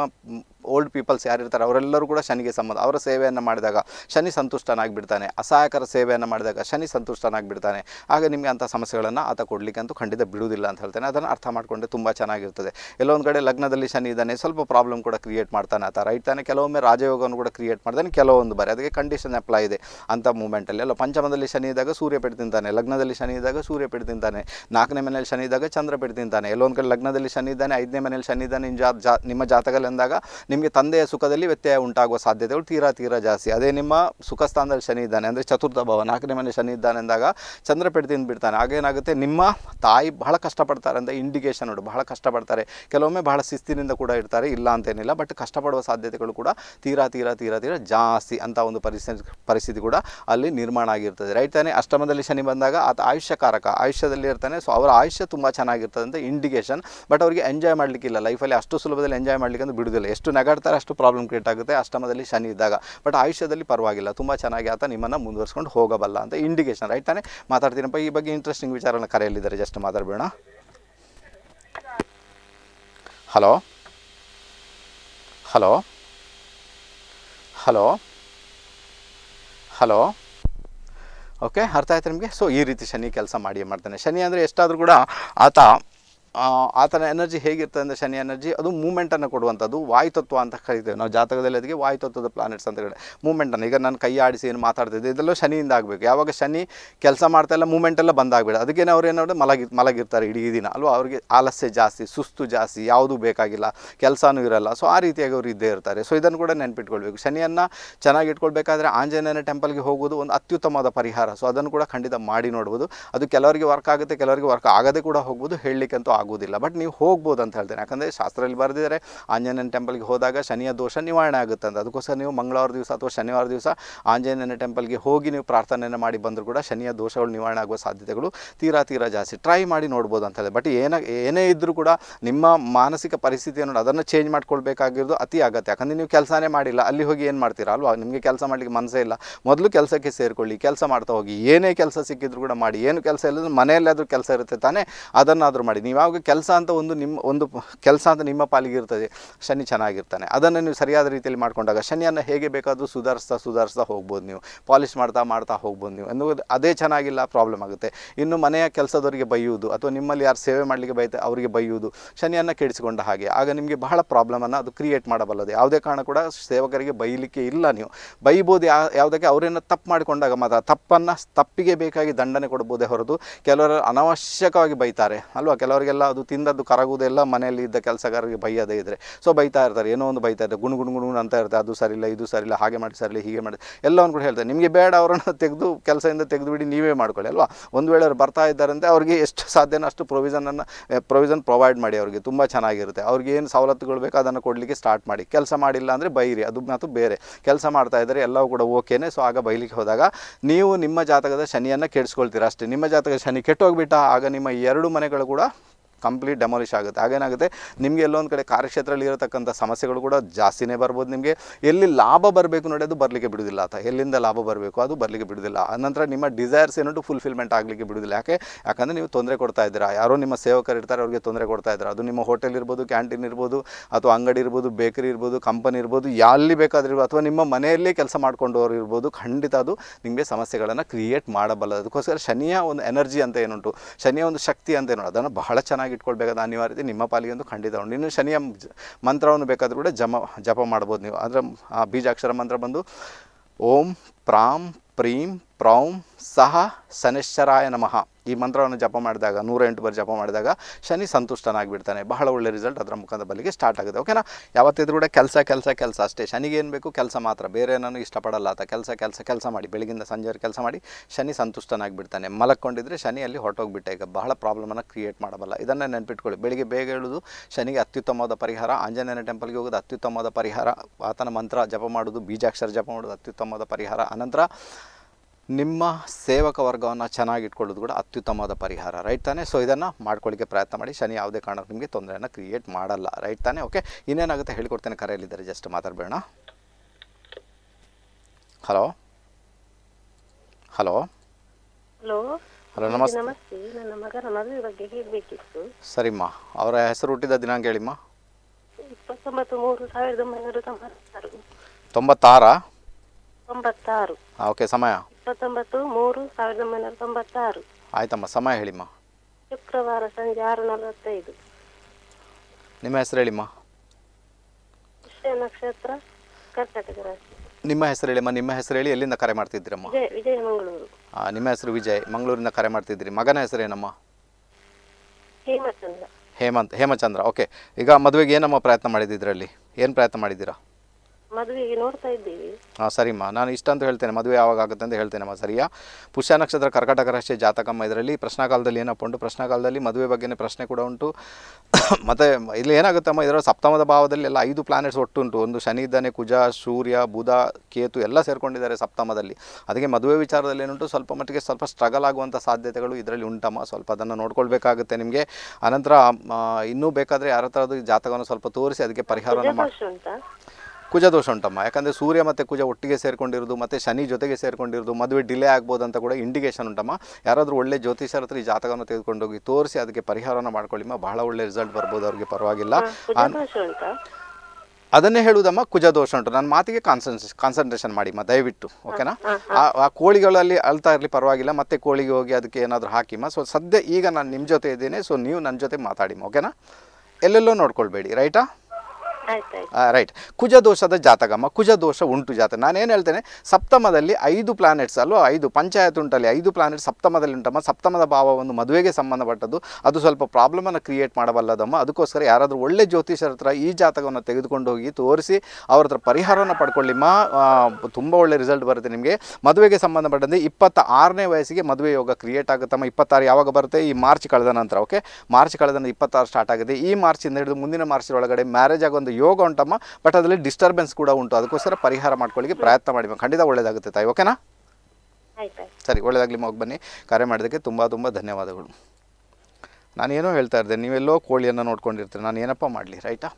ಓಲ್ಡ್ ಪೀಪಲ್ಸ್ ಇರ್ತಾರೆ ಅವರೆಲ್ಲರೂ ಕೂಡ ಶನಿಗೆ ಸಂಬಂಧ ಅವರ ಸೇವೆಯನ್ನು ಮಾಡಿದಾಗ ಶನಿ ಸಂತುಷ್ಟನಾಗಿಬಿಡ್ತಾನೆ ಅಸಹಾಯಕರ ಸೇವೆಯನ್ನು ಮಾಡಿದಾಗ ಶನಿ ಸಂತುಷ್ಟನಾಗಿಬಿಡ್ತಾನೆ ಆಗ ನಿಮಗೆ ಅಂಥ ಸಮಸ್ಯೆಗಳನ್ನು ಆತ ಕೊಡಲಿಕ್ಕೆ ಅಂತೂ ಖಂಡಿತ ಬಿಡುವುದಿಲ್ಲ ಅಂತ ಹೇಳ್ತಾನೆ ಅದನ್ನು ಅರ್ಥ ಮಾಡಿಕೊಂಡೆ ತುಂಬ ಚೆನ್ನಾಗಿರ್ತದೆ ಎಲ್ಲೊಂದು ಕಡೆ ಲಗ್ನದಲ್ಲಿ ಶನಿ ಇದ್ದಾನೆ ಸ್ವಲ್ಪ ಪ್ರಾಬ್ಲಮ್ ಕೂಡ ಕ್ರಿಯೇಟ್ ಮಾಡ್ತಾನೆ ಆತ ರೈಟ್ ತಾನೆ ಕೆಲವೊಮ್ಮೆ ರಾಜಯೋಗವನ್ನು ಕೂಡ ಕ್ರಿಯೇಟ್ ಮಾಡ್ತಾನೆ ಕೆಲವೊಂದು ಬಾರಿ ಅದಕ್ಕೆ ಕಂಡೀಷನ್ ಅಪ್ಲೈ ಇದೆ ಅಂಥ ಮೂಮೆಂಟಲ್ಲಿ ಎಲ್ಲ ಪಂಚಮದಲ್ಲಿ ಶನಿ ಇದ್ದಾಗ ಸೂರ್ಯ ಪಿಡ್ತಿಂತಾನೆ ಲಗ್ನದಲ್ಲಿ ಶನಿ ಇದ್ದಾಗ ಸೂರ್ಯ ಪಿಡ್ತಿಂತಾನೆ ತಿಂತಾನೆ ನಾಲ್ಕನೇ ಮನೆಯಲ್ಲಿ ಶನಿ ಇದ್ದಾಗ ಚಂದ್ರ ಪಿಡ್ತಿಂತಾನೆ ಎಲ್ಲೊಂದು ಕಡೆ ಲಗ್ನದಲ್ಲಿ ಶನಿ ಇದ್ದಾನೆ ಐದನೇ ಮನೆಯಲ್ಲಿ ಶನಿ ಇದ್ದಾನೆ ನಿಮ್ಮ ಜಾ ನಿಮ್ಮ ಅಂದಾಗ ನಿಮಗೆ ತಂದೆಯ ಸುಖದಲ್ಲಿ ವ್ಯತ್ಯಯ ಉಂಟಾಗುವ ಸಾಧ್ಯತೆಗಳು ತೀರಾ ತೀರಾ ಜಾಸ್ತಿ ಅದೇ ನಿಮ್ಮ ಸುಖ ಸ್ಥಾನದಲ್ಲಿ ಶನಿ ಇದ್ದಾನೆ ಅಂದರೆ ಚತುರ್ಥ ಭವ ನಾಲ್ಕನೇ ಮನೆ ಶನಿ ಇದ್ದಾನೆ ಅಂದಾಗ ತಿಂದು ಬಿಡ್ತಾನೆ ಹಾಗೇನಾಗುತ್ತೆ ನಿಮ್ಮ ತಾಯಿ ಬಹಳ ಕಷ್ಟಪಡ್ತಾರೆ ಅಂತ ಇಂಡಿಕೇಷನ್ ನೋಡು ಬಹಳ ಕಷ್ಟಪಡ್ತಾರೆ ಕೆಲವೊಮ್ಮೆ ಬಹಳ ಶಿಸ್ತಿನಿಂದ ಕೂಡ ಇರ್ತಾರೆ ಇಲ್ಲ ಅಂತೇನಿಲ್ಲ ಬಟ್ ಕಷ್ಟಪಡುವ ಸಾಧ್ಯತೆಗಳು ಕೂಡ ತೀರಾ ತೀರಾ ತೀರಾ ತೀರಾ ಜಾಸ್ತಿ ಅಂತ ಒಂದು ಪರಿಸ್ಥಿತಿ ಪರಿಸ್ಥಿತಿ ಕೂಡ ಅಲ್ಲಿ ನಿರ್ಮಾಣ ಆಗಿರ್ತದೆ ರೈಟ್ ತಾನೆ ಅಷ್ಟಮದಲ್ಲಿ ಶನಿ ಬಂದಾಗ ಆತ ಆಯುಷ್ಯಕಾರಕ ಆಯುಷ್ಯದಲ್ಲಿ ಇರ್ತಾನೆ ಸೊ ಅವರ ಆಯುಷ್ಯ ತುಂಬ ಚೆನ್ನಾಗಿರ್ತದೆ ಅಂತ ಇಂಡಿಕೇಷನ್ ಬಟ್ ಅವರಿಗೆ ಎಂಜಾಯ್ ಮಾಡಲಿಕ್ಕಿಲ್ಲ ಲೈಫಲ್ಲಿ ಅಷ್ಟು ಸುಲಭದಲ್ಲಿ ಎಂಜಾಯ್ ಮಾಡಲಿಕ್ಕೆ ಬಿಡುವುದಿಲ್ಲ ಎಷ್ಟು ನಗಾಡ್ತಾರೆ ಅಷ್ಟು ಪ್ರಾಬ್ಲಮ್ ಕ್ರಿಯೇಟ್ ಆಗುತ್ತೆ ಅಷ್ಟಮದಲ್ಲಿ ಶನಿ ಇದ್ದಾಗ ಬಟ್ ಆಯುಷ್ಯದಲ್ಲಿ ಪರವಾಗಿಲ್ಲ ತುಂಬ ಚೆನ್ನಾಗಿ ಆತ ನಿಮ್ಮನ್ನು ಮುಂದುವರ್ಸ್ಕೊಂಡು ಹೋಗಬಲ್ಲ ಅಂತ ಇಂಡಿಕೇಶನ್ ರೈಟ್ ತಾನೇ ಮಾತಾಡ್ತೀನಪ್ಪ ಈ ಬಗ್ಗೆ ಇಂಟ್ರೆಸ್ಟಿಂಗ್ ವಿಚಾರನ ಕರೆಯಲಿದ್ದಾರೆ ಜಸ್ಟ್ ಮಾತಾಡ್ಬೇಡ hello hello hello hello okay ಅರ್ಥ ಆಯ್ತು ನಿಮಗೆ ಸೊ ಈ ರೀತಿ ಶನಿ ಕೆಲಸ ಮಾಡಿ ಮಾಡ್ತಾನೆ ಶನಿ ಅಂದರೆ ಎಷ್ಟಾದರೂ ಕೂಡ ಆತ ಆತನ ಎನರ್ಜಿ ಹೇಗಿರ್ತದೆ ಅಂದರೆ ಶನಿ ಎನರ್ಜಿ ಅದು ಮೂಮೆಂಟನ್ನು ಕೊಡುವಂಥದ್ದು ವಾಯುತತ್ವ ಅಂತ ಕರಿತೇವೆ ನಾವು ಜಾತಕದಲ್ಲಿ ಅದಕ್ಕೆ ವಾಯುತತ್ವದ ಪ್ಲಾನೆಟ್ಸ್ ಅಂತ ಹೇಳಿ ಮೂಮೆಂಟನ್ನು ಈಗ ನಾನು ಕೈ ಆಡಿಸಿ ಏನು ಮಾತಾಡ್ತಿದ್ದೆ ಇದೆಲ್ಲ ಶನಿಯಿಂದ ಆಗಬೇಕು ಯಾವಾಗ ಶನಿ ಕೆಲಸ ಮಾಡ್ತಾ ಇಲ್ಲ ಮೂಮೆಂಟೆಲ್ಲ ಬಂದಾಗಬೇಡ ಅದಕ್ಕೇನೆ ಅವ್ರು ಏನೋ ಮಲಗಿ ಮಲಗಿರ್ತಾರೆ ಇಡೀ ದಿನ ಅಲ್ವಾ ಅವರಿಗೆ ಆಲಸ್ಯ ಜಾಸ್ತಿ ಸುಸ್ತು ಜಾಸ್ತಿ ಯಾವುದೂ ಬೇಕಾಗಿಲ್ಲ ಕೆಲಸನೂ ಇರಲ್ಲ ಸೊ ಆ ರೀತಿಯಾಗಿ ಅವರು ಇದ್ದೇ ಇರ್ತಾರೆ ಸೊ ಇದನ್ನು ಕೂಡ ನೆನಪಿಟ್ಕೊಳ್ಬೇಕು ಶನಿಯನ್ನು ಚೆನ್ನಾಗಿ ಆಂಜನೇಯನ ಟೆಂಪಲ್ಗೆ ಹೋಗೋದು ಒಂದು ಅತ್ಯುತ್ತಮವಾದ ಪರಿಹಾರ ಸೊ ಅದನ್ನು ಕೂಡ ಖಂಡಿತ ಮಾಡಿ ನೋಡ್ಬೋದು ಅದು ಕೆಲವರಿಗೆ ವರ್ಕ್ ಆಗುತ್ತೆ ಕೆಲವರಿಗೆ ವರ್ಕ್ ಆಗದೆ ಕೂಡ ಹೋಗ್ಬೋದು ಅಂತೂ ಆಗೋದಿಲ್ಲ ಬಟ್ ನೀವು ಹೋಗ್ಬೋದು ಅಂತ ಹೇಳ್ತೇನೆ ಯಾಕಂದರೆ ಶಾಸ್ತ್ರದಲ್ಲಿ ಬರೆದಿದ್ದಾರೆ ಆಂಜನೇಯನ ಟೆಂಪಲ್ಗೆ ಹೋದಾಗ ಶನಿಯ ದೋಷ ನಿವಾರಣೆ ಆಗುತ್ತೆ ಅಂತ ಅದಕ್ಕೋಸ್ಕರ ನೀವು ಮಂಗಳವಾರ ದಿವಸ ಅಥವಾ ಶನಿವಾರ ದಿವಸ ಆಂಜನೇಯನ ಟೆಂಪಲ್ಗೆ ಹೋಗಿ ನೀವು ಪ್ರಾರ್ಥನೆಯನ್ನು ಮಾಡಿ ಬಂದರೂ ಕೂಡ ಶನಿಯ ದೋಷಗಳು ನಿವಾರಣೆ ಆಗುವ ಸಾಧ್ಯತೆಗಳು ತೀರಾ ತೀರಾ ಜಾಸ್ತಿ ಟ್ರೈ ಮಾಡಿ ನೋಡ್ಬೋದು ಅಂತ ಹೇಳಿ ಬಟ್ ಏನ ಏನೇ ಇದ್ದರೂ ಕೂಡ ನಿಮ್ಮ ಮಾನಸಿಕ ಪರಿಸ್ಥಿತಿಯನ್ನು ಅದನ್ನು ಚೇಂಜ್ ಮಾಡ್ಕೊಳ್ಬೇಕಾಗಿರೋದು ಅತಿ ಆಗತ್ತೆ ಯಾಕಂದರೆ ನೀವು ಕೆಲಸನೇ ಮಾಡಿಲ್ಲ ಅಲ್ಲಿ ಹೋಗಿ ಏನು ಮಾಡ್ತೀರಾ ಅಲ್ವಾ ನಿಮಗೆ ಕೆಲಸ ಮಾಡಲಿಕ್ಕೆ ಮನಸ್ಸೇ ಇಲ್ಲ ಮೊದಲು ಕೆಲಸಕ್ಕೆ ಸೇರಿಕೊಳ್ಳಿ ಕೆಲಸ ಮಾಡ್ತಾ ಹೋಗಿ ಏನೇ ಕೆಲಸ ಸಿಕ್ಕಿದ್ರು ಕೂಡ ಮಾಡಿ ಏನು ಕೆಲಸ ಇಲ್ಲ ಮನೆಯಲ್ಲಾದರೂ ಕೆಲಸ ಇರುತ್ತೆ ತಾನೇ ಅದನ್ನಾದರೂ ಮಾಡಿ ನೀವು ಕೆಲಸ ಅಂತ ಒಂದು ನಿಮ್ಮ ಒಂದು ಕೆಲಸ ಅಂತ ನಿಮ್ಮ ಪಾಲಿಗೆ ಇರ್ತದೆ ಶನಿ ಚೆನ್ನಾಗಿರ್ತಾನೆ ಅದನ್ನು ನೀವು ಸರಿಯಾದ ರೀತಿಯಲ್ಲಿ ಮಾಡಿಕೊಂಡಾಗ ಶನಿಯನ್ನು ಹೇಗೆ ಬೇಕಾದರೂ ಸುಧಾರಿಸ್ತಾ ಸುಧಾರಿಸ್ತಾ ಹೋಗ್ಬೋದು ನೀವು ಪಾಲಿಷ್ ಮಾಡ್ತಾ ಮಾಡ್ತಾ ಹೋಗ್ಬೋದು ನೀವು ಅನ್ನೋದು ಅದೇ ಚೆನ್ನಾಗಿಲ್ಲ ಪ್ರಾಬ್ಲಮ್ ಆಗುತ್ತೆ ಇನ್ನು ಮನೆಯ ಕೆಲಸದವರಿಗೆ ಬೈಯುವುದು ಅಥವಾ ನಿಮ್ಮಲ್ಲಿ ಯಾರು ಸೇವೆ ಮಾಡಲಿಕ್ಕೆ ಬೈತೆ ಅವರಿಗೆ ಬೈಯುವುದು ಶನಿಯನ್ನು ಕೆಡಿಸಿಕೊಂಡ ಹಾಗೆ ಆಗ ನಿಮಗೆ ಬಹಳ ಪ್ರಾಬ್ಲಮನ್ನು ಅದು ಕ್ರಿಯೇಟ್ ಮಾಡಬಲ್ಲದೆ ಯಾವುದೇ ಕಾರಣ ಕೂಡ ಸೇವಕರಿಗೆ ಬೈಲಿಕ್ಕೆ ಇಲ್ಲ ನೀವು ಬೈಬೋದು ಯಾವುದಕ್ಕೆ ಅವರೇನೋ ತಪ್ಪು ಮಾಡಿಕೊಂಡಾಗ ಮಾತ್ರ ತಪ್ಪನ್ನು ತಪ್ಪಿಗೆ ಬೇಕಾಗಿ ದಂಡನೆ ಕೊಡ್ಬೋದೇ ಹೊರತು ಕೆಲವರು ಅನವಶ್ಯಕವಾಗಿ ಬೈತಾರೆ ಅಲ್ವಾ ಕೆಲವರಿಗೆಲ್ಲ ಎಲ್ಲ ಅದು ತಿಂದದ್ದು ಕರಗುವುದೆಲ್ಲ ಮನೆಯಲ್ಲಿ ಇದ್ದ ಕೆಲಸಗಾರರಿಗೆ ಬೈಯದೇ ಇದ್ದರೆ ಸೊ ಬೈತಾ ಇರ್ತಾರೆ ಏನೋ ಒಂದು ಬೈತಾ ಇರ್ತಾರೆ ಗುಣ ಗುಣ ಗುಣ ಅಂತ ಇರ್ತಾರೆ ಅದು ಸರಿ ಇಲ್ಲ ಇದು ಸರಿ ಇಲ್ಲ ಹಾಗೆ ಮಾಡಿ ಸರಿಯಿಲ್ಲ ಹೀಗೆ ಮಾಡಿ ಎಲ್ಲವನ್ನು ಕೂಡ ಹೇಳ್ತಾರೆ ನಿಮಗೆ ಬೇಡ ಅವರನ್ನು ತೆಗೆದು ಕೆಲಸದಿಂದ ತೆಗೆದು ಬಿಡಿ ನೀವೇ ಮಾಡ್ಕೊಳ್ಳಿ ಅಲ್ವಾ ಒಂದು ವೇಳೆ ಅವ್ರು ಬರ್ತಾ ಇದ್ದಾರಂತೆ ಅವ್ರಿಗೆ ಎಷ್ಟು ಸಾಧ್ಯನೋ ಅಷ್ಟು ಪ್ರೊವಿಷನನ್ನು ಪ್ರೊವಿಷನ್ ಪ್ರೊವೈಡ್ ಮಾಡಿ ಅವರಿಗೆ ತುಂಬ ಚೆನ್ನಾಗಿರುತ್ತೆ ಅವ್ರಿಗೆ ಏನು ಸವಲತ್ತುಗಳು ಬೇಕೋ ಅದನ್ನು ಕೊಡಲಿಕ್ಕೆ ಸ್ಟಾರ್ಟ್ ಮಾಡಿ ಕೆಲಸ ಮಾಡಿಲ್ಲ ಅಂದರೆ ಬೈರಿ ಅದು ಮಾತು ಬೇರೆ ಕೆಲಸ ಮಾಡ್ತಾ ಇದ್ದಾರೆ ಎಲ್ಲವೂ ಕೂಡ ಓಕೆನೇ ಸೊ ಆಗ ಬೈಲಿಕ್ಕೆ ಹೋದಾಗ ನೀವು ನಿಮ್ಮ ಜಾತಕದ ಶನಿಯನ್ನು ಕೆಡಿಸ್ಕೊಳ್ತೀರ ಅಷ್ಟೇ ನಿಮ್ಮ ಜಾತಕದ ಶನಿ ಕೆಟ್ಟೋಗ್ಬಿಟ್ಟ ಆಗ ನಿಮ್ಮ ಎರಡು ಮನೆಗಳು ಕೂಡ ಕಂಪ್ಲೀಟ್ ಡೆಮಾಲಿಷ್ ಆಗುತ್ತೆ ಹಾಗೇನಾಗುತ್ತೆ ನಿಮಗೆ ಎಲ್ಲೊಂದು ಕಡೆ ಕಾರ್ಯಕ್ಷೇತ್ರದಲ್ಲಿ ಇರತಕ್ಕಂಥ ಸಮಸ್ಯೆಗಳು ಕೂಡ ಜಾಸ್ತಿನೇ ಬರ್ಬೋದು ನಿಮಗೆ ಎಲ್ಲಿ ಲಾಭ ಬರಬೇಕು ನೋಡೋದು ಅದು ಬರಲಿಕ್ಕೆ ಬಿಡೋದಿಲ್ಲ ಆತ ಎಲ್ಲಿಂದ ಲಾಭ ಬರಬೇಕು ಅದು ಬರಲಿಕ್ಕೆ ಬಿಡೋದಿಲ್ಲ ನಂತರ ನಿಮ್ಮ ಡಿಸೈರ್ಸ್ ಏನಂಟು ಫುಲ್ಫಿಲ್ಮೆಂಟ್ ಆಗಲಿಕ್ಕೆ ಬಿಡೋದಿಲ್ಲ ಯಾಕೆ ಯಾಕಂದರೆ ನೀವು ತೊಂದರೆ ಕೊಡ್ತಾ ಇದ್ದೀರಾ ಯಾರೋ ನಿಮ್ಮ ಸೇವಕರು ಇರ್ತಾರೆ ಅವರಿಗೆ ತೊಂದರೆ ಕೊಡ್ತಾ ಇದ್ದಾರೆ ಅದು ನಿಮ್ಮ ಹೋಟೆಲ್ ಇರ್ಬೋದು ಕ್ಯಾಂಟೀನ್ ಇರ್ಬೋದು ಅಥವಾ ಅಂಗಡಿ ಇರ್ಬೋದು ಬೇಕರಿ ಇರ್ಬೋದು ಕಂಪನಿ ಇರ್ಬೋದು ಎಲ್ಲಿ ಬೇಕಾದ್ರೂ ಅಥವಾ ನಿಮ್ಮ ಮನೆಯಲ್ಲೇ ಕೆಲಸ ಮಾಡ್ಕೊಂಡವರು ಇರ್ಬೋದು ಖಂಡಿತ ಅದು ನಿಮಗೆ ಸಮಸ್ಯೆಗಳನ್ನು ಕ್ರಿಯೇಟ್ ಮಾಡಬಲ್ಲ ಅದಕ್ಕೋಸ್ಕರ ಶನಿಯ ಒಂದು ಎನರ್ಜಿ ಅಂತ ಏನುಂಟು ಶನಿಯ ಒಂದು ಶಕ್ತಿ ಅಂತ ಏನು ಅದನ್ನು ಬಹಳ ಚೆನ್ನಾಗಿ ಇಟ್ಕೊಳ್ಬೇಕಾದ ಅನಿವಾರ್ಯತೆ ನಿಮ್ಮ ಪಾಲಿಗೆ ಒಂದು ಖಂಡಿತ ಉಂಟು ಇನ್ನು ಶನಿಯ ಮಂತ್ರವನ್ನು ಬೇಕಾದರೂ ಕೂಡ ಜಮ ಜಪ ಮಾಡ್ಬೋದು ನೀವು ಅಂದರೆ ಆ ಬೀಜಾಕ್ಷರ ಮಂತ್ರ ಬಂದು ಓಂ ಪ್ರಾಂ ಪ್ರೀಂ ಪ್ರೌಂ ಸಹ ಸನೇಶ್ವರಾಯ ನಮಃ ಈ ಮಂತ್ರವನ್ನು ಜಪ ಮಾಡಿದಾಗ ನೂರ ಎಂಟು ಬಾರಿ ಜಪ ಮಾಡಿದಾಗ ಶನಿ ಸಂತುಷ್ಟನಾಗಿಬಿಡ್ತಾನೆ ಬಹಳ ಒಳ್ಳೆ ರಿಸಲ್ಟ್ ಅದರ ಮುಖದ ಬಲಿಗೆ ಸ್ಟಾರ್ಟ್ ಆಗುತ್ತೆ ಓಕೆನಾ ಯಾವತ್ತಿದ್ರೂ ಕೂಡ ಕೆಲಸ ಕೆಲಸ ಕೆಲಸ ಅಷ್ಟೇ ಶನಿಗೆ ಏನು ಬೇಕು ಕೆಲಸ ಮಾತ್ರ ಬೇರೆ ಏನೂ ಇಷ್ಟಪಡಲ್ಲ ಆತ ಕೆಲಸ ಕೆಲಸ ಕೆಲಸ ಮಾಡಿ ಬೆಳಗಿಂದ ಸಂಜೆ ಕೆಲಸ ಮಾಡಿ ಶನಿ ಸಂತುಷ್ಟನಾಗಿಬಿಡ್ತಾನೆ ಮಲಕ್ಕೊಂಡಿದ್ರೆ ಶನಿ ಅಲ್ಲಿ ಹೊರಟೋಗ್ಬಿಟ್ಟೆ ಈಗ ಬಹಳ ಪ್ರಾಬ್ಲಮನ್ನು ಕ್ರಿಯೇಟ್ ಮಾಡಬಲ್ಲ ಇದನ್ನು ನೆನಪಿಟ್ಕೊಳ್ಳಿ ಬೆಳಿಗ್ಗೆ ಬೇಗ ಹೇಳೋದು ಶನಿಗೆ ಅತ್ಯುತ್ತಮವಾದ ಪರಿಹಾರ ಆಂಜನೇಯನ ಟೆಂಪಲ್ಗೆ ಹೋಗೋದು ಅತ್ಯುತ್ತಮವಾದ ಪರಿಹಾರ ಆತನ ಮಂತ್ರ ಜಪ ಮಾಡೋದು ಬೀಜಾಕ್ಷರ ಜಪ ಮಾಡೋದು ಅತ್ಯುತ್ತಮವಾದ ಪರಿಹಾರ ಅನಂತರ ನಿಮ್ಮ ಸೇವಕ ವರ್ಗವನ್ನು ಚೆನ್ನಾಗಿ ಇಟ್ಕೊಳ್ಳೋದು ಕೂಡ ಅತ್ಯುತ್ತಮವಾದ ಪರಿಹಾರ ರೈಟ್ ತಾನೇ ಸೊ ಇದನ್ನು ಮಾಡ್ಕೊಳ್ಳಿಕ್ಕೆ ಪ್ರಯತ್ನ ಮಾಡಿ ಶನಿ ಯಾವುದೇ ಕಾರಣಕ್ಕೂ ನಿಮಗೆ ತೊಂದರೆಯನ್ನು ಕ್ರಿಯೇಟ್ ಮಾಡಲ್ಲ ರೈಟ್ ತಾನೇ ಓಕೆ ಇನ್ನೇನಾಗುತ್ತೆ ಹೇಳ್ಕೊಡ್ತೇನೆ ಕರೆಯಲ್ಲಿದ್ದಾರೆ ಜಸ್ಟ್ ಮಾತಾಡಬೇಡ ಹಲೋ ಹಲೋ ಹಲೋ ಹಲೋ ನಮಸ್ತೆ ನನ್ನ ಮಗನ ಮದುವೆ ಬಗ್ಗೆ ಹೇಳಬೇಕಿತ್ತು ಸರಿಮ್ಮ ಅವರ ಹೆಸರು ಹುಟ್ಟಿದ ದಿನಾಂಕ ಹೇಳಿಮ್ಮ ಇಪ್ಪತ್ತೊಂಬತ್ತು ಮೂರು ಸಾವಿರದ ತೊಂಬತ್ತಾರಾ ಓಕೆ ಸಮಯ ಇಪ್ಪತ್ತೊಂಬತ್ತು ಮೂರು ಸಾವಿರದ ಒಂಬೈನೂರ ತೊಂಬತ್ತಾರು ಆಯ್ತಮ್ಮ ಸಮಯ ಹೇಳಿಮ್ಮ ಶುಕ್ರವಾರ ಸಂಜೆ ಆರು ನಲವತ್ತೈದು ನಿಮ್ಮ ಹೆಸರು ಹೇಳಿಮ್ಮ ಪುಷ್ಯ ನಕ್ಷತ್ರ ಕರ್ಕಟಕ ರಾಶಿ ನಿಮ್ಮ ಹೆಸರು ಹೇಳಿಮ್ಮ ನಿಮ್ಮ ಹೆಸರು ಹೇಳಿ ಎಲ್ಲಿಂದ ಕರೆ ಮಾಡ್ತಿದ್ದೀರಮ್ಮ ವಿಜಯ ವಿಜಯ ಮಂಗಳೂರು ಆ, ನಿಮ್ಮ ಹೆಸರು ವಿಜಯ್ ಮಂಗಳೂರಿಂದ ಕರೆ ಮಾಡ್ತಿದ್ದೀರಿ ಮಗನ ಹೆಸರು ಏನಮ್ಮ ಹೇಮಂತ್ ಹೇಮಂತ್ ಹೇಮಚಂದ್ರ ಓಕೆ ಈಗ ಮದುವೆಗೆ ಏನಮ್ಮ ಪ್ರಯತ್ನ ಮಾಡಿದ್ದು ಏನು ಪ್ರಯತ್ನ ಮಾಡಿದ್ದೀರಾ ನೋಡ್ತಾ ಇದ್ದೀವಿ ಸರಿಮ್ಮ ನಾನು ಇಷ್ಟಂತ ಹೇಳ್ತೇನೆ ಮದುವೆ ಯಾವಾಗ ಆಗುತ್ತೆ ಅಂತ ಅಮ್ಮ ಸರಿಯಾ ಪುಷ್ಯ ನಕ್ಷತ್ರ ಕರ್ಕಾಟಕ ರಾಶಿಯ ಜಾತಕಮ್ಮ ಇದರಲ್ಲಿ ಪ್ರಶ್ನಾಕಾಲದಲ್ಲಿ ಏನಪ್ಪ ಉಂಟು ಪ್ರಶ್ನಾಕಾಲದಲ್ಲಿ ಮದುವೆ ಬಗ್ಗೆ ಪ್ರಶ್ನೆ ಕೂಡ ಉಂಟು *coughs* ಮತ್ತೆ ಇಲ್ಲಿ ಏನಾಗುತ್ತಮ್ಮ ಇದರ ಸಪ್ತಮದ ಭಾವದಲ್ಲಿ ಎಲ್ಲ ಐದು ಪ್ಲಾನೆಟ್ಸ್ ಒಟ್ಟುಂಟು ಒಂದು ಶನಿ ಇದ್ದಾನೆ ಕುಜ ಸೂರ್ಯ ಬುಧ ಕೇತು ಎಲ್ಲ ಸೇರ್ಕೊಂಡಿದ್ದಾರೆ ಸಪ್ತಮದಲ್ಲಿ ಅದಕ್ಕೆ ಮದುವೆ ವಿಚಾರದಲ್ಲಿ ಏನುಂಟು ಸ್ವಲ್ಪ ಮಟ್ಟಿಗೆ ಸ್ವಲ್ಪ ಸ್ಟ್ರಗಲ್ ಆಗುವಂಥ ಸಾಧ್ಯತೆಗಳು ಇದರಲ್ಲಿ ಉಂಟಮ್ಮ ಸ್ವಲ್ಪ ಅದನ್ನು ನೋಡ್ಕೊಳ್ಬೇಕಾಗುತ್ತೆ ನಿಮಗೆ ಅನಂತರ ಇನ್ನೂ ಬೇಕಾದರೆ ಯಾರ ಥರದ್ದು ಜಾತಕವನ್ನು ಸ್ವಲ್ಪ ತೋರಿಸಿ ಅದಕ್ಕೆ ಪರಿಹಾರವನ್ನು ಮಾಡಿ ಕುಜ ದೋಷ ಉಂಟಮ್ಮ ಯಾಕಂದರೆ ಸೂರ್ಯ ಮತ್ತು ಕುಜ ಒಟ್ಟಿಗೆ ಸೇರಿಕೊಂಡಿರೋದು ಮತ್ತು ಶನಿ ಜೊತೆಗೆ ಸೇರಿಕೊಂಡಿರೋದು ಮದುವೆ ಡಿಲೇ ಆಗ್ಬೋದು ಅಂತ ಕೂಡ ಇಂಡಿಕೇಷನ್ ಉಂಟಮ್ಮ ಯಾರಾದರೂ ಒಳ್ಳೆ ಜ್ಯೋತಿಷರ ಹತ್ರ ಈ ಜಾತಕವನ್ನು ತೆಗೆದುಕೊಂಡೋಗಿ ತೋರಿಸಿ ಅದಕ್ಕೆ ಪರಿಹಾರನ ಮಾಡ್ಕೊಳ್ಳಿಮ್ಮ ಬಹಳ ಒಳ್ಳೆ ರಿಸಲ್ಟ್ ಬರ್ಬೋದು ಅವ್ರಿಗೆ ಪರವಾಗಿಲ್ಲ ಅದನ್ನೇ ಹೇಳುವುದಮ್ಮ ಕುಜ ದೋಷ ಉಂಟು ನನ್ನ ಮಾತಿಗೆ ಕಾನ್ಸನ್ಟ್ರೇಷನ್ ಕಾನ್ಸಂಟ್ರೇಷನ್ ಮಾಡಿಮ್ಮ ದಯವಿಟ್ಟು ಓಕೆನಾ ಆ ಕೋಳಿಗಳಲ್ಲಿ ಅಳ್ತಾ ಇರಲಿ ಪರವಾಗಿಲ್ಲ ಮತ್ತೆ ಕೋಳಿಗೆ ಹೋಗಿ ಅದಕ್ಕೆ ಏನಾದರೂ ಹಾಕಿಮ್ಮ ಸೊ ಸದ್ಯ ಈಗ ನಾನು ನಿಮ್ಮ ಜೊತೆ ಇದ್ದೀನಿ ಸೊ ನೀವು ನನ್ನ ಜೊತೆ ಮಾತಾಡಿಮ್ಮ ಓಕೆನಾ ಎಲ್ಲೆಲ್ಲೋ ನೋಡ್ಕೊಳ್ಬೇಡಿ ರೈಟಾ ರೈಟ್ ಕುಜದೋಷದ ಜಾತಕಮ್ಮ ಕುಜ ದೋಷ ಉಂಟು ಜಾತಕ ನಾನೇನು ಹೇಳ್ತೇನೆ ಸಪ್ತಮದಲ್ಲಿ ಐದು ಪ್ಲಾನೆಟ್ಸ್ ಅಲ್ವಾ ಐದು ಪಂಚಾಯತ್ ಉಂಟಲ್ಲಿ ಐದು ಪ್ಲಾನೆಟ್ ಸಪ್ತಮದಲ್ಲಿ ಉಂಟಮ್ಮ ಸಪ್ತಮದ ಭಾವ ಒಂದು ಮದುವೆಗೆ ಸಂಬಂಧಪಟ್ಟದ್ದು ಅದು ಸ್ವಲ್ಪ ಪ್ರಾಬ್ಲಮನ್ನು ಕ್ರಿಯೇಟ್ ಮಾಡಬಲ್ಲದಮ್ಮ ಅದಕ್ಕೋಸ್ಕರ ಯಾರಾದರೂ ಒಳ್ಳೆ ಜ್ಯೋತಿಷರ ಹತ್ರ ಈ ಜಾತಕವನ್ನು ತೆಗೆದುಕೊಂಡು ಹೋಗಿ ತೋರಿಸಿ ಅವ್ರ ಹತ್ರ ಪರಿಹಾರವನ್ನು ಪಡ್ಕೊಳ್ಳಿಮ್ಮ ತುಂಬ ಒಳ್ಳೆ ರಿಸಲ್ಟ್ ಬರುತ್ತೆ ನಿಮಗೆ ಮದುವೆಗೆ ಸಂಬಂಧಪಟ್ಟಂತೆ ಇಪ್ಪತ್ತ ಆರನೇ ವಯಸ್ಸಿಗೆ ಮದುವೆ ಯೋಗ ಕ್ರಿಯೇಟ್ ಆಗುತ್ತಮ್ಮ ಇಪ್ಪತ್ತಾರು ಯಾವಾಗ ಬರುತ್ತೆ ಈ ಮಾರ್ಚ್ ಕಳೆದ ನಂತರ ಓಕೆ ಮಾರ್ಚ್ ಕಳೆದ ಇಪ್ಪತ್ತಾರು ಸ್ಟಾರ್ಟ್ ಆಗಿದೆ ಈ ಮಾರ್ಚಿಂದ ಹಿಡಿದು ಮುಂದಿನ ಮಾರ್ಚ್ ಒಳಗಡೆ ಮ್ಯಾರೇಜ್ ಒಂದು ಯೋಗ ಉಂಟಮ್ಮ ಬಟ್ ಅದರಲ್ಲಿ ಡಿಸ್ಟರ್ಬೆನ್ಸ್ ಕೂಡ ಉಂಟು ಅದಕ್ಕೋಸ್ಕರ ಪರಿಹಾರ ಮಾಡ್ಕೊಳ್ಳಿಕ್ಕೆ ಪ್ರಯತ್ನ ಮಾಡಿ ಖಂಡಿತ ಒಳ್ಳೇದಾಗುತ್ತೆ ತಾಯಿ ಓಕೆನಾ ಸರಿ ಒಳ್ಳೇದಾಗಲಿ ಮಗ ಬನ್ನಿ ಕರೆ ಮಾಡೋದಕ್ಕೆ ತುಂಬ ತುಂಬ ಧನ್ಯವಾದಗಳು ನಾನೇನೋ ಹೇಳ್ತಾ ಇದ್ದೆ ನೀವೆಲ್ಲೋ ಕೋಳಿಯನ್ನು ನೋಡ್ಕೊಂಡಿರ್ತೀನಿ ನಾನು ಏನಪ್ಪ ಮಾಡಲಿ ರೈಟಾ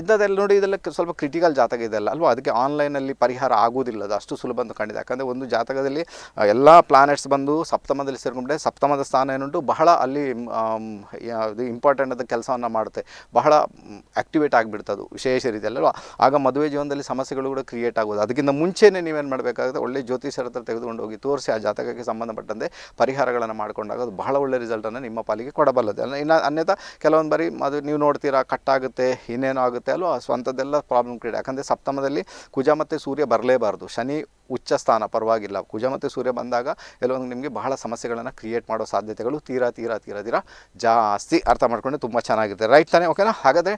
ಇಂಥದ್ದೆಲ್ಲ ನೋಡಿ ಇದೆಲ್ಲ ಸ್ವಲ್ಪ ಕ್ರಿಟಿಕಲ್ ಜಾತಕ ಇದೆಲ್ಲ ಅಲ್ವಾ ಅದಕ್ಕೆ ಆನ್ಲೈನಲ್ಲಿ ಪರಿಹಾರ ಆಗೋದಿಲ್ಲ ಅದು ಅಷ್ಟು ಸುಲಭ ಅಂತ ಕಂಡಿದೆ ಯಾಕಂದರೆ ಒಂದು ಜಾತಕದಲ್ಲಿ ಎಲ್ಲ ಪ್ಲಾನೆಟ್ಸ್ ಬಂದು ಸಪ್ತಮದಲ್ಲಿ ಸೇರ್ಕೊಂಡ್ರೆ ಸಪ್ತಮದ ಸ್ಥಾನ ಏನುಂಟು ಬಹಳ ಅಲ್ಲಿ ಇದು ಇಂಪಾರ್ಟೆಂಟ್ ಅದು ಕೆಲಸವನ್ನು ಮಾಡುತ್ತೆ ಬಹಳ ಆ್ಯಕ್ಟಿವೇಟ್ ಆಗಿಬಿಡ್ತದೆ ಅದು ವಿಶೇಷ ರೀತಿಯಲ್ಲಿ ಅಲ್ವಾ ಆಗ ಮದುವೆ ಜೀವನದಲ್ಲಿ ಸಮಸ್ಯೆಗಳು ಕೂಡ ಕ್ರಿಯೇಟ್ ಆಗೋದು ಅದಕ್ಕಿಂತ ಮುಂಚೆನೇ ನೀವೇನು ಮಾಡಬೇಕಾಗುತ್ತೆ ಒಳ್ಳೆ ಜ್ಯೋತಿಷರ ಹತ್ರ ತೆಗೆದುಕೊಂಡು ಹೋಗಿ ತೋರಿಸಿ ಆ ಜಾತಕಕ್ಕೆ ಸಂಬಂಧಪಟ್ಟಂತೆ ಪರಿಹಾರಗಳನ್ನು ಮಾಡಿಕೊಂಡಾಗ ಅದು ಬಹಳ ಒಳ್ಳೆ ರಿಸಲ್ಟನ್ನು ನಿಮ್ಮ ಪಾಲಿಗೆ ಅಲ್ಲ ಇನ್ನು ಅನ್ಯಥ ಕೆಲವೊಂದು ಬಾರಿ ಅದು ನೀವು ನೋಡ್ತೀರಾ ಕಟ್ಟಾಗುತ್ತೆ ಇನ್ನೇನು ಆಗುತ್ತೆ ಅಲ್ಲೋ ಸ್ವಂತದೆಲ್ಲ ಪ್ರಾಬ್ಲಮ್ ಕ್ರಿಯೇಟ್ ಯಾಕಂದರೆ ಸಪ್ತಮದಲ್ಲಿ ಕುಜ ಮತ್ತು ಸೂರ್ಯ ಬರಲೇಬಾರ್ದು ಶನಿ ಉಚ್ಚ ಸ್ಥಾನ ಪರವಾಗಿಲ್ಲ ಕುಜ ಮತ್ತು ಸೂರ್ಯ ಬಂದಾಗ ಕೆಲವೊಂದು ನಿಮಗೆ ಬಹಳ ಸಮಸ್ಯೆಗಳನ್ನು ಕ್ರಿಯೇಟ್ ಮಾಡೋ ಸಾಧ್ಯತೆಗಳು ತೀರಾ ತೀರಾ ತೀರಾ ತೀರಾ ಜಾಸ್ತಿ ಅರ್ಥ ಮಾಡ್ಕೊಂಡು ತುಂಬ ಚೆನ್ನಾಗಿರುತ್ತೆ ರೈಟ್ ತಾನೇ ಓಕೆನಾ ಹಾಗಾದರೆ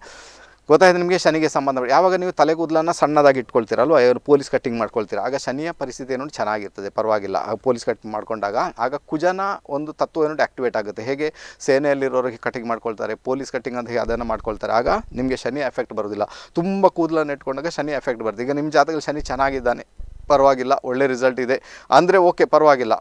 ಗೊತ್ತಾಯ್ತು ನಿಮಗೆ ಶನಿಗೆ ಸಂಬಂಧ ಯಾವಾಗ ನೀವು ಕೂದಲನ್ನು ಸಣ್ಣದಾಗಿ ಇಟ್ಕೊಳ್ತೀರಲ್ವ ಇವರು ಪೊಲೀಸ್ ಕಟ್ಟಿಂಗ್ ಮಾಡ್ಕೊಳ್ತೀರ ಆಗ ಶನಿಯ ಪರಿಸ್ಥಿತಿ ಏನೋ ಚೆನ್ನಾಗಿರ್ತದೆ ಪರವಾಗಿಲ್ಲ ಆ ಪೊಲೀಸ್ ಕಟ್ ಮಾಡ್ಕೊಂಡಾಗ ಆಗ ಕುಜನ ಒಂದು ತತ್ವ ಏನೋ ಆ್ಯಕ್ಟಿವೇಟ್ ಆಗುತ್ತೆ ಹೇಗೆ ಸೇನೆಯಲ್ಲಿರೋರಿಗೆ ಕಟಿಂಗ್ ಮಾಡ್ಕೊಳ್ತಾರೆ ಪೊಲೀಸ್ ಕಟ್ಟಿಂಗ್ ಅಂತ ಹೇಗೆ ಅದನ್ನು ಮಾಡ್ಕೊಳ್ತಾರೆ ಆಗ ನಿಮಗೆ ಶನಿ ಎಫೆಕ್ಟ್ ಬರೋದಿಲ್ಲ ತುಂಬ ಕೂದಲನ್ನು ಇಟ್ಕೊಂಡಾಗ ಶನಿ ಎಫೆಕ್ಟ್ ಬರುತ್ತೆ ಈಗ ನಿಮ್ಮ ಜಾತಕದಲ್ಲಿ ಶನಿ ಚೆನ್ನಾಗಿದ್ದಾನೆ ಪರವಾಗಿಲ್ಲ ಒಳ್ಳೆ ರಿಸಲ್ಟ್ ಇದೆ ಅಂದರೆ ಓಕೆ ಪರವಾಗಿಲ್ಲ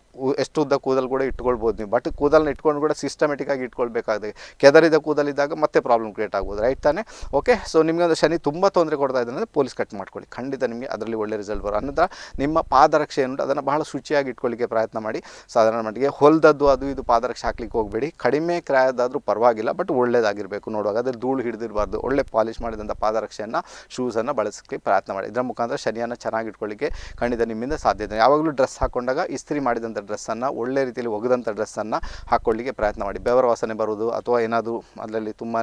ಎಷ್ಟು ಉದ್ದ ಕೂದಲು ಕೂಡ ಇಟ್ಕೊಳ್ಬೋದು ನೀವು ಬಟ್ ಕೂದಲನ್ನ ಇಟ್ಕೊಂಡು ಕೂಡ ಸಿಸ್ಟಮೆಟಿಕ್ಕಾಗಿ ಇಟ್ಕೊಳ್ಬೇಕಾಗಿದೆ ಕೆದರಿದ ಕೂದಲಿದ್ದಾಗ ಮತ್ತೆ ಪ್ರಾಬ್ಲಮ್ ಕ್ರಿಯೇಟ್ ಆಗ್ಬೋದು ರೈಟ್ ತಾನೆ ಓಕೆ ಸೊ ನಿಮಗೆ ಒಂದು ಶನಿ ತುಂಬ ತೊಂದರೆ ಕೊಡ್ತಾ ಇದೆ ಅಂದರೆ ಪೊಲೀಸ್ ಕಟ್ ಮಾಡ್ಕೊಳ್ಳಿ ಖಂಡಿತ ನಿಮಗೆ ಅದರಲ್ಲಿ ಒಳ್ಳೆ ರಿಸಲ್ಟ್ ಬರೋ ಅನ್ನೋದ ನಿಮ್ಮ ಪಾದರಕ್ಷೆ ಏನು ಅದನ್ನು ಬಹಳ ಶುಚಿಯಾಗಿ ಇಟ್ಕೊಳ್ಳಿಕ್ಕೆ ಪ್ರಯತ್ನ ಮಾಡಿ ಸಾಧಾರಣ ಮಟ್ಟಿಗೆ ಹೊಲದದ್ದು ಅದು ಇದು ಪಾದರಕ್ಷೆ ಹಾಕ್ಲಿಕ್ಕೆ ಹೋಗಬೇಡಿ ಕಡಿಮೆ ಕ್ರಾಯದಾದರೂ ಪರವಾಗಿಲ್ಲ ಬಟ್ ಒಳ್ಳೇದಾಗಿರಬೇಕು ನೋಡುವಾಗ ಅದೇ ಧೂಳು ಹಿಡಿದಿರಬಾರ್ದು ಒಳ್ಳೆ ಪಾಲಿಶ್ ಮಾಡಿದಂಥ ಪಾದರಕ್ಷೆಯನ್ನು ಶೂಸನ್ನು ಬಳಸಲಿಕ್ಕೆ ಪ್ರಯತ್ನ ಮಾಡಿ ಇದರ ಮುಖಾಂತರ ಶನಿಯನ್ನು ಚೆನ್ನಾಗಿ ಇಟ್ಕೊಳ್ಳಿಕ್ಕೆ ಖಂಡಿತ ನಿಮ್ಮಿಂದ ಸಾಧ್ಯ ಯಾವಾಗಲೂ ಡ್ರೆಸ್ ಹಾಕೊಂಡಾಗ ಇಸ್ತ್ರಿ ಮಾಡಿದಂಥ ಡ್ರೆಸ್ಸನ್ನು ಒಳ್ಳೆ ರೀತಿಯಲ್ಲಿ ಒಗೆದಂಥ ಡ್ರೆಸ್ಸನ್ನು ಹಾಕ್ಕೊಳ್ಳಿಕ್ಕೆ ಪ್ರಯತ್ನ ಮಾಡಿ ಬೆವರ ವಾಸನೆ ಬರೋದು ಅಥವಾ ಏನಾದರೂ ಅದರಲ್ಲಿ ತುಂಬಾ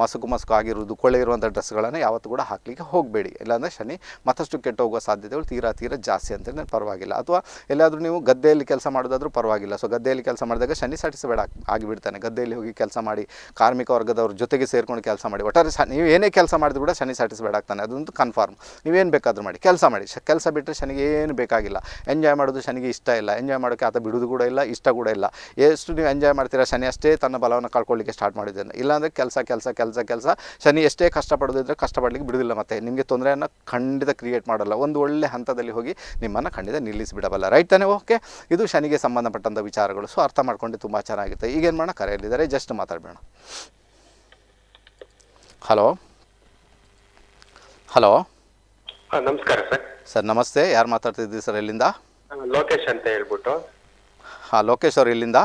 ಮಸುಕು ಮಸುಕು ಆಗಿರೋದು ಕೊಳೆ ಇರುವಂಥ ಡ್ರೆಸ್ಗಳನ್ನು ಯಾವತ್ತೂ ಕೂಡ ಹಾಕಲಿಕ್ಕೆ ಹೋಗಬೇಡಿ ಇಲ್ಲಾಂದರೆ ಶನಿ ಮತ್ತಷ್ಟು ಕೆಟ್ಟೋಗುವ ಸಾಧ್ಯತೆಗಳು ತೀರಾ ತೀರಾ ಜಾಸ್ತಿ ಅಂತೇಳಿ ಪರವಾಗಿಲ್ಲ ಅಥವಾ ಎಲ್ಲಾದರೂ ನೀವು ಗದ್ದೆಯಲ್ಲಿ ಕೆಲಸ ಮಾಡೋದಾದರೂ ಪರವಾಗಿಲ್ಲ ಸೊ ಗದ್ದೆಯಲ್ಲಿ ಕೆಲಸ ಮಾಡಿದಾಗ ಶನಿ ಸ್ಯಾಟಿಸ್ಫೈಡ್ ಆಗಿಬಿಡ್ತಾನೆ ಗದ್ದೆಯಲ್ಲಿ ಹೋಗಿ ಕೆಲಸ ಮಾಡಿ ಕಾರ್ಮಿಕ ವರ್ಗದವ್ರ ಜೊತೆಗೆ ಸೇರ್ಕೊಂಡು ಕೆಲಸ ಮಾಡಿ ಒಟ್ಟಾರೆ ನೀವು ಏನೇ ಕೆಲಸ ಮಾಡಿದ್ರು ಕೂಡ ಶನಿ ಸ್ಯಾಟಿಸ್ಫೈಡ್ ಆಗ್ತಾನೆ ಅದೊಂದು ಕನ್ಫರ್ಮ್ ನೀವೇನು ಬೇಕಾದರೂ ಮಾಡಿ ಕೆಲಸ ಮಾಡಿ ಕೆಲಸ ಬಿಟ್ಟರೆ ಶನಿಗೆ ಏನು ಬೇಕಾಗಿಲ್ಲ ಎಂಜಾಯ್ ಮಾಡೋದು ಶನಿಗೆ ಇಷ್ಟ ಇಲ್ಲ ಎಂಜಾಯ್ ಮಾಡೋಕ್ಕೆ ಆತ ಬಿಡೋದು ಕೂಡ ಇಲ್ಲ ಇಷ್ಟ ಕೂಡ ಇಲ್ಲ ಎಷ್ಟು ನೀವು ಎಂಜಾಯ್ ಮಾಡ್ತೀರಾ ಶನಿ ಅಷ್ಟೇ ತನ್ನ ಬಲವನ್ನು ಕಳ್ಕೊಳ್ಳಿಕ್ಕೆ ಸ್ಟಾರ್ಟ್ ಮಾಡಿದ್ದೇನೆ ಇಲ್ಲಾಂದರೆ ಕೆಲಸ ಕೆಲಸ ಕೆಲಸ ಕೆಲಸ ಶನಿ ಎಷ್ಟೇ ಕಷ್ಟಪಡೋದಿದ್ರೆ ಕಷ್ಟಪಡಲಿಕ್ಕೆ ಬಿಡೋದಿಲ್ಲ ಮತ್ತೆ ನಿಮಗೆ ತೊಂದರೆಯನ್ನು ಖಂಡಿತ ಕ್ರಿಯೇಟ್ ಮಾಡಲ್ಲ ಒಂದು ಒಳ್ಳೆ ಹಂತದಲ್ಲಿ ಹೋಗಿ ನಿಮ್ಮನ್ನು ಖಂಡಿತ ನಿಲ್ಲಿಸಿಬಿಡಬಲ್ಲ ರೈಟ್ ತಾನೇ ಓಕೆ ಇದು ಶನಿಗೆ ಸಂಬಂಧಪಟ್ಟಂಥ ವಿಚಾರಗಳು ಸೊ ಅರ್ಥ ಮಾಡ್ಕೊಂಡು ತುಂಬ ಚೆನ್ನಾಗಿರುತ್ತೆ ಈಗೇನು ಮಾಡೋಣ ಕರೆಯಲ್ಲಿದ್ದಾರೆ ಜಸ್ಟ್ ಮಾತಾಡಬೇಡ ಹಲೋ ಹಲೋ ನಮಸ್ಕಾರ ಸರ್ ಸರ್ ನಮಸ್ತೆ ಯಾರು ಮಾತಾಡ್ತಿದ್ದೀವಿ ಸರ್ ಎಲ್ಲಿಂದ ಲೋಕೇಶ್ ಅಂತ ಹೇಳ್ಬಿಟ್ಟು ಹಾಂ ಲೋಕೇಶ್ ಅವ್ರು ಇಲ್ಲಿಂದ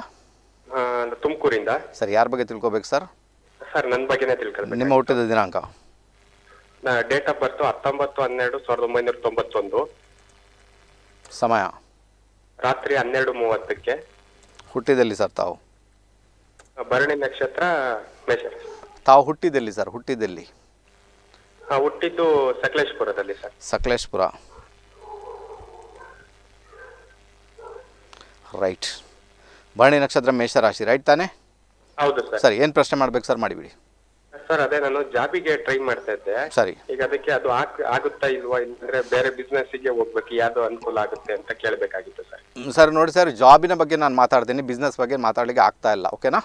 ತುಮಕೂರಿಂದ ಸರ್ ಯಾರ ಬಗ್ಗೆ ತಿಳ್ಕೊಬೇಕು ಸರ್ ಸರ್ ನನ್ನ ಬಗ್ಗೆನೇ ತಿಳ್ಕೊಳ್ಬೇಕು ನಿಮ್ಮ ಹುಟ್ಟಿದ ದಿನಾಂಕ ಡೇಟ್ ಆಫ್ ಬರ್ತು ಹತ್ತೊಂಬತ್ತು ಹನ್ನೆರಡು ಸಾವಿರದ ಒಂಬೈನೂರ ತೊಂಬತ್ತೊಂದು ಸಮಯ ರಾತ್ರಿ ಹನ್ನೆರಡು ಮೂವತ್ತಕ್ಕೆ ಹುಟ್ಟಿದಲ್ಲಿ ಸರ್ ತಾವು ಭರಣಿ ನಕ್ಷತ್ರ ತಾವು ಹುಟ್ಟಿದಲ್ಲಿ ಸರ್ ಹುಟ್ಟಿದಲ್ಲಿ ಹುಟ್ಟಿದ್ದು ಸಕಲೇಶ್ಪುರದಲ್ಲಿ ಸರ್ ಸಕಲೇಶ್ಪುರ ರೈಟ್ ಭರಣಿ ನಕ್ಷತ್ರ ರಾಶಿ ರೈಟ್ ತಾನೇ ಹೌದು ಸರ್ ಸರಿ ಏನು ಪ್ರಶ್ನೆ ಮಾಡ್ಬೇಕು ಸರ್ ಮಾಡಿಬಿಡಿ ಸರ್ ಅದೇ ನಾನು ಜಾಬಿಗೆ ಟ್ರೈ ಮಾಡ್ತಾ ಇದ್ದೆ ಸರಿ ಈಗ ಅದಕ್ಕೆ ಅದು ಆಗುತ್ತಾ ಇಲ್ವಾ ಇಲ್ಲಂದ್ರೆ ಬೇರೆ ಬಿಸ್ನೆಸ್ಗೆ ಹೋಗ್ಬೇಕು ಯಾವ್ದು ಅನುಕೂಲ ಆಗುತ್ತೆ ಅಂತ ಕೇಳಬೇಕಾಗಿತ್ತು ಸರ್ ಸರ್ ನೋಡಿ ಸರ್ ಜಾಬಿನ ಬಗ್ಗೆ ನಾನು ಮಾತಾಡ್ತೀನಿ ಬಿಸ್ನೆಸ್ ಬಗ್ಗೆ ಮಾತಾಡ್ಲಿಕ್ಕೆ ಆಗ್ತಾ ಇಲ್ಲ ಓಕೆನಾ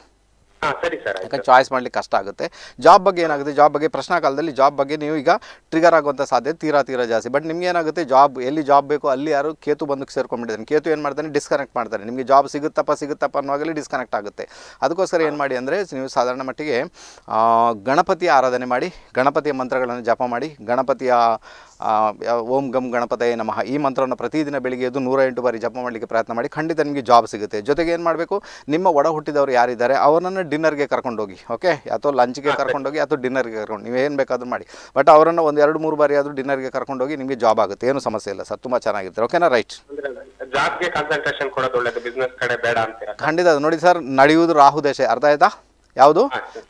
ಯಾಕಂದ್ರೆ ಚಾಯ್ಸ್ ಮಾಡ್ಲಿಕ್ಕೆ ಕಷ್ಟ ಆಗುತ್ತೆ ಜಾಬ್ ಬಗ್ಗೆ ಏನಾಗುತ್ತೆ ಜಾಬ್ ಬಗ್ಗೆ ಪ್ರಶ್ನಾ ಕಾಲದಲ್ಲಿ ಜಾಬ್ ಬಗ್ಗೆ ನೀವು ಈಗ ಟ್ರಿಗರ್ ಆಗುವಂಥ ಸಾಧ್ಯತೆ ತೀರಾ ತೀರಾ ಜಾಸ್ತಿ ಬಟ್ ನಿಮ್ಗೆ ಏನಾಗುತ್ತೆ ಜಾಬ್ ಎಲ್ಲಿ ಜಾಬ್ ಬೇಕು ಅಲ್ಲಿ ಯಾರು ಕೇತು ಬಂದಕ್ಕೆ ಸೇರ್ಕೊಂಡ್ಬಿಟ್ಟಿದ್ದಾನೆ ಕೇತು ಏನು ಮಾಡ್ತಾನೆ ಡಿಸ್ಕನೆಕ್ಟ್ ಮಾಡ್ತಾರೆ ನಿಮಗೆ ಜಾಬ್ ಸಿಗುತ್ತಪ್ಪ ಸಿಗುತ್ತಪ್ಪ ಅನ್ನೋವಾಗಲಿ ಡಿಸ್ಕನೆಕ್ಟ್ ಆಗುತ್ತೆ ಅದಕ್ಕೋಸ್ಕರ ಏನು ಮಾಡಿ ಅಂದರೆ ನೀವು ಸಾಧಾರಣ ಮಟ್ಟಿಗೆ ಗಣಪತಿ ಆರಾಧನೆ ಮಾಡಿ ಗಣಪತಿಯ ಮಂತ್ರಗಳನ್ನು ಜಪ ಮಾಡಿ ಗಣಪತಿಯ ಓಂ ಗಂ ಗಣಪತಯ ನಮಃ ಈ ಮಂತ್ರವನ್ನು ಪ್ರತಿದಿನ ಬೆಳಿಗ್ಗೆ ಎದ್ದು ನೂರ ಎಂಟು ಬಾರಿ ಜಪ ಮಾಡಲಿಕ್ಕೆ ಪ್ರಯತ್ನ ಮಾಡಿ ಖಂಡಿತ ನಿಮಗೆ ಜಾಬ್ ಸಿಗುತ್ತೆ ಜೊತೆಗೆ ಏನು ಮಾಡಬೇಕು ನಿಮ್ಮ ಒಡ ಹುಟ್ಟಿದವರು ಯಾರಿದ್ದಾರೆ ಅವರನ್ನು ಡಿನ್ನರ್ಗೆ ಕರ್ಕೊಂಡೋಗಿ ಓಕೆ ಅಥವಾ ಲಂಚ್ಗೆ ಕರ್ಕೊಂಡೋಗಿ ಅಥವಾ ಡಿನ್ನರ್ಗೆ ಕರ್ಕೊಂಡು ನೀವು ಏನು ಬೇಕಾದರೂ ಮಾಡಿ ಬಟ್ ಅವರನ್ನು ಒಂದು ಎರಡು ಮೂರು ಬಾರಿ ಆದರೂ ಡಿನ್ನರ್ಗೆ ಕರ್ಕೊಂಡೋಗಿ ನಿಮಗೆ ಜಾಬ್ ಆಗುತ್ತೆ ಏನು ಸಮಸ್ಯೆ ಇಲ್ಲ ಸರ್ ತುಂಬ ಚೆನ್ನಾಗಿರ್ತಾರೆ ಓಕೆನಾ ರೈಟ್ ಜಾಬ್ಗೆ ಕಾನ್ಸಂಟ್ರೇಷನ್ ಕೊಡೋದು ಒಳ್ಳೆಯದು ಬಿಸ್ನೆಸ್ ಕಡೆ ಬೇಡ ಅಂತ ಖಂಡಿತ ನೋಡಿ ಸರ್ ನಡೆಯುವುದು ರಾಹು ಅರ್ಧ ಅರ್ಥ ಆಯ್ತಾ ಯಾವುದು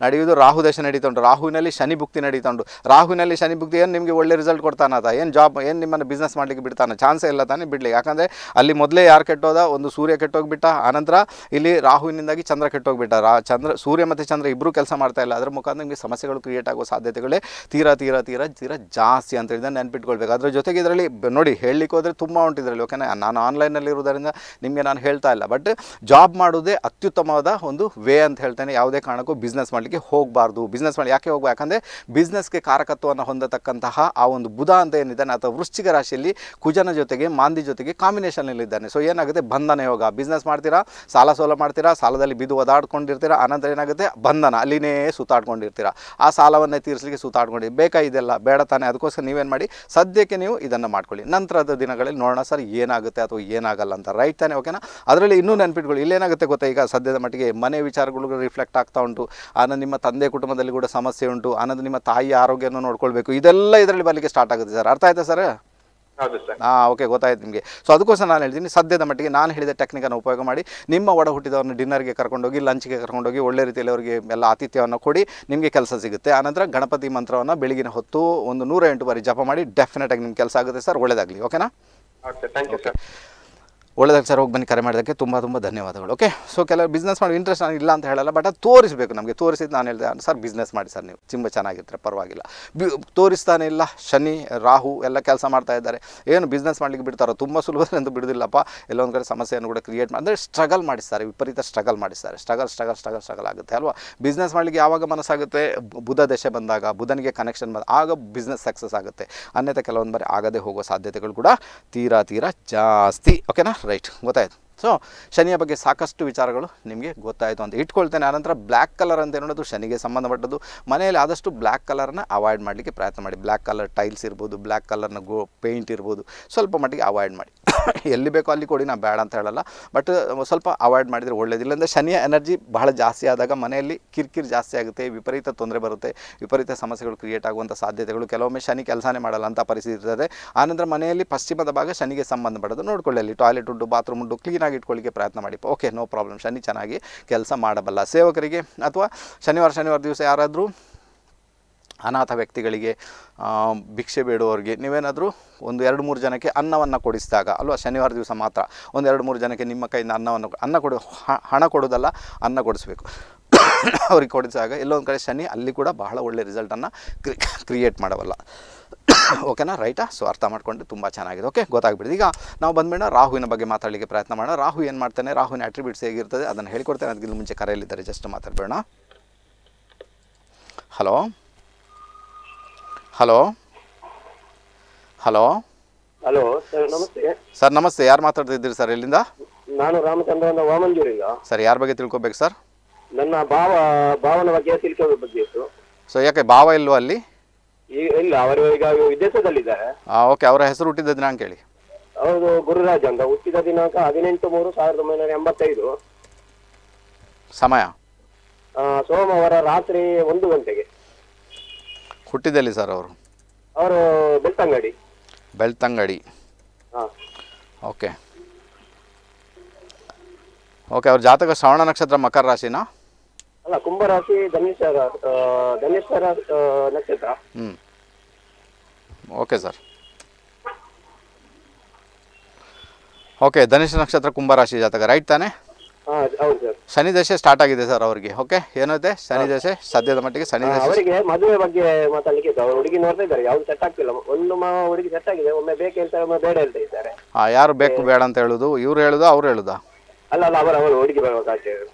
ನಡೆಯುವುದು ರಾಹು ದಶ ನಡೀತುಂಟು ರಾಹುವಿನಲ್ಲಿ ಶನಿ ಭುಕ್ತಿ ಉಂಟು ರಾಹುವಿನಲ್ಲಿ ಶನಿ ಭುಕ್ತಿ ಏನು ನಿಮಗೆ ಒಳ್ಳೆ ರಿಸಲ್ಟ್ ಕೊಡ್ತಾನ ಏನು ಜಾಬ್ ಏನು ನಿಮ್ಮನ್ನು ಬಿಸ್ನೆಸ್ ಮಾಡಲಿಕ್ಕೆ ಬಿಡ್ತಾನೆ ಚಾನ್ಸೇ ಇಲ್ಲ ತಾನೆ ಬಿಡಲಿ ಯಾಕಂದರೆ ಅಲ್ಲಿ ಮೊದಲೇ ಯಾರು ಕೆಟ್ಟೋದ ಒಂದು ಸೂರ್ಯ ಕೆಟ್ಟೋಗ್ಬಿಟ್ಟ ಆನಂತರ ಇಲ್ಲಿ ರಾಹುವಿನಿಂದಾಗಿ ಚಂದ್ರ ಕೆಟ್ಟೋಗ್ಬಿಟ್ಟ ರಾ ಚಂದ್ರ ಸೂರ್ಯ ಮತ್ತು ಚಂದ್ರ ಇಬ್ಬರು ಕೆಲಸ ಮಾಡ್ತಾ ಇಲ್ಲ ಅದರ ಮುಖಾಂತರ ನಿಮಗೆ ಸಮಸ್ಯೆಗಳು ಕ್ರಿಯೇಟ್ ಆಗೋ ಸಾಧ್ಯತೆಗಳೇ ತೀರಾ ತೀರಾ ತೀರಾ ತೀರಾ ಜಾಸ್ತಿ ಅಂತ ಹೇಳಿದ್ರೆ ನೆನ್ಪಿಟ್ಕೊಳ್ಬೇಕು ಅದರ ಜೊತೆಗೆ ಇದರಲ್ಲಿ ನೋಡಿ ಹೇಳಲಿಕ್ಕೆ ಹೋದರೆ ತುಂಬ ಉಂಟು ಇದರಲ್ಲಿ ಓಕೆನಾ ನಾನು ಆನ್ಲೈನಲ್ಲಿರುವುದರಿಂದ ನಿಮಗೆ ನಾನು ಹೇಳ್ತಾ ಇಲ್ಲ ಬಟ್ ಜಾಬ್ ಮಾಡೋದೇ ಅತ್ಯುತ್ತಮವಾದ ಒಂದು ವೇ ಅಂತ ಹೇಳ್ತೇನೆ ಯಾವುದೇ ಕಾರಣಕ್ಕೂ ಬಿಸ್ನೆಸ್ ಮಾಡಲಿಕ್ಕೆ ಹೋಗಬಾರ್ದು ಬಿಸ್ನೆಸ್ ಮಾಡಿ ಯಾಕೆ ಹೋಗಬೇಕು ಯಾಕಂದರೆ ಬಿಸ್ನೆಸ್ಗೆ ಕಾರಕತ್ವವನ್ನು ಹೊಂದತಕ್ಕಂತಹ ಆ ಒಂದು ಬುಧ ಅಂತ ಏನಿದ್ದಾನೆ ಅಥವಾ ವೃಶ್ಚಿಕ ರಾಶಿಯಲ್ಲಿ ಕುಜನ ಜೊತೆಗೆ ಮಾಂದಿ ಜೊತೆಗೆ ಕಾಂಬಿನೇಷನಲ್ಲಿದ್ದಾನೆ ಸೊ ಏನಾಗುತ್ತೆ ಬಂಧನ ಯೋಗ ಬಿಸ್ನೆಸ್ ಮಾಡ್ತೀರಾ ಸಾಲ ಸೋಲ ಮಾಡ್ತೀರಾ ಸಾಲದಲ್ಲಿ ಬಿದ್ದು ಒದಾಡ್ಕೊಂಡಿರ್ತೀರಾ ಆನಂತರ ಏನಾಗುತ್ತೆ ಬಂಧನ ಅಲ್ಲಿನೇ ಸುತ್ತಾಡ್ಕೊಂಡಿರ್ತೀರಾ ಆ ಸಾಲವನ್ನೇ ತೀರಿಸಲಿಕ್ಕೆ ಸುತ್ತಾಡ್ಕೊಂಡು ಬೇಕಾ ಇದೆಲ್ಲ ಬೇಡ ತಾನೆ ಅದಕ್ಕೋಸ್ಕರ ನೀವೇನು ಮಾಡಿ ಸದ್ಯಕ್ಕೆ ನೀವು ಇದನ್ನು ಮಾಡ್ಕೊಳ್ಳಿ ನಂತರದ ದಿನಗಳಲ್ಲಿ ನೋಡೋಣ ಸರ್ ಏನಾಗುತ್ತೆ ಅಥವಾ ಏನಾಗಲ್ಲ ಅಂತ ರೈಟ್ ತಾನೆ ಓಕೆನಾ ಅದರಲ್ಲಿ ಇನ್ನೂ ನೆನಪಿಟ್ಕೊಳ್ಳಿ ಇಲ್ಲೇನಾಗುತ್ತೆ ಗೊತ್ತಾ ಈಗ ಸದ್ಯದ ಮಟ್ಟಿಗೆ ಮನೆ ವಿಚಾರಗಳು ರಿಫ್ಲೆಕ್ಟ್ ಆಗ್ತಾ ಉಂಟು ಆನಂದ ನಿಮ್ಮ ತಂದೆ ಕುಟುಂಬದಲ್ಲಿ ಕೂಡ ಸಮಸ್ಯೆ ಉಂಟು ಆನಂದ ನಿಮ್ಮ ತಾಯಿ ಆರೋಗ್ಯವನ್ನು ನೋಡ್ಕೊಳ್ಬೇಕು ಇದೆಲ್ಲ ಇದರಲ್ಲಿ ಬರಲಿಕ್ಕೆ ಸ್ಟಾರ್ಟ್ ಆಗುತ್ತೆ ಸರ್ ಅರ್ಥ ಆಯ್ತಾ ಸರ್ ಹಾಂ ಓಕೆ ಗೊತ್ತಾಯ್ತು ನಿಮಗೆ ಸೊ ಅದಕ್ಕೋಸ್ಕರ ನಾನು ಹೇಳ್ತೀನಿ ಸದ್ಯದ ಮಟ್ಟಿಗೆ ನಾನು ಹೇಳಿದ ಟೆಕ್ನಿಕನ್ನು ಉಪಯೋಗ ಮಾಡಿ ನಿಮ್ಮ ಒಡ ಹುಟ್ಟಿದವ್ರನ್ನ ಡಿನ್ನರ್ಗೆ ಕರ್ಕೊಂಡೋಗಿ ಲಂಚ್ಗೆ ಕರ್ಕೊಂಡೋಗಿ ಒಳ್ಳೆ ರೀತಿಯಲ್ಲಿ ಅವರಿಗೆ ಎಲ್ಲ ಆತಿಥ್ಯವನ್ನು ಕೊಡಿ ನಿಮಗೆ ಕೆಲಸ ಸಿಗುತ್ತೆ ಆನಂತರ ಗಣಪತಿ ಮಂತ್ರವನ್ನು ಬೆಳಗಿನ ಹೊತ್ತು ಒಂದು ನೂರ ಎಂಟು ಬಾರಿ ಜಪ ಮಾಡಿ ಆಗಿ ನಿಮ್ಗೆ ಕೆಲಸ ಆಗುತ್ತೆ ಸರ್ ಒಳ್ಳೇದಾಗಲಿ ಓಕೆನಾ ಓಕೆ ಥ್ಯಾಂಕ್ ಯು ಸರ್ ಒಳ್ಳೆದಾಗ ಸರ್ ಹೋಗಿ ಬನ್ನಿ ಕರೆ ಮಾಡೋದಕ್ಕೆ ತುಂಬ ತುಂಬ ಧನ್ಯವಾದಗಳು ಓಕೆ ಸೊ ಕೆಲವರು ಬಿಸ್ನೆಸ್ ಮಾಡಿ ಇಂಟ್ರೆಸ್ಟ್ ನಾನು ಇಲ್ಲ ಅಂತ ಹೇಳಲ್ಲ ಬಟ್ ಅದು ತೋರಿಸಬೇಕು ನಮಗೆ ತೋರಿಸಿದ್ದು ನಾನು ಹೇಳಿದೆ ಸರ್ ಬಿಸ್ನೆಸ್ ಮಾಡಿ ಸರ್ ನೀವು ತುಂಬ ಚೆನ್ನಾಗಿರ್ತಾರೆ ಪರವಾಗಿಲ್ಲ ಬಿ ತೋರಿಸ್ತಾನೆ ಇಲ್ಲ ಶನಿ ರಾಹು ಎಲ್ಲ ಕೆಲಸ ಮಾಡ್ತಾ ಇದ್ದಾರೆ ಏನು ಬಿಸ್ನೆಸ್ ಮಾಡಲಿಕ್ಕೆ ಬಿಡ್ತಾರೋ ತುಂಬ ಸುಲಭದಲ್ಲಿ ಬಿಡೋದಿಲ್ಲಪ್ಪ ಎಲ್ಲೊಂದು ಕಡೆ ಸಮಸ್ಯೆಯನ್ನು ಕೂಡ ಕ್ರಿಯೇಟ್ ಮಾಡಿದ್ರೆ ಸ್ಟ್ರಗಲ್ ಮಾಡಿಸ್ತಾರೆ ವಿಪರೀತ ಸ್ಟ್ರಗಲ್ ಮಾಡಿಸ್ತಾರೆ ಸ್ಟ್ರಗಲ್ ಸ್ಟ್ರಗಲ್ ಸ್ಟ್ರಗಲ್ ಸ್ಟ್ರಗಲ್ ಆಗುತ್ತೆ ಅಲ್ವಾ ಬಿಸ್ನೆಸ್ ಮಾಡಲಿಕ್ಕೆ ಯಾವಾಗ ಮನಸ್ಸಾಗುತ್ತೆ ಬುಧ ದಶೆ ಬಂದಾಗ ಬುಧನಿಗೆ ಕನೆಕ್ಷನ್ ಬಂದ ಆಗ ಬಿಸ್ನೆಸ್ ಸಕ್ಸಸ್ ಆಗುತ್ತೆ ಅನ್ಯತೆ ಕೆಲವೊಂದು ಬಾರಿ ಆಗದೆ ಹೋಗೋ ಸಾಧ್ಯತೆಗಳು ಕೂಡ ತೀರಾ ತೀರಾ ಜಾಸ್ತಿ ಓಕೆನಾ ರೈಟ್ ಗೊತ್ತಾಯಿತು ಸೊ ಶನಿಯ ಬಗ್ಗೆ ಸಾಕಷ್ಟು ವಿಚಾರಗಳು ನಿಮಗೆ ಗೊತ್ತಾಯಿತು ಅಂತ ಇಟ್ಕೊಳ್ತೇನೆ ಆನಂತರ ಬ್ಲ್ಯಾಕ್ ಕಲರ್ ಅಂತ ಏನೋದು ಶನಿಗೆ ಸಂಬಂಧಪಟ್ಟದ್ದು ಮನೆಯಲ್ಲಿ ಆದಷ್ಟು ಬ್ಲ್ಯಾಕ್ ಕಲರ್ನ ಅವಾಯ್ಡ್ ಮಾಡಲಿಕ್ಕೆ ಪ್ರಯತ್ನ ಮಾಡಿ ಬ್ಲ್ಯಾಕ್ ಕಲರ್ ಟೈಲ್ಸ್ ಇರ್ಬೋದು ಬ್ಲ್ಯಾಕ್ ಕಲರ್ನ ಗೋ ಪೇಂಟ್ ಇರ್ಬೋದು ಸ್ವಲ್ಪ ಮಟ್ಟಿಗೆ ಅವಾಯ್ಡ್ ಮಾಡಿ ಎಲ್ಲಿ ಬೇಕೋ ಅಲ್ಲಿ ಕೊಡಿ ನಾನು ಬೇಡ ಅಂತ ಹೇಳಲ್ಲ ಬಟ್ ಸ್ವಲ್ಪ ಅವಾಯ್ಡ್ ಮಾಡಿದರೆ ಒಳ್ಳೇದಿಲ್ಲ ಅಂದರೆ ಶನಿಯ ಎನರ್ಜಿ ಬಹಳ ಜಾಸ್ತಿ ಆದಾಗ ಮನೆಯಲ್ಲಿ ಕಿರಿಕಿರಿ ಜಾಸ್ತಿ ಆಗುತ್ತೆ ವಿಪರೀತ ತೊಂದರೆ ಬರುತ್ತೆ ವಿಪರೀತ ಸಮಸ್ಯೆಗಳು ಕ್ರಿಯೇಟ್ ಆಗುವಂಥ ಸಾಧ್ಯತೆಗಳು ಕೆಲವೊಮ್ಮೆ ಶನಿ ಕೆಲಸನೇ ಮಾಡಲ್ಲ ಅಂತ ಪರಿಸ್ಥಿತಿ ಇರ್ತದೆ ಆನಂತರ ಮನೆಯಲ್ಲಿ ಪಶ್ಚಿಮದ ಭಾಗ ಶನಿಗೆ ಸಂಬಂಧ ಪಡೋದು ಟಾಯ್ಲೆಟ್ ಉಂಡು ಬಾತ್ರೂಮ್ ಉಂಡು ಕ್ಲೀನಾಗಿ ಇಟ್ಕೊಳ್ಳಿಕ್ಕೆ ಪ್ರಯತ್ನ ಮಾಡಿ ಓಕೆ ನೋ ಪ್ರಾಬ್ಲಮ್ ಶನಿ ಚೆನ್ನಾಗಿ ಕೆಲಸ ಮಾಡಬಲ್ಲ ಸೇವಕರಿಗೆ ಅಥವಾ ಶನಿವಾರ ಶನಿವಾರ ದಿವಸ ಯಾರಾದರೂ ಅನಾಥ ವ್ಯಕ್ತಿಗಳಿಗೆ ಭಿಕ್ಷೆ ಬೇಡುವವ್ರಿಗೆ ನೀವೇನಾದರೂ ಒಂದು ಎರಡು ಮೂರು ಜನಕ್ಕೆ ಅನ್ನವನ್ನು ಕೊಡಿಸಿದಾಗ ಅಲ್ವಾ ಶನಿವಾರ ದಿವಸ ಮಾತ್ರ ಒಂದು ಎರಡು ಮೂರು ಜನಕ್ಕೆ ನಿಮ್ಮ ಕೈಯಿಂದ ಅನ್ನವನ್ನು ಅನ್ನ ಕೊಡು ಹಣ ಕೊಡೋದಲ್ಲ ಅನ್ನ ಕೊಡಿಸ್ಬೇಕು *coughs* ಅವ್ರಿಗೆ ಕೊಡಿಸಿದಾಗ ಎಲ್ಲೊಂದು ಕಡೆ ಶನಿ ಅಲ್ಲಿ ಕೂಡ ಬಹಳ ಒಳ್ಳೆಯ ರಿಸಲ್ಟನ್ನು ಕ್ರಿ ಕ್ರಿಯೇಟ್ ಮಾಡವಲ್ಲ ಓಕೆನಾ ರೈಟಾ ಸೊ ಅರ್ಥ ಮಾಡ್ಕೊಂಡು ತುಂಬ ಚೆನ್ನಾಗಿದೆ ಓಕೆ ಗೊತ್ತಾಗ್ಬಿಡಿದೆ ಈಗ ನಾವು ಬಂದ್ಮೇಲೆ ರಾಹುವಿನ ಬಗ್ಗೆ ಮಾತಾಡಲಿಕ್ಕೆ ಪ್ರಯತ್ನ ಮಾಡೋಣ ರಾಹು ಏನು ಮಾಡ್ತಾನೆ ರಾಹುವಿನ ಅಟ್ರಿಬ್ಯೂಟ್ಸ್ ಹೇಗಿರ್ತದೆ ಅದನ್ನು ಹೇಳ್ಕೊಡ್ತೇನೆ ಅದಕ್ಕಿಂತ ಮುಂಚೆ ಕರೆಯಲ್ಲಿದ್ದಾರೆ ಜಸ್ಟ್ ಮಾತಾಡಬೇಡ hello hello hello hello sir ನಮಸ್ತೆ ಸರ್ ನಮಸ್ತೆ ಯಾರು ಮಾತಾಡ್ತಿದ್ದೀರಿ ಸರ್ ಇಲ್ಲಿಂದ ನಾನು ರಾಮಚಂದ್ರನ ವಾಮಂಜೂರಿಂದ ಸರ್ ಯಾರ ಬಗ್ಗೆ ತಿಳ್ಕೊಬೇಕು ಸರ್ ನನ್ನ ಭಾವ ಭಾವನ ಬಗ್ಗೆ ತಿಳ್ಕೊಳ್ಳೋ ಬಗ್ಗೆ ಇತ್ತು ಸೊ ಯಾಕೆ ಭಾವ ಇಲ್ವೋ ಅಲ್ಲಿ ಇಲ್ಲ ಅವರು ಈಗ ವಿದೇಶದಲ್ಲಿದ್ದಾರೆ ಓಕೆ ಅವರ ಹೆಸರು ಹುಟ್ಟಿದ ದಿನಾಂಕ ಹೇಳಿ ಹೌದು ಗುರುರಾಜ್ ಅಂತ ಹುಟ್ಟಿದ ದಿನಾಂಕ ಹದಿನೆಂಟು ಮೂರು ಸಾವಿರದ ಒಂಬೈನೂರ ಎಂಬತ್ತೈದು ಸಮಯ ಸೋಮವಾರ ರಾತ್ರಿ ಒಂದು ಗಂಟೆಗೆ ಹುಟ್ಟಿದಲ್ಲಿ ಸರ್ ಅವರು ಅವರು ಬೆಳ್ತಂಗಡಿ ಬೆಳ್ತಂಗಡಿ ಓಕೆ ಓಕೆ ಅವ್ರ ಜಾತಕ ಶ್ರವಣ ನಕ್ಷತ್ರ ಮಕರ ರಾಶಿನಾ ಅಲ್ಲ ಕುಂಭರಾಶಿ ಧನೇಶ್ವರ ಧನೇಶ್ವರ ನಕ್ಷತ್ರ ಹ್ಞೂ ಓಕೆ ಸರ್ ಓಕೆ ಧನೇಶ್ ನಕ್ಷತ್ರ ಕುಂಭರಾಶಿ ಜಾತಕ ರೈಟ್ ತಾನೇ ಶನಿ ದಶೆ ಸ್ಟಾರ್ಟ್ ಆಗಿದೆ ಸರ್ ಅವರಿಗೆ ಓಕೆ ಏನೈತೆ ಶನಿ ದಶೆ ಸದ್ಯದ ಮಟ್ಟಿಗೆ ಶನಿ ದಶೆ ಅವರಿಗೆ ಮದುವೆ ಬಗ್ಗೆ ಮಾತಾಡ್ಲಿಕ್ಕೆ ಅವ್ರು ಹುಡುಗಿ ನೋಡ್ತಾ ಇದ್ದಾರೆ ಯಾವ್ದು ಸೆಟ್ ಆಗ್ತಿಲ್ಲ ಒಂದು ಮಾವ ಹುಡುಗಿ ಸೆಟ್ ಆಗಿದೆ ಒಮ್ಮೆ ಬೇಕು ಅಂತ ಒಮ್ಮೆ ಬೇಡ ಹೇಳ್ತಾ ಇದ್ದಾರೆ ಹಾ ಯಾರು ಬೇಕು ಬೇಡ ಅಂತ ಹೇಳುದು ಇವ್ರು ಹೇಳುದಾ ಅವ್ರು ಹೇಳುದಾ ಅಲ್ಲ ಅಲ್ಲ ಅವರ ಅವರು ಹುಡುಗಿ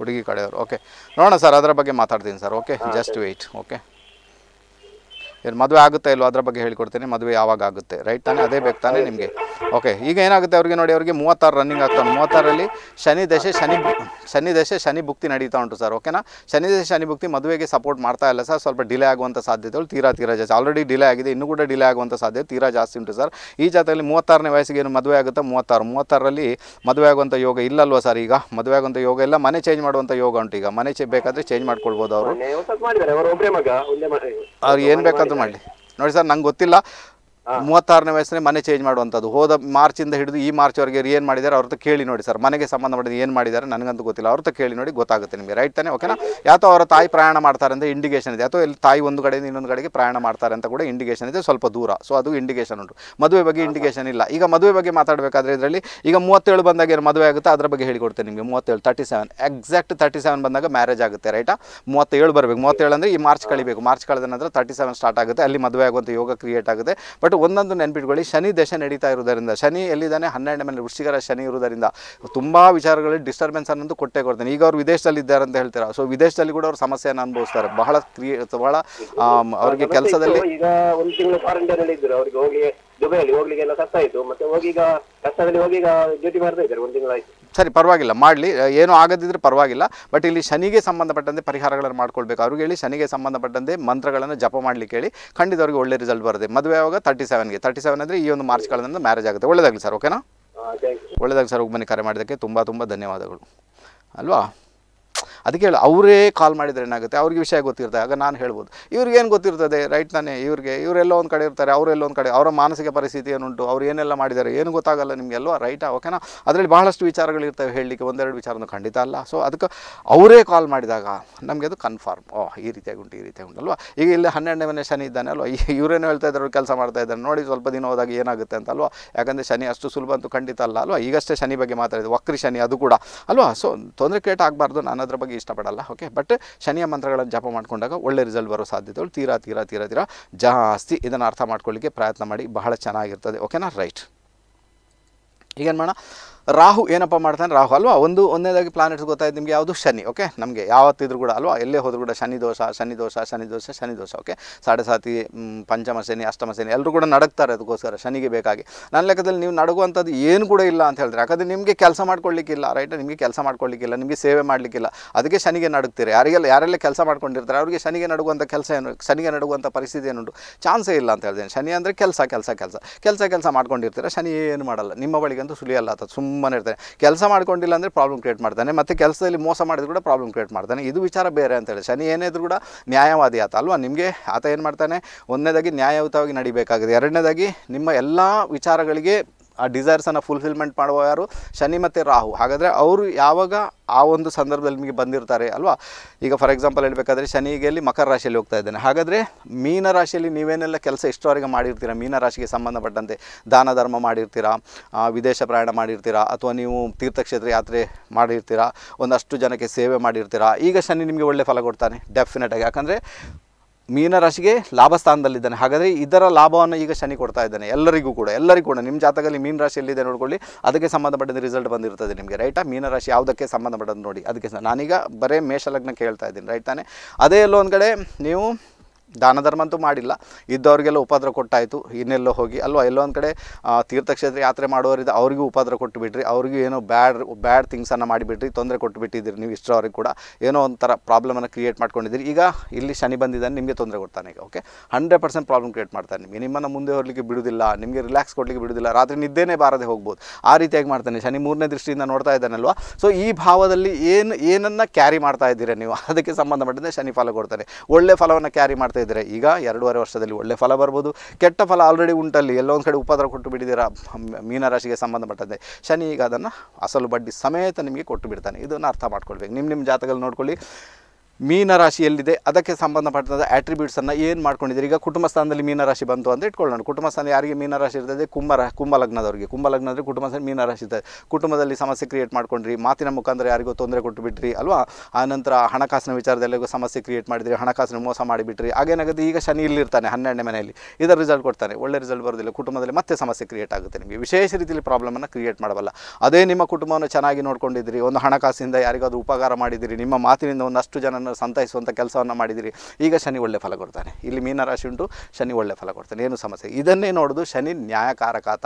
ಹುಡುಗಿ ಕಡೆಯವರು ಓಕೆ ನೋಡೋಣ ಸರ್ ಅದರ ಬಗ್ಗೆ ಮಾತಾಡ್ತೀನಿ sir okay just wait okay ಏನು ಮದುವೆ ಆಗುತ್ತಾ ಇಲ್ವೋ ಅದ್ರ ಬಗ್ಗೆ ಹೇಳ್ಕೊಡ್ತೀನಿ ಮದುವೆ ಯಾವಾಗ ಆಗುತ್ತೆ ರೈಟ್ ತಾನೇ ಅದೇ ಬೇಕು ತಾನೇ ನಿಮಗೆ ಓಕೆ ಈಗ ಏನಾಗುತ್ತೆ ಅವ್ರಿಗೆ ನೋಡಿ ಅವ್ರಿಗೆ ಮೂವತ್ತಾರು ರನ್ನಿಂಗ್ ಆಗ್ತಾವೆ ಮೂವತ್ತಾರಲ್ಲಿ ಶನಿ ದಶೆ ಶನಿ ಶನಿ ದಶೆ ಶನಿ ಭುಕ್ತಿ ನಡೀತಾ ಉಂಟು ಸರ್ ಓಕೆನಾ ಶನಿ ದಶೆ ಶನಿ ಭುಕ್ತಿ ಮದುವೆಗೆ ಸಪೋರ್ಟ್ ಮಾಡ್ತಾ ಇಲ್ಲ ಸರ್ ಸ್ವಲ್ಪ ಡಿಲೇ ಆಗುವಂಥ ಸಾಧ್ಯತೆಗಳು ತೀರಾ ತೀರಾ ಜಾಸ್ತಿ ಆಲ್ರೆಡಿ ಡಿಲೇ ಆಗಿದೆ ಇನ್ನೂ ಕೂಡ ಡಿಲೇ ಆಗುವಂಥ ಸಾಧ್ಯತೆ ತೀರಾ ಜಾಸ್ತಿ ಉಂಟು ಸರ್ ಈ ಜಾತಕದಲ್ಲಿ ಮೂವತ್ತಾರನೇ ವಯಸ್ಸಿಗೆ ಏನು ಮದುವೆ ಆಗುತ್ತೆ ಮೂವತ್ತಾರು ಮೂವತ್ತಾರರಲ್ಲಿ ಮದುವೆ ಆಗುವಂಥ ಯೋಗ ಇಲ್ಲಲ್ವ ಸರ್ ಈಗ ಮದುವೆ ಆಗುವಂಥ ಯೋಗ ಇಲ್ಲ ಮನೆ ಚೇಂಜ್ ಮಾಡುವಂಥ ಯೋಗ ಉಂಟು ಈಗ ಮನೆ ಚೇ ಬೇಕಾದರೆ ಚೇಂಜ್ ಮಾಡ್ಕೊಳ್ಬೋದು ಅವರು ಅವ್ರು ಏನು ಬೇಕಾದರೂ ಮಾಡಲಿ ನೋಡಿ ಸರ್ ನಂಗೆ ಗೊತ್ತಿಲ್ಲ ಮೂವತ್ತಾರನೇ ವಯಸ್ಸನ್ನೇ ಮನೆ ಚೇಂಜ್ ಮಾಡುವಂಥದ್ದು ಹೋದ ಮಾರ್ಚಿಂದ ಹಿಡಿದು ಈ ಮಾರ್ಚ್ವರೆಗೆ ಏನು ಮಾಡಿದ್ದಾರೆ ಅವ್ರ ಕೇಳಿ ನೋಡಿ ಸರ್ ಮನೆಗೆ ಸಂಬಂಧಪಟ್ಟಿದ್ದು ಏನು ಮಾಡಿದ್ದಾರೆ ನನಗಂತೂ ಗೊತ್ತಿಲ್ಲ ಅವ್ರ ಕೇಳಿ ನೋಡಿ ಗೊತ್ತಾಗುತ್ತೆ ನಿಮಗೆ ರೈಟ್ ತಾನೆ ಓಕೆನಾ ಯಾತೋ ಅವರ ತಾಯಿ ಪ್ರಯಾಣ ಮಾಡ್ತಾರೆ ಅಂತ ಇಂಡಿಕೇಶನ್ ಇದೆ ಅಥವಾ ಇಲ್ಲಿ ತಾಯಿ ಒಂದು ಕಡೆಯಿಂದ ಇನ್ನೊಂದು ಕಡೆಗೆ ಪ್ರಯಾಣ ಮಾಡ್ತಾರೆ ಅಂತ ಕೂಡ ಇಂಡಿಕೇಶನ್ ಇದೆ ಸ್ವಲ್ಪ ದೂರ ಸೊ ಅದು ಇಂಡಿಕೇಶನ್ ಉಂಟು ಮದುವೆ ಬಗ್ಗೆ ಇಂಡಿಕೇಶನ್ ಇಲ್ಲ ಈಗ ಮದುವೆ ಬಗ್ಗೆ ಮಾತಾಡಬೇಕಾದ್ರೆ ಇದರಲ್ಲಿ ಈಗ ಮೂವತ್ತೇಳು ಬಂದಾಗ ಏನು ಮದುವೆ ಆಗುತ್ತೆ ಅದರ ಬಗ್ಗೆ ಹೇಳಿಕೊಡ್ತೇನೆ ನಿಮಗೆ ಮೂವತ್ತೇಳು thirty seven exact thirty seven ಬಂದಾಗ ಮ್ಯಾರೇಜ್ ಆಗುತ್ತೆ ರೈಟಾ ಮೂವತ್ತೇಳು ಬರಬೇಕು ಮೂವತ್ತೇಳು ಅಂದರೆ ಈ ಮಾರ್ಚ್ ಕಳಿಬೇಕು ಮಾರ್ಚ್ ಕಳೆದ ನಂತರ ತರ್ಟಿ ಸೆವೆನ್ ಸ್ಟಾರ್ಟ್ ಆಗುತ್ತೆ ಅಲ್ಲಿ ಮದುವೆ ಆಗುವಂಥ ಯೋಗ ಕ್ರಿಯೇಟ್ ಆಗುತ್ತೆ ಬಟ್ ಒಂದೊಂದು ನೆನ್ಪಿಟ್ಕೊಳ್ಳಿ ಶನಿ ದಶೆ ನಡೀತಾ ಇರೋದರಿಂದ ಶನಿ ಎಲ್ಲಿದ್ದಾನೆ ಹನ್ನೆರಡನೇ ಮನೆ ವೃಶ್ಚಿಕರ ಶನಿ ಇರೋದರಿಂದ ತುಂಬ ವಿಚಾರಗಳಲ್ಲಿ ಡಿಸ್ಟರ್ಬೆನ್ಸ್ ಅನ್ನೋದು ಕೊಟ್ಟೆ ಕೊಡ್ತಾನೆ ಈಗ ಅವ್ರು ವಿದೇಶದಲ್ಲಿ ಇದ್ದಾರೆ ಅಂತ ಹೇಳ್ತೀರಾ ಸೊ ವಿದೇಶದಲ್ಲಿ ಕೂಡ ಅವರು ಸಮಸ್ಯೆಯನ್ನು ಅನುಭವಿಸ್ತಾರೆ ಬಹಳ ಕ್ರಿಯೇ ಬಹಳ ಅವರಿಗೆ ಕೆಲಸದಲ್ಲಿ ಈಗ ಒಂದು ತಿಂಗಳು ಅಲ್ಲಿ ಇದ್ದರು ಅವರಿಗೆ ಹೋಗಿ ದುಬೈಯಲ್ಲಿ ಹೋಗ್ಲಿಕ್ಕೆಲ್ಲ ಕಷ್ಟ ಆಯ್ತು ಮತ್ತೆ ಹೋಗಿ ಈಗ ಕಷ್ಟದಲ್ಲಿ ಹೋಗಿ ಈಗ ಡ್ಯೂಟಿ ಮಾಡ್ತಾ ಇದ್ದಾರೆ ಒಂದು ತಿಂಗಳಾಯ್ತು ಸರಿ ಪರವಾಗಿಲ್ಲ ಮಾಡಲಿ ಏನೂ ಆಗದಿದ್ದರೆ ಪರವಾಗಿಲ್ಲ ಬಟ್ ಇಲ್ಲಿ ಶನಿಗೆ ಸಂಬಂಧಪಟ್ಟಂತೆ ಪರಿಹಾರಗಳನ್ನು ಮಾಡ್ಕೊಳ್ಬೇಕು ಅವ್ರಿಗೆ ಹೇಳಿ ಶನಿಗೆ ಸಂಬಂಧಪಟ್ಟಂತೆ ಮಂತ್ರಗಳನ್ನು ಜಪ ಮಾಡಲಿಕ್ಕೆ ಹೇಳಿ ಖಂಡಿತ ಅವ್ರಿಗೆ ಒಳ್ಳೆ ರಿಸಲ್ಟ್ ಬರುತ್ತೆ ಮದುವೆ ಆವಾಗ ತರ್ಟಿ ಸೆವೆನ್ಗೆ ತರ್ಟಿ ಸೆವೆನ್ ಅಂದರೆ ಈ ಒಂದು ಮಾರ್ಚ್ ಕಾಲದಿಂದ ಮ್ಯಾರೇಜ್ ಆಗುತ್ತೆ ಒಳ್ಳೆದಾಗಲಿ ಸರ್ ಓಕೆನಾ ಒಳ್ಳೆದಾಗಲಿ ಸರ್ ಹೋಗಿ ಬನ್ನಿ ಕರೆ ಮಾಡೋದಕ್ಕೆ ತುಂಬ ತುಂಬ ಧನ್ಯವಾದಗಳು ಅಲ್ವಾ ಅದಕ್ಕೆ ಹೇಳಿ ಅವರೇ ಕಾಲ್ ಮಾಡಿದರೆ ಏನಾಗುತ್ತೆ ಅವ್ರಿಗೆ ವಿಷಯ ಗೊತ್ತಿರುತ್ತೆ ಆಗ ನಾನು ಹೇಳ್ಬೋದು ಇವ್ರಿಗೇನು ಗೊತ್ತಿರ್ತದೆ ರೈಟ್ ನಾನೇ ಇವ್ರಿಗೆ ಇವರೆಲ್ಲ ಒಂದು ಕಡೆ ಇರ್ತಾರೆ ಅವರೆಲ್ಲ ಒಂದು ಕಡೆ ಅವರ ಮಾನಸಿಕ ಪರಿಸ್ಥಿತಿ ಏನುಂಟು ಅವ್ರು ಏನೆಲ್ಲ ಮಾಡಿದ್ದಾರೆ ಏನು ಗೊತ್ತಾಗಲ್ಲ ನಿಮಗೆಲ್ವ ರೈಟಾ ಓಕೆನಾ ಅದರಲ್ಲಿ ಬಹಳಷ್ಟು ವಿಚಾರಗಳಿರ್ತವೆ ಹೇಳಲಿಕ್ಕೆ ಒಂದೆರಡು ವಿಚಾರನೂ ಖಂಡಿತ ಅಲ್ಲ ಸೊ ಅದಕ್ಕೆ ಅವರೇ ಕಾಲ್ ಮಾಡಿದಾಗ ನಮಗೆ ಅದು ಕನ್ಫರ್ಮ್ ಓ ಈ ರೀತಿಯಾಗಿ ಉಂಟು ಈ ರೀತಿಯಾಗಿ ಉಂಟಲ್ವಾ ಈಗ ಇಲ್ಲಿ ಹನ್ನೆರಡನೇ ಮನೆ ಶನಿ ಇದ್ದಾನೆ ಅಲ್ವಾ ಇವರೇನು ಹೇಳ್ತಾ ಇದ್ದಾರೆ ಕೆಲಸ ಮಾಡ್ತಾ ಇದ್ದಾರೆ ನೋಡಿ ಸ್ವಲ್ಪ ದಿನ ಹೋದಾಗ ಏನಾಗುತ್ತೆ ಅಂತ ಅಲ್ವಾ ಯಾಕಂದರೆ ಶನಿ ಅಷ್ಟು ಸುಲಭ ಅಂತೂ ಖಂಡಿತ ಅಲ್ಲ ಅಲ್ವಾ ಈಗಷ್ಟೇ ಶನಿ ಬಗ್ಗೆ ಮಾತಾಡಿದೆ ವಕ್ರಿ ಶನಿ ಅದು ಕೂಡ ಅಲ್ವಾ ಸೊ ತೊಂದರೆ ಕ್ರಿಯೇಟ್ ಆಗಬಾರ್ದು ನಾನು ಅದ್ರ ಬಗ್ಗೆ ಇಷ್ಟಪಡಲ್ಲ ಓಕೆ ಬಟ್ ಶನಿಯ ಮಂತ್ರಗಳನ್ನು ಜಪ ಮಾಡಿಕೊಂಡಾಗ ಒಳ್ಳೆ ರಿಸಲ್ಟ್ ಬರೋ ಸಾಧ್ಯತೆಗಳು ತೀರಾ ತೀರಾ ತೀರಾ ತೀರಾ ಜಾಸ್ತಿ ಇದನ್ನು ಅರ್ಥ ಮಾಡ್ಕೊಳ್ಳಿಕ್ಕೆ ಪ್ರಯತ್ನ ಮಾಡಿ ಬಹಳ ಚೆನ್ನಾಗಿರ್ತದೆ ಓಕೆನಾ ರೈಟ್ ಈಗೇನು ಮಾಡೋಣ ರಾಹು ಏನಪ್ಪ ಮಾಡ್ತಾನೆ ರಾಹು ಅಲ್ವಾ ಒಂದು ಒಂದನೇದಾಗಿ ಪ್ಲಾನೆಟ್ಸ್ ಗೊತ್ತಾಯ್ತು ನಿಮಗೆ ಯಾವುದು ಶನಿ ಓಕೆ ನಮಗೆ ಯಾವತ್ತಿದ್ರು ಕೂಡ ಅಲ್ವಾ ಎಲ್ಲೇ ಹೋದ್ರು ಕೂಡ ಶನಿ ದೋಷ ಶನಿ ದೋಷ ಶನಿ ದೋಷ ಶನಿ ದೋಷ ಓಕೆ ಸಾಡೆ ಸಾತಿ ಪಂಚಮ ಶನಿ ಅಷ್ಟಮ ಶನಿ ಎಲ್ಲರೂ ಕೂಡ ನಡಕ್ತಾರೆ ಅದಕ್ಕೋಸ್ಕರ ಶನಿಗೆ ಬೇಕಾಗಿ ನನ್ನ ಲೆಕ್ಕದಲ್ಲಿ ನೀವು ನಡಗುವಂಥದ್ದು ಏನು ಕೂಡ ಇಲ್ಲ ಅಂತ ಹೇಳಿದ್ರೆ ಯಾಕಂದರೆ ನಿಮಗೆ ಕೆಲಸ ಮಾಡ್ಕೊಳ್ಳಿಕ್ಕಿಲ್ಲ ರೈಟ್ ನಿಮಗೆ ಕೆಲಸ ಮಾಡ್ಕೊಳ್ಳಿಕ್ಕಿಲ್ಲ ನಿಮಗೆ ಸೇವೆ ಮಾಡಲಿಕ್ಕಿಲ್ಲ ಅದಕ್ಕೆ ಶನಿಗೆ ನಡುಗ್ತೀರಿ ಯಾರಿಗೆಲ್ಲ ಯಾರೆಲ್ಲ ಕೆಲಸ ಮಾಡ್ಕೊಂಡಿರ್ತಾರೆ ಅವರಿಗೆ ಶನಿಗೆ ನಡುವಂಥ ಕೆಲಸ ಏನು ಶನಿಗೆ ನಡುವಂಥ ಪರಿಸ್ಥಿತಿ ಏನುಂಟು ಚಾನ್ಸೇ ಇಲ್ಲ ಅಂತ ಹೇಳ್ತೇನೆ ಶನಿ ಅಂದರೆ ಕೆಲಸ ಕೆಲಸ ಕೆಲಸ ಕೆಲಸ ಕೆಲಸ ಮಾಡ್ಕೊಂಡಿರ್ತೀರ ಶನಿ ಏನು ಮಾಡಲ್ಲ ನಿಮ್ಮ ಬಳಿಗಂತೂ ಸುಳಿಯಲ್ಲ ಅದು ಸುಮ್ಮ ತುಂಬಾ ಇರ್ತಾನೆ ಕೆಲಸ ಮಾಡ್ಕೊಂಡಿಲ್ಲ ಅಂದರೆ ಪ್ರಾಬ್ಲಮ್ ಕ್ರಿಯೇಟ್ ಮಾಡ್ತಾನೆ ಮತ್ತು ಕೆಲಸದಲ್ಲಿ ಮೋಸ ಮಾಡಿದ್ರು ಕೂಡ ಪ್ರಾಬ್ಲಮ್ ಕ್ರಿಯೇಟ್ ಮಾಡ್ತಾನೆ ಇದು ವಿಚಾರ ಬೇರೆ ಅಂತೇಳಿ ಶನಿ ಏನಿದ್ರು ಕೂಡ ನ್ಯಾಯವಾದಿ ಆತ ಅಲ್ವಾ ನಿಮಗೆ ಆತ ಏನು ಮಾಡ್ತಾನೆ ಒಂದನೇದಾಗಿ ನ್ಯಾಯಯುತವಾಗಿ ನಡಿಬೇಕಾಗಿದೆ ಎರಡನೇದಾಗಿ ನಿಮ್ಮ ಎಲ್ಲ ವಿಚಾರಗಳಿಗೆ ಆ ಡಿಸೈರ್ಸನ್ನು ಫುಲ್ಫಿಲ್ಮೆಂಟ್ ಮಾಡುವ ಯಾರು ಶನಿ ಮತ್ತು ರಾಹು ಹಾಗಾದರೆ ಅವರು ಯಾವಾಗ ಆ ಒಂದು ಸಂದರ್ಭದಲ್ಲಿ ನಿಮಗೆ ಬಂದಿರ್ತಾರೆ ಅಲ್ವಾ ಈಗ ಫಾರ್ ಎಕ್ಸಾಂಪಲ್ ಹೇಳಬೇಕಾದ್ರೆ ಶನಿಗೆ ಅಲ್ಲಿ ಮಕರ ರಾಶಿಯಲ್ಲಿ ಹೋಗ್ತಾ ಇದ್ದಾನೆ ಹಾಗಾದರೆ ಮೀನ ರಾಶಿಯಲ್ಲಿ ನೀವೇನೆಲ್ಲ ಕೆಲಸ ಇಷ್ಟವರೆಗೆ ಮಾಡಿರ್ತೀರಾ ಮೀನ ರಾಶಿಗೆ ಸಂಬಂಧಪಟ್ಟಂತೆ ದಾನ ಧರ್ಮ ಮಾಡಿರ್ತೀರಾ ವಿದೇಶ ಪ್ರಯಾಣ ಮಾಡಿರ್ತೀರಾ ಅಥವಾ ನೀವು ತೀರ್ಥಕ್ಷೇತ್ರ ಯಾತ್ರೆ ಮಾಡಿರ್ತೀರಾ ಒಂದಷ್ಟು ಜನಕ್ಕೆ ಸೇವೆ ಮಾಡಿರ್ತೀರಾ ಈಗ ಶನಿ ನಿಮಗೆ ಒಳ್ಳೆ ಫಲ ಕೊಡ್ತಾನೆ ಡೆಫಿನೆಟಾಗಿ ಯಾಕಂದರೆ ಮೀನರಾಶಿಗೆ ಲಾಭ ಸ್ಥಾನದಲ್ಲಿದ್ದಾನೆ ಹಾಗಾದರೆ ಇದರ ಲಾಭವನ್ನು ಈಗ ಶನಿ ಕೊಡ್ತಾ ಇದ್ದಾನೆ ಎಲ್ಲರಿಗೂ ಕೂಡ ಎಲ್ಲರಿಗೂ ಕೂಡ ನಿಮ್ಮ ಜಾತಕದಲ್ಲಿ ಎಲ್ಲಿದೆ ನೋಡಿಕೊಳ್ಳಿ ಅದಕ್ಕೆ ಸಂಬಂಧಪಟ್ಟಂತೆ ರಿಸಲ್ಟ್ ಬಂದಿರ್ತದೆ ನಿಮಗೆ ರೈಟಾ ಮೀನರಾಶಿ ಯಾವುದಕ್ಕೆ ಸಂಬಂಧಪಟ್ಟದ್ದು ನೋಡಿ ಅದಕ್ಕೆ ನಾನೀಗ ಬರೀ ಮೇಷಲಗ್ನ ಹೇಳ್ತಾ ಇದ್ದೀನಿ ರೈಟ್ ತಾನೆ ಅದೇ ಎಲ್ಲೊಂದು ಕಡೆ ನೀವು ದಾನ ಧರ್ಮ ಅಂತೂ ಮಾಡಿಲ್ಲ ಇದ್ದವ್ರಿಗೆಲ್ಲ ಉಪದ್ರ ಕೊಟ್ಟಾಯಿತು ಇನ್ನೆಲ್ಲೋ ಹೋಗಿ ಅಲ್ವಾ ಎಲ್ಲೋ ಒಂದು ಕಡೆ ತೀರ್ಥಕ್ಷೇತ್ರ ಯಾತ್ರೆ ಮಾಡೋರಿದ್ದ ಅವ್ರಿಗೂ ಉಪದ್ರ ಕೊಟ್ಟುಬಿಟ್ರಿ ಅವ್ರಿಗೂ ಏನೋ ಬ್ಯಾಡ್ ಬ್ಯಾಡ್ ಥಿಂಗ್ಸನ್ನು ಮಾಡಿಬಿಡ್ರಿ ತೊಂದರೆ ಕೊಟ್ಟುಬಿಟ್ಟಿದ್ದೀರಿ ನೀವು ಅವ್ರಿಗೆ ಕೂಡ ಏನೋ ಒಂಥರ ಪ್ರಾಬ್ಲಮನ್ನು ಕ್ರಿಯೇಟ್ ಮಾಡ್ಕೊಂಡಿದ್ದೀರಿ ಈಗ ಇಲ್ಲಿ ಶನಿ ಬಂದಿದ್ದಾನೆ ನಿಮಗೆ ತೊಂದರೆ ಕೊಡ್ತಾನೆ ಈಗ okay hundred percent problem create ಮಾಡ್ತಾನೆ ನಿಮಗೆ ನಿಮ್ಮನ್ನು ಮುಂದೆ ಹೊರಲಿಕ್ಕೆ ಬಿಡುವುದಿಲ್ಲ ನಿಮಗೆ ರಿಲ್ಯಾಕ್ಸ್ ಕೊಡಲಿಕ್ಕೆ ಬಿಡೋದಿಲ್ಲ ರಾತ್ರಿ ನಿದ್ದೇನೆ ಬಾರದೆ ಹೋಗ್ಬೋದು ಆ ರೀತಿಯಾಗಿ ಮಾಡ್ತಾನೆ ಶನಿ ಮೂರನೇ ದೃಷ್ಟಿಯಿಂದ ನೋಡ್ತಾ ಇದ್ದಾನಲ್ವ ಸೊ ಈ ಭಾವದಲ್ಲಿ ಏನು ಏನನ್ನು ಕ್ಯಾರಿ ಮಾಡ್ತಾ ಇದ್ದೀರಾ ನೀವು *laughs* ಅದಕ್ಕೆ ಸಂಬಂಧಪಟ್ಟಂತೆ ಶನಿ ಫಲ ಕೊಡ್ತಾರೆ ಒಳ್ಳೆ ಫಲವನ್ನು ಕ್ಯಾರಿ ಮಾಡ್ತಾ ಮಾಡ್ತಾ ಈಗ ಎರಡೂವರೆ ವರ್ಷದಲ್ಲಿ ಒಳ್ಳೆ ಫಲ ಬರ್ಬೋದು ಕೆಟ್ಟ ಫಲ ಆಲ್ರೆಡಿ ಉಂಟಲ್ಲಿ ಎಲ್ಲೋ ಒಂದು ಕಡೆ ಉಪದ್ರ ಕೊಟ್ಟು ಬಿಟ್ಟಿದ್ದೀರಾ ಮೀನರಾಶಿಗೆ ಸಂಬಂಧಪಟ್ಟಂತೆ ಶನಿ ಈಗ ಅದನ್ನು ಅಸಲು ಬಡ್ಡಿ ಸಮೇತ ನಿಮಗೆ ಕೊಟ್ಟು ಬಿಡ್ತಾನೆ ಇದನ್ನು ಅರ್ಥ ಮಾಡ್ಕೊಳ್ಬೇಕು ನಿಮ್ಮ ನಿಮ್ಮ ಜಾತಕಲ್ಲಿ ನೋಡ್ಕೊಳ್ಳಿ ಮೀನ ಎಲ್ಲಿದೆ ಅದಕ್ಕೆ ಸಂಬಂಧಪಟ್ಟಂಥ ಆಟ್ರಿಬ್ಯೂಟ್ಸನ್ನು ಏನು ಮಾಡ್ಕೊಂಡಿದ್ದೀರಿ ಈಗ ಕುಟುಂಬ ಸ್ಥಾನದಲ್ಲಿ ಮೀನರಾಶಿ ಬಂತು ಅಂತ ಇಟ್ಕೊಳ್ಳೋಣ ಕುಟುಂಬ ಸ್ಥಾನ ಯಾರಿಗೆ ಮೀನರಾಶಿ ಇರ್ತದೆ ಕುಂಭ ಕುಂಭ ಲಗ್ನದವರಿಗೆ ಕುಂಭ ಲಗ್ನ ಅಂದರೆ ಕುಟುಂಬ ಸ್ಥಾನ ಮೀನರಾಶಿ ಇರ್ತದೆ ಕುಟುಂಬದಲ್ಲಿ ಸಮಸ್ಯೆ ಕ್ರಿಯೇಟ್ ಮಾಡ್ಕೊಂಡ್ರಿ ಮಾತಿನ ಮುಖಾಂತರ ಯಾರಿಗೂ ತೊಂದರೆ ಕೊಟ್ಟುಬಿಟ್ರಿ ಅಲ್ವಾ ಆ ನಂತರ ಹಣಕಾಸಿನ ವಿಚಾರದಲ್ಲಿಗೂ ಸಮಸ್ಯೆ ಕ್ರಿಯೇಟ್ ಮಾಡಿದ್ರಿ ಹಣಕಾಸಿನ ಮೋಸ ಮಾಡಿಬಿಟ್ರಿ ಹಾಗೇನಾಗುತ್ತೆ ಈಗ ಶನಿ ಇಲ್ಲಿರ್ತಾನೆ ಹನ್ನೆರಡನೇ ಮನೆಯಲ್ಲಿ ಇದರ ರಿಸಲ್ಟ್ ಕೊಡ್ತಾನೆ ಒಳ್ಳೆ ರಿಸಲ್ಟ್ ಬರೋದಿಲ್ಲ ಕುಟುಂಬದಲ್ಲಿ ಮತ್ತೆ ಸಮಸ್ಯೆ ಕ್ರಿಯೇಟ್ ಆಗುತ್ತೆ ನಿಮಗೆ ವಿಶೇಷ ರೀತಿಯಲ್ಲಿ ಪ್ರಾಬ್ಲಮನ್ನು ಕ್ರಿಯೇಟ್ ಮಾಡಬಲ್ಲ ಅದೇ ನಿಮ್ಮ ಕುಟುಂಬವನ್ನು ಚೆನ್ನಾಗಿ ನೋಡ್ಕೊಂಡಿದ್ರಿ ಒಂದು ಹಣಕಾಸಿಂದ ಯಾರಿಗಾದರೂ ಉಪಕಾರ ಮಾಡಿದ್ರಿ ನಿಮ್ಮ ಮಾತಿನಿಂದ ಒಂದಷ್ಟು ಜನ ಅದನ್ನು ಸಂತೈಸುವಂಥ ಕೆಲಸವನ್ನು ಮಾಡಿದಿರಿ ಈಗ ಶನಿ ಒಳ್ಳೆ ಫಲ ಕೊಡ್ತಾನೆ ಇಲ್ಲಿ ಮೀನರಾಶಿ ಉಂಟು ಶನಿ ಒಳ್ಳೆ ಫಲ ಕೊಡ್ತಾನೆ ಏನು ಸಮಸ್ಯೆ ಇದನ್ನೇ ನೋಡೋದು ಶನಿ ನ್ಯಾಯಕಾರಕಾತ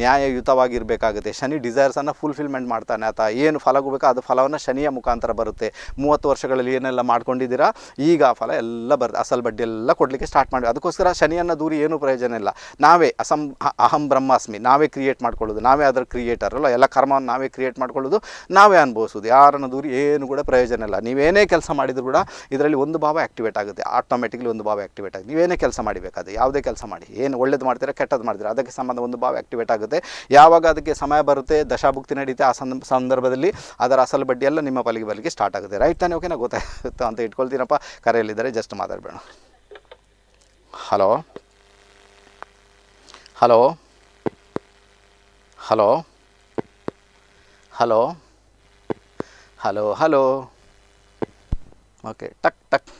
ನ್ಯಾಯಯುತವಾಗಿರಬೇಕಾಗುತ್ತೆ ಶನಿ ಡಿಸೈರ್ಸನ್ನು ಫುಲ್ಫಿಲ್ಮೆಂಟ್ ಮಾಡ್ತಾನೆ ಆತ ಏನು ಫಲ ಅದು ಫಲವನ್ನು ಶನಿಯ ಮುಖಾಂತರ ಬರುತ್ತೆ ಮೂವತ್ತು ವರ್ಷಗಳಲ್ಲಿ ಏನೆಲ್ಲ ಮಾಡ್ಕೊಂಡಿದ್ದೀರಾ ಈಗ ಆ ಫಲ ಎಲ್ಲ ಬರುತ್ತೆ ಅಸಲ್ ಬಡ್ಡಿ ಎಲ್ಲ ಕೊಡಲಿಕ್ಕೆ ಸ್ಟಾರ್ಟ್ ಮಾಡಿ ಅದಕ್ಕೋಸ್ಕರ ಶನಿಯನ್ನು ದೂರಿ ಏನೂ ಪ್ರಯೋಜನ ಇಲ್ಲ ನಾವೇ ಅಸಂ ಅಹಂ ಬ್ರಹ್ಮಾಸ್ಮಿ ನಾವೇ ಕ್ರಿಯೇಟ್ ಮಾಡ್ಕೊಳ್ಳೋದು ನಾವೇ ಅದರ ಕ್ರಿಯೇಟರ್ ಅಲ್ಲ ಎಲ್ಲ ಕರ್ಮವನ್ನು ನಾವೇ ಕ್ರಿಯೇಟ್ ಮಾಡ್ಕೊಳ್ಳೋದು ನಾವೇ ಅನುಭವಿಸೋದು ಯಾರನ್ನು ದೂರಿ ಏನು ಕೂಡ ಪ್ರಯೋಜನ ಇಲ್ಲ ನೀವೇನೇ ಕೆಲಸ ಮಾಡಿದ್ರು ಕೂಡ ಇದರಲ್ಲಿ ಒಂದು ಭಾವ ಆಕ್ಟಿವೇಟ್ ಆಗುತ್ತೆ ಆಟೋಮೆಟಿಕ್ಲಿ ಒಂದು ಭಾವ ಆಕ್ಟಿವೇಟ್ ಆಗಿ ನೀವೇನೇ ಕೆಲಸ ಮಾಡಬೇಕಾದ್ರೆ ಯಾವುದೇ ಕೆಲಸ ಮಾಡಿ ಏನು ಒಳ್ಳೇದು ಮಾಡ್ತೀರಾ ಕೆಟ್ಟದ್ದು ಮಾಡ್ತೀರಾ ಅದಕ್ಕೆ ಸಂಬಂಧ ಒಂದು ಭಾವ ಆಕ್ಟಿವೇಟ್ ಆಗುತ್ತೆ ಯಾವಾಗ ಅದಕ್ಕೆ ಸಮಯ ಬರುತ್ತೆ ದಶಾಭುಕ್ತಿ ನಡೀತೆ ಆ ಸಂದರ್ಭದಲ್ಲಿ ಅದರ ಅಸಲು ಬಡ್ಡಿ ಎಲ್ಲ ನಿಮ್ಮ ಪಲಿಗೆ ಬಲಿಗೆ ಸ್ಟಾರ್ಟ್ ಆಗುತ್ತೆ ರೈಟ್ ತಾನೇ ಓಕೆನಾ ಗೊತ್ತಾಗುತ್ತೆ ಅಂತ ಇಟ್ಕೊಳ್ತೀನಪ್ಪ ಕರೆಯಲ್ಲಿದ್ದಾರೆ ಜಸ್ಟ್ ಮಾತಾಡಬೇಡ hello hello hello hello hello hello okay ಟಕ್ ಟಕ್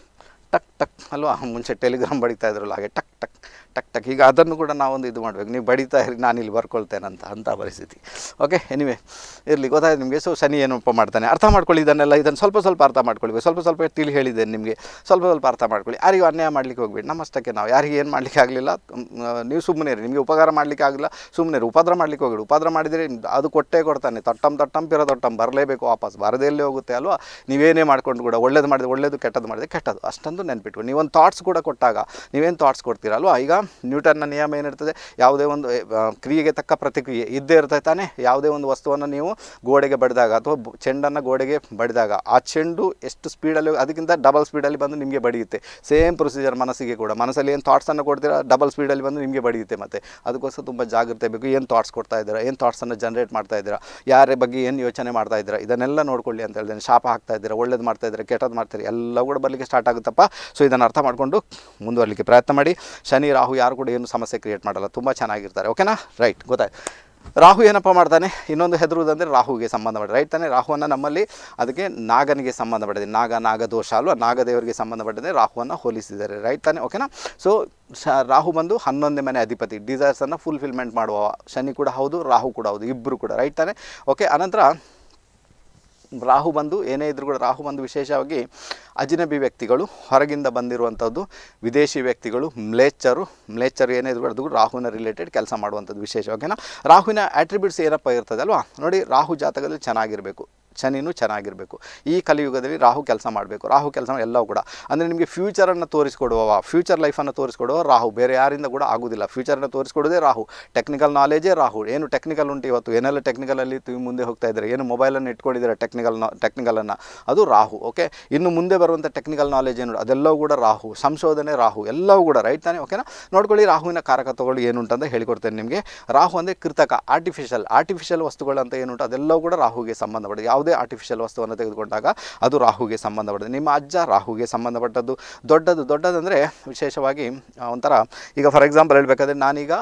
ಟಕ್ ಟಕ್ ಅಲ್ವಾ ಮುಂಚೆ ಟೆಲಿಗ್ರಾಮ್ ಬಡಿತಾ ಇದ್ರಲ್ಲ ಹಾಗೆ ಟಕ್ ಟಕ್ ಟಕ್ ಟಕ್ ಈಗ ಅದನ್ನು ಕೂಡ ನಾವೊಂದು ಇದು ಮಾಡಬೇಕು ನೀವು ಬಡಿತಾ ಇರಿ ನಾನು ಇಲ್ಲಿ ಬರ್ಕೊಳ್ತೇನೆ ಅಂತ ಅಂತ ಪರಿಸ್ಥಿತಿ ಓಕೆ ಎನಿವೆ ಇರಲಿ ಗೊತ್ತಾಯ್ತು ನಿಮಗೆ ಸೊ ಶನಿ ಏನಪ್ಪ ಮಾಡ್ತಾನೆ ಅರ್ಥ ಮಾಡ್ಕೊಳ್ಳಿ ಇದನ್ನೆಲ್ಲ ಇದನ್ನು ಸ್ವಲ್ಪ ಸ್ವಲ್ಪ ಅರ್ಥ ಮಾಡ್ಕೊಳ್ಳಿ ಸ್ವಲ್ಪ ಸ್ವಲ್ಪ ತಿಳಿ ಹೇಳಿದ್ದೇನೆ ನಿಮಗೆ ಸ್ವಲ್ಪ ಸ್ವಲ್ಪ ಅರ್ಥ ಮಾಡ್ಕೊಳ್ಳಿ ಯಾರಿಗೂ ಅನ್ಯಾಯ ಮಾಡಲಿಕ್ಕೆ ಹೋಗಬೇಡಿ ನಮ್ಮಷ್ಟಕ್ಕೆ ನಾವು ಯಾರಿಗೆ ಏನು ಮಾಡಲಿಕ್ಕೆ ಆಗಲಿಲ್ಲ ನೀವು ಸುಮ್ಮನೆ ಇರಿ ನಿಮಗೆ ಉಪಕಾರ ಮಾಡಲಿಕ್ಕೆ ಆಗಲಿಲ್ಲ ಸುಮ್ಮನೆ ಉಪದ್ರ ಮಾಡಲಿಕ್ಕೆ ಹೋಗಬೇಡಿ ಉಪದ್ರ ಮಾಡಿದರೆ ಅದು ಕೊಟ್ಟೇ ಕೊಡ್ತಾನೆ ತಟ್ಟಂ ತಟ್ಟಂ ಪಿರ ತಟ್ಟಂ ಬರಲೇಬೇಕು ವಾಪಸ್ ಬರದೆಲ್ಲೇ ಹೋಗುತ್ತೆ ಅಲ್ವಾ ನೀವೇನೇ ಮಾಡ್ಕೊಂಡು ಕೂಡ ಒಳ್ಳೇದು ಮಾಡಿದ್ರೆ ಒಳ್ಳೇದು ಕೆಟ್ಟದ್ದು ಮಾಡಿದೆ ಕೆಟ್ಟದ್ದು ಅಷ್ಟೊಂದು ನೆನಪಿಟ್ಟು ನೀವೊಂದು ಥಾಟ್ಸ್ ಕೂಡ ಕೊಟ್ಟಾಗ ನೀವೇನು ಥಾಟ್ಸ್ ಕೊಡ್ತೀರಲ್ವಾ ಈಗ ನ್ಯೂಟನ್ನ ನಿಯಮ ಏನಿರ್ತದೆ ಯಾವುದೇ ಒಂದು ಕ್ರಿಯೆಗೆ ತಕ್ಕ ಪ್ರತಿಕ್ರಿಯೆ ಇದ್ದೇ ಇರ್ತದೆ ತಾನೇ ಯಾವುದೇ ಒಂದು ವಸ್ತುವನ್ನು ನೀವು ಗೋಡೆಗೆ ಬಡಿದಾಗ ಅಥವಾ ಚೆಂಡನ್ನು ಗೋಡೆಗೆ ಬಡಿದಾಗ ಆ ಚೆಂಡು ಎಷ್ಟು ಸ್ಪೀಡಲ್ಲಿ ಅದಕ್ಕಿಂತ ಡಬಲ್ ಸ್ಪೀಡಲ್ಲಿ ಬಂದು ನಿಮಗೆ ಬಡಿಯುತ್ತೆ ಸೇಮ್ ಪ್ರೊಸೀಜರ್ ಮನಸ್ಸಿಗೆ ಕೂಡ ಮನಸ್ಸಲ್ಲಿ ಏನು ಥಾಟ್ಸನ್ನು ಕೊಡ್ತೀರಾ ಡಬಲ್ ಸ್ಪೀಡಲ್ಲಿ ಬಂದು ನಿಮಗೆ ಬಡಿಯುತ್ತೆ ಮತ್ತೆ ಅದಕ್ಕೋಸ್ಕರ ತುಂಬ ಜಾಗ್ರತೆ ಬೇಕು ಏನು ಥಾಟ್ಸ್ ಕೊಡ್ತಾ ಇದ್ದೀರಾ ಏನು ಥಾಟ್ಸನ್ನು ಜನರೇಟ್ ಮಾಡ್ತಾ ಇದ್ದೀರಾ ಯಾರ ಬಗ್ಗೆ ಏನು ಯೋಚನೆ ಮಾಡ್ತಾ ಇದ್ದೀರಾ ಇದನ್ನೆಲ್ಲ ನೋಡ್ಕೊಳ್ಳಿ ಅಂತ ಹೇಳಿದ್ರೆ ಶಾಪ ಹಾಕ್ತಾ ಇದ್ದೀರಾ ಒಳ್ಳೇದು ಮಾಡ್ತಾ ಇದ್ದೀರಾ ಕೆಟ್ಟದ್ದು ಮಾಡ್ತೀರಿ ಎಲ್ಲ ಕೂಡ ಬರಲಿಕ್ಕೆ ಸ್ಟಾರ್ಟ್ ಆಗುತ್ತಪ್ಪ ಸೊ ಇದನ್ನು ಅರ್ಥ ಮಾಡಿಕೊಂಡು ಮುಂದುವರಲಿಕ್ಕೆ ಪ್ರಯತ್ನ ಮಾಡಿ ಶನಿ ರಾಹು ಯಾರು ಕೂಡ ಏನು ಸಮಸ್ಯೆ ಕ್ರಿಯೇಟ್ ಮಾಡಲ್ಲ ತುಂಬ ಚೆನ್ನಾಗಿರ್ತಾರೆ ಓಕೆನಾ ರೈಟ್ ಗೊತ್ತಾಯ್ತು ರಾಹು ಏನಪ್ಪ ಮಾಡ್ತಾನೆ ಇನ್ನೊಂದು ಹೆದರುವುದಂದರೆ ರಾಹುಗೆ ಸಂಬಂಧ ರೈಟ್ ತಾನೆ ರಾಹುವನ್ನು ನಮ್ಮಲ್ಲಿ ಅದಕ್ಕೆ ನಾಗನಿಗೆ ಸಂಬಂಧ ನಾಗ ನಾಗ ನಾಗದೋಷ ಅಲ್ವಾ ನಾಗದೇವರಿಗೆ ಸಂಬಂಧಪಟ್ಟಿದೆ ರಾಹುವನ್ನು ಹೋಲಿಸಿದ್ದಾರೆ ರೈಟ್ ತಾನೆ ಓಕೆನಾ ಸೊ ರಾಹು ಬಂದು ಹನ್ನೊಂದೇ ಮನೆ ಅಧಿಪತಿ ಡಿಸೈರ್ಸನ್ನು ಫುಲ್ಫಿಲ್ಮೆಂಟ್ ಮಾಡುವ ಶನಿ ಕೂಡ ಹೌದು ರಾಹು ಕೂಡ ಹೌದು ಇಬ್ಬರು ಕೂಡ ರೈಟ್ ತಾನೆ ಓಕೆ ಅನಂತರ ರಾಹು ಬಂದು ಏನೇ ಇದ್ರೂ ಕೂಡ ರಾಹು ಬಂದು ವಿಶೇಷವಾಗಿ ಅಜಿನಬಿ ವ್ಯಕ್ತಿಗಳು ಹೊರಗಿಂದ ಬಂದಿರುವಂಥದ್ದು ವಿದೇಶಿ ವ್ಯಕ್ತಿಗಳು ಮ್ಲೇಚರು ಮ್ಲೇಚರ್ ಏನೇ ಇದ್ರು ಕೂಡ ರಾಹುನ ರಿಲೇಟೆಡ್ ಕೆಲಸ ಮಾಡುವಂಥದ್ದು ವಿಶೇಷವಾಗಿ ರಾಹುವಿನ ಆಟ್ರಿಬ್ಯೂಟ್ಸ್ ಏನಪ್ಪ ಇರ್ತದಲ್ವಾ ನೋಡಿ ರಾಹು ಜಾತಕದಲ್ಲಿ ಚೆನ್ನಾಗಿರಬೇಕು ಶನಿನೂ ಚೆನ್ನಾಗಿರಬೇಕು ಈ ಕಲಿಯುಗದಲ್ಲಿ ರಾಹು ಕೆಲಸ ಮಾಡಬೇಕು ರಾಹು ಕೆಲಸ ಎಲ್ಲವೂ ಕೂಡ ಅಂದರೆ ನಿಮಗೆ ಫ್ಯೂಚರನ್ನು ತೋರಿಸ್ಕೊಡುವ ಫ್ಯೂಚರ್ ಲೈಫನ್ನು ತೋರಿಸ್ಕೊಡುವ ರಾಹು ಬೇರೆ ಯಾರಿಂದ ಕೂಡ ಆಗೋದಿಲ್ಲ ಫ್ಯೂಚರನ್ನು ತೋರಿಸ್ಕೊಡೋದೇ ರಾಹು ಟೆಕ್ನಿಕಲ್ ನಾಲೇಜೇ ರಾಹು ಏನು ಟೆಕ್ನಿಕಲ್ ಉಂಟು ಇವತ್ತು ಏನೆಲ್ಲ ಟೆಕ್ನಿಕಲಲ್ಲಿ ತುಂಬಿ ಮುಂದೆ ಹೋಗ್ತಾ ಇದ್ದಾರೆ ಏನು ಮೊಬೈಲನ್ನು ಇಟ್ಕೊಂಡಿದ್ದಾರೆ ಟೆಕ್ನಿಕಲ್ ಟೆಕ್ನಿಕಲನ್ನು ಅದು ರಾಹು ಓಕೆ ಇನ್ನು ಮುಂದೆ ಬರುವಂಥ ಟೆಕ್ನಿಕಲ್ ನಾಲೇಜ್ ಏನು ಅದೆಲ್ಲವೂ ಕೂಡ ರಾಹು ಸಂಶೋಧನೆ ರಾಹು ಎಲ್ಲವೂ ಕೂಡ ರೈಟ್ ತಾನೆ ಓಕೆನಾ ನೋಡ್ಕೊಳ್ಳಿ ರಾಹುವಿನ ಕಾರಕ ತಗೊಳ್ಳಿ ಏನುಂಟಂತ ಹೇಳಿಕೊಡ್ತೇನೆ ನಿಮಗೆ ರಾಹು ಅಂದರೆ ಕೃತಕ ಆರ್ಟಿಫಿಷಿಯಲ್ ಆರ್ಟಿಫಿಷಿಯಲ್ ವಸ್ತುಗಳಂತ ಏನುಂಟು ಅದೆಲ್ಲವೂ ಕೂಡ ರಾಹುಗೆ ಸಂಬಂಧಪಟ್ಟಿದೆ ಯಾವುದೇ ಯಾವುದೇ ಆರ್ಟಿಫಿಷಿಯಲ್ ವಸ್ತುವನ್ನು ತೆಗೆದುಕೊಂಡಾಗ ಅದು ರಾಹುಗೆ ಸಂಬಂಧಪಟ್ಟದ್ದು ನಿಮ್ಮ ಅಜ್ಜ ರಾಹುಗೆ ಸಂಬಂಧಪಟ್ಟದ್ದು ದೊಡ್ಡದು ದೊಡ್ಡದಂದರೆ ವಿಶೇಷವಾಗಿ ಒಂಥರ ಈಗ ಫಾರ್ ಎಕ್ಸಾಂಪಲ್ ಹೇಳಬೇಕಾದ್ರೆ ನಾನೀಗ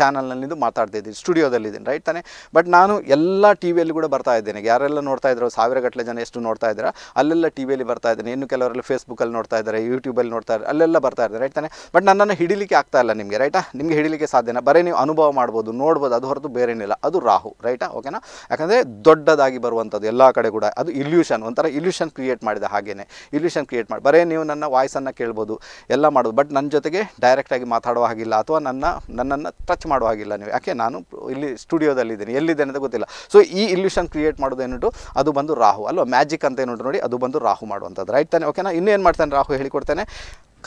ಚಾನಲ್ನಲ್ಲಿಂದು ಇದ್ದೀನಿ ಸ್ಟುಡಿಯೋದಲ್ಲಿದ್ದೀನಿ ರೈಟ್ ತಾನೆ ಬಟ್ ನಾನು ಎಲ್ಲ ಟಿ ವಿಯಲ್ಲಿ ಕೂಡ ಬರ್ತಾ ಇದ್ದೇನೆ ಯಾರೆಲ್ಲ ನೋಡ್ತಾ ಇದ್ರು ಸಾವಿರ ಗಟ್ಟಲೆ ಜನ ಎಷ್ಟು ನೋಡ್ತಾ ಇದ್ದೀರಾ ಅಲ್ಲೆಲ್ಲ ಟಿ ವಿಯಲ್ಲಿ ಬರ್ತಾ ಇದ್ದೇನೆ ಇನ್ನು ಕೆಲವರೆಲ್ಲ ಫೇಸ್ಬುಕ್ಕಲ್ಲಿ ನೋಡ್ತಾ ಇದ್ದಾರೆ ಯೂಟ್ಯೂಬಲ್ಲಿ ನೋಡ್ತಾ ಇದ್ದಾರೆ ಅಲ್ಲೆಲ್ಲ ಬರ್ತಾ ಇದ್ದಾರೆ ರೈಟ್ ತಾನೆ ಬಟ್ ನನ್ನನ್ನು ಹಿಡಿಲಿಕ್ಕೆ ಆಗ್ತಾ ಇಲ್ಲ ನಿಮಗೆ ರೈಟಾ ನಿಮಗೆ ಹಿಡಿಲಿಕ್ಕೆ ಸಾಧ್ಯನ ಬರೀ ನೀವು ಅನುಭವ ಮಾಡ್ಬೋದು ನೋಡ್ಬೋದು ಅದು ಹೊರತು ಬೇರೇನಿಲ್ಲ ಅದು ರಾಹು ರೈಟಾ ಓಕೆನಾ ಯಾಕಂದರೆ ದೊಡ್ಡದಾಗಿ ಬರುವಂಥದ್ದು ಎಲ್ಲ ಕಡೆ ಕೂಡ ಅದು ಇಲ್ಯೂಷನ್ ಒಂಥರ ಇಲ್ಯೂಷನ್ ಕ್ರಿಯೇಟ್ ಮಾಡಿದ ಹಾಗೇನೇ ಇಲ್ಯೂಷನ್ ಕ್ರಿಯೇಟ್ ಮಾಡಿ ಬರೀ ನೀವು ನನ್ನ ವಾಯ್ಸನ್ನು ಕೇಳ್ಬೋದು ಎಲ್ಲ ಮಾಡ್ಬೋದು ಬಟ್ ನನ್ನ ಜೊತೆಗೆ ಡೈರೆಕ್ಟಾಗಿ ಮಾತಾಡುವ ಹಾಗಿಲ್ಲ ಅಥವಾ ನನ್ನ ನನ್ನನ್ನು ಟಚ್ ಮಾಡೋ ಹಾಗಿಲ್ಲ ನೀವು ಯಾಕೆ ನಾನು ಇಲ್ಲಿ ಸ್ಟುಡಿಯೋದಲ್ಲಿದ್ದೀನಿ ಎಲ್ಲಿದ್ದೇನೆ ಅಂತ ಗೊತ್ತಿಲ್ಲ ಸೊ ಈ ಇಲ್ಯೂಷನ್ ಕ್ರಿಯೇಟ್ ಮಾಡೋದು ಏನುಂಟು ಅದು ಬಂದು ರಾಹು ಅಲ್ವಾ ಮ್ಯಾಜಿಕ್ ಅಂತ ಏನು ನೋಡಿ ಅದು ಬಂದು ರಾಹು ಮಾಡುವಂಥದ್ದು ರೈಟ್ ತಾನೆ ಓಕೆನಾ ಇನ್ನೂ ಏನು ಮಾಡ್ತಾನೆ ರಾಹು ಹೇಳಿಕೊಡ್ತಾನೆ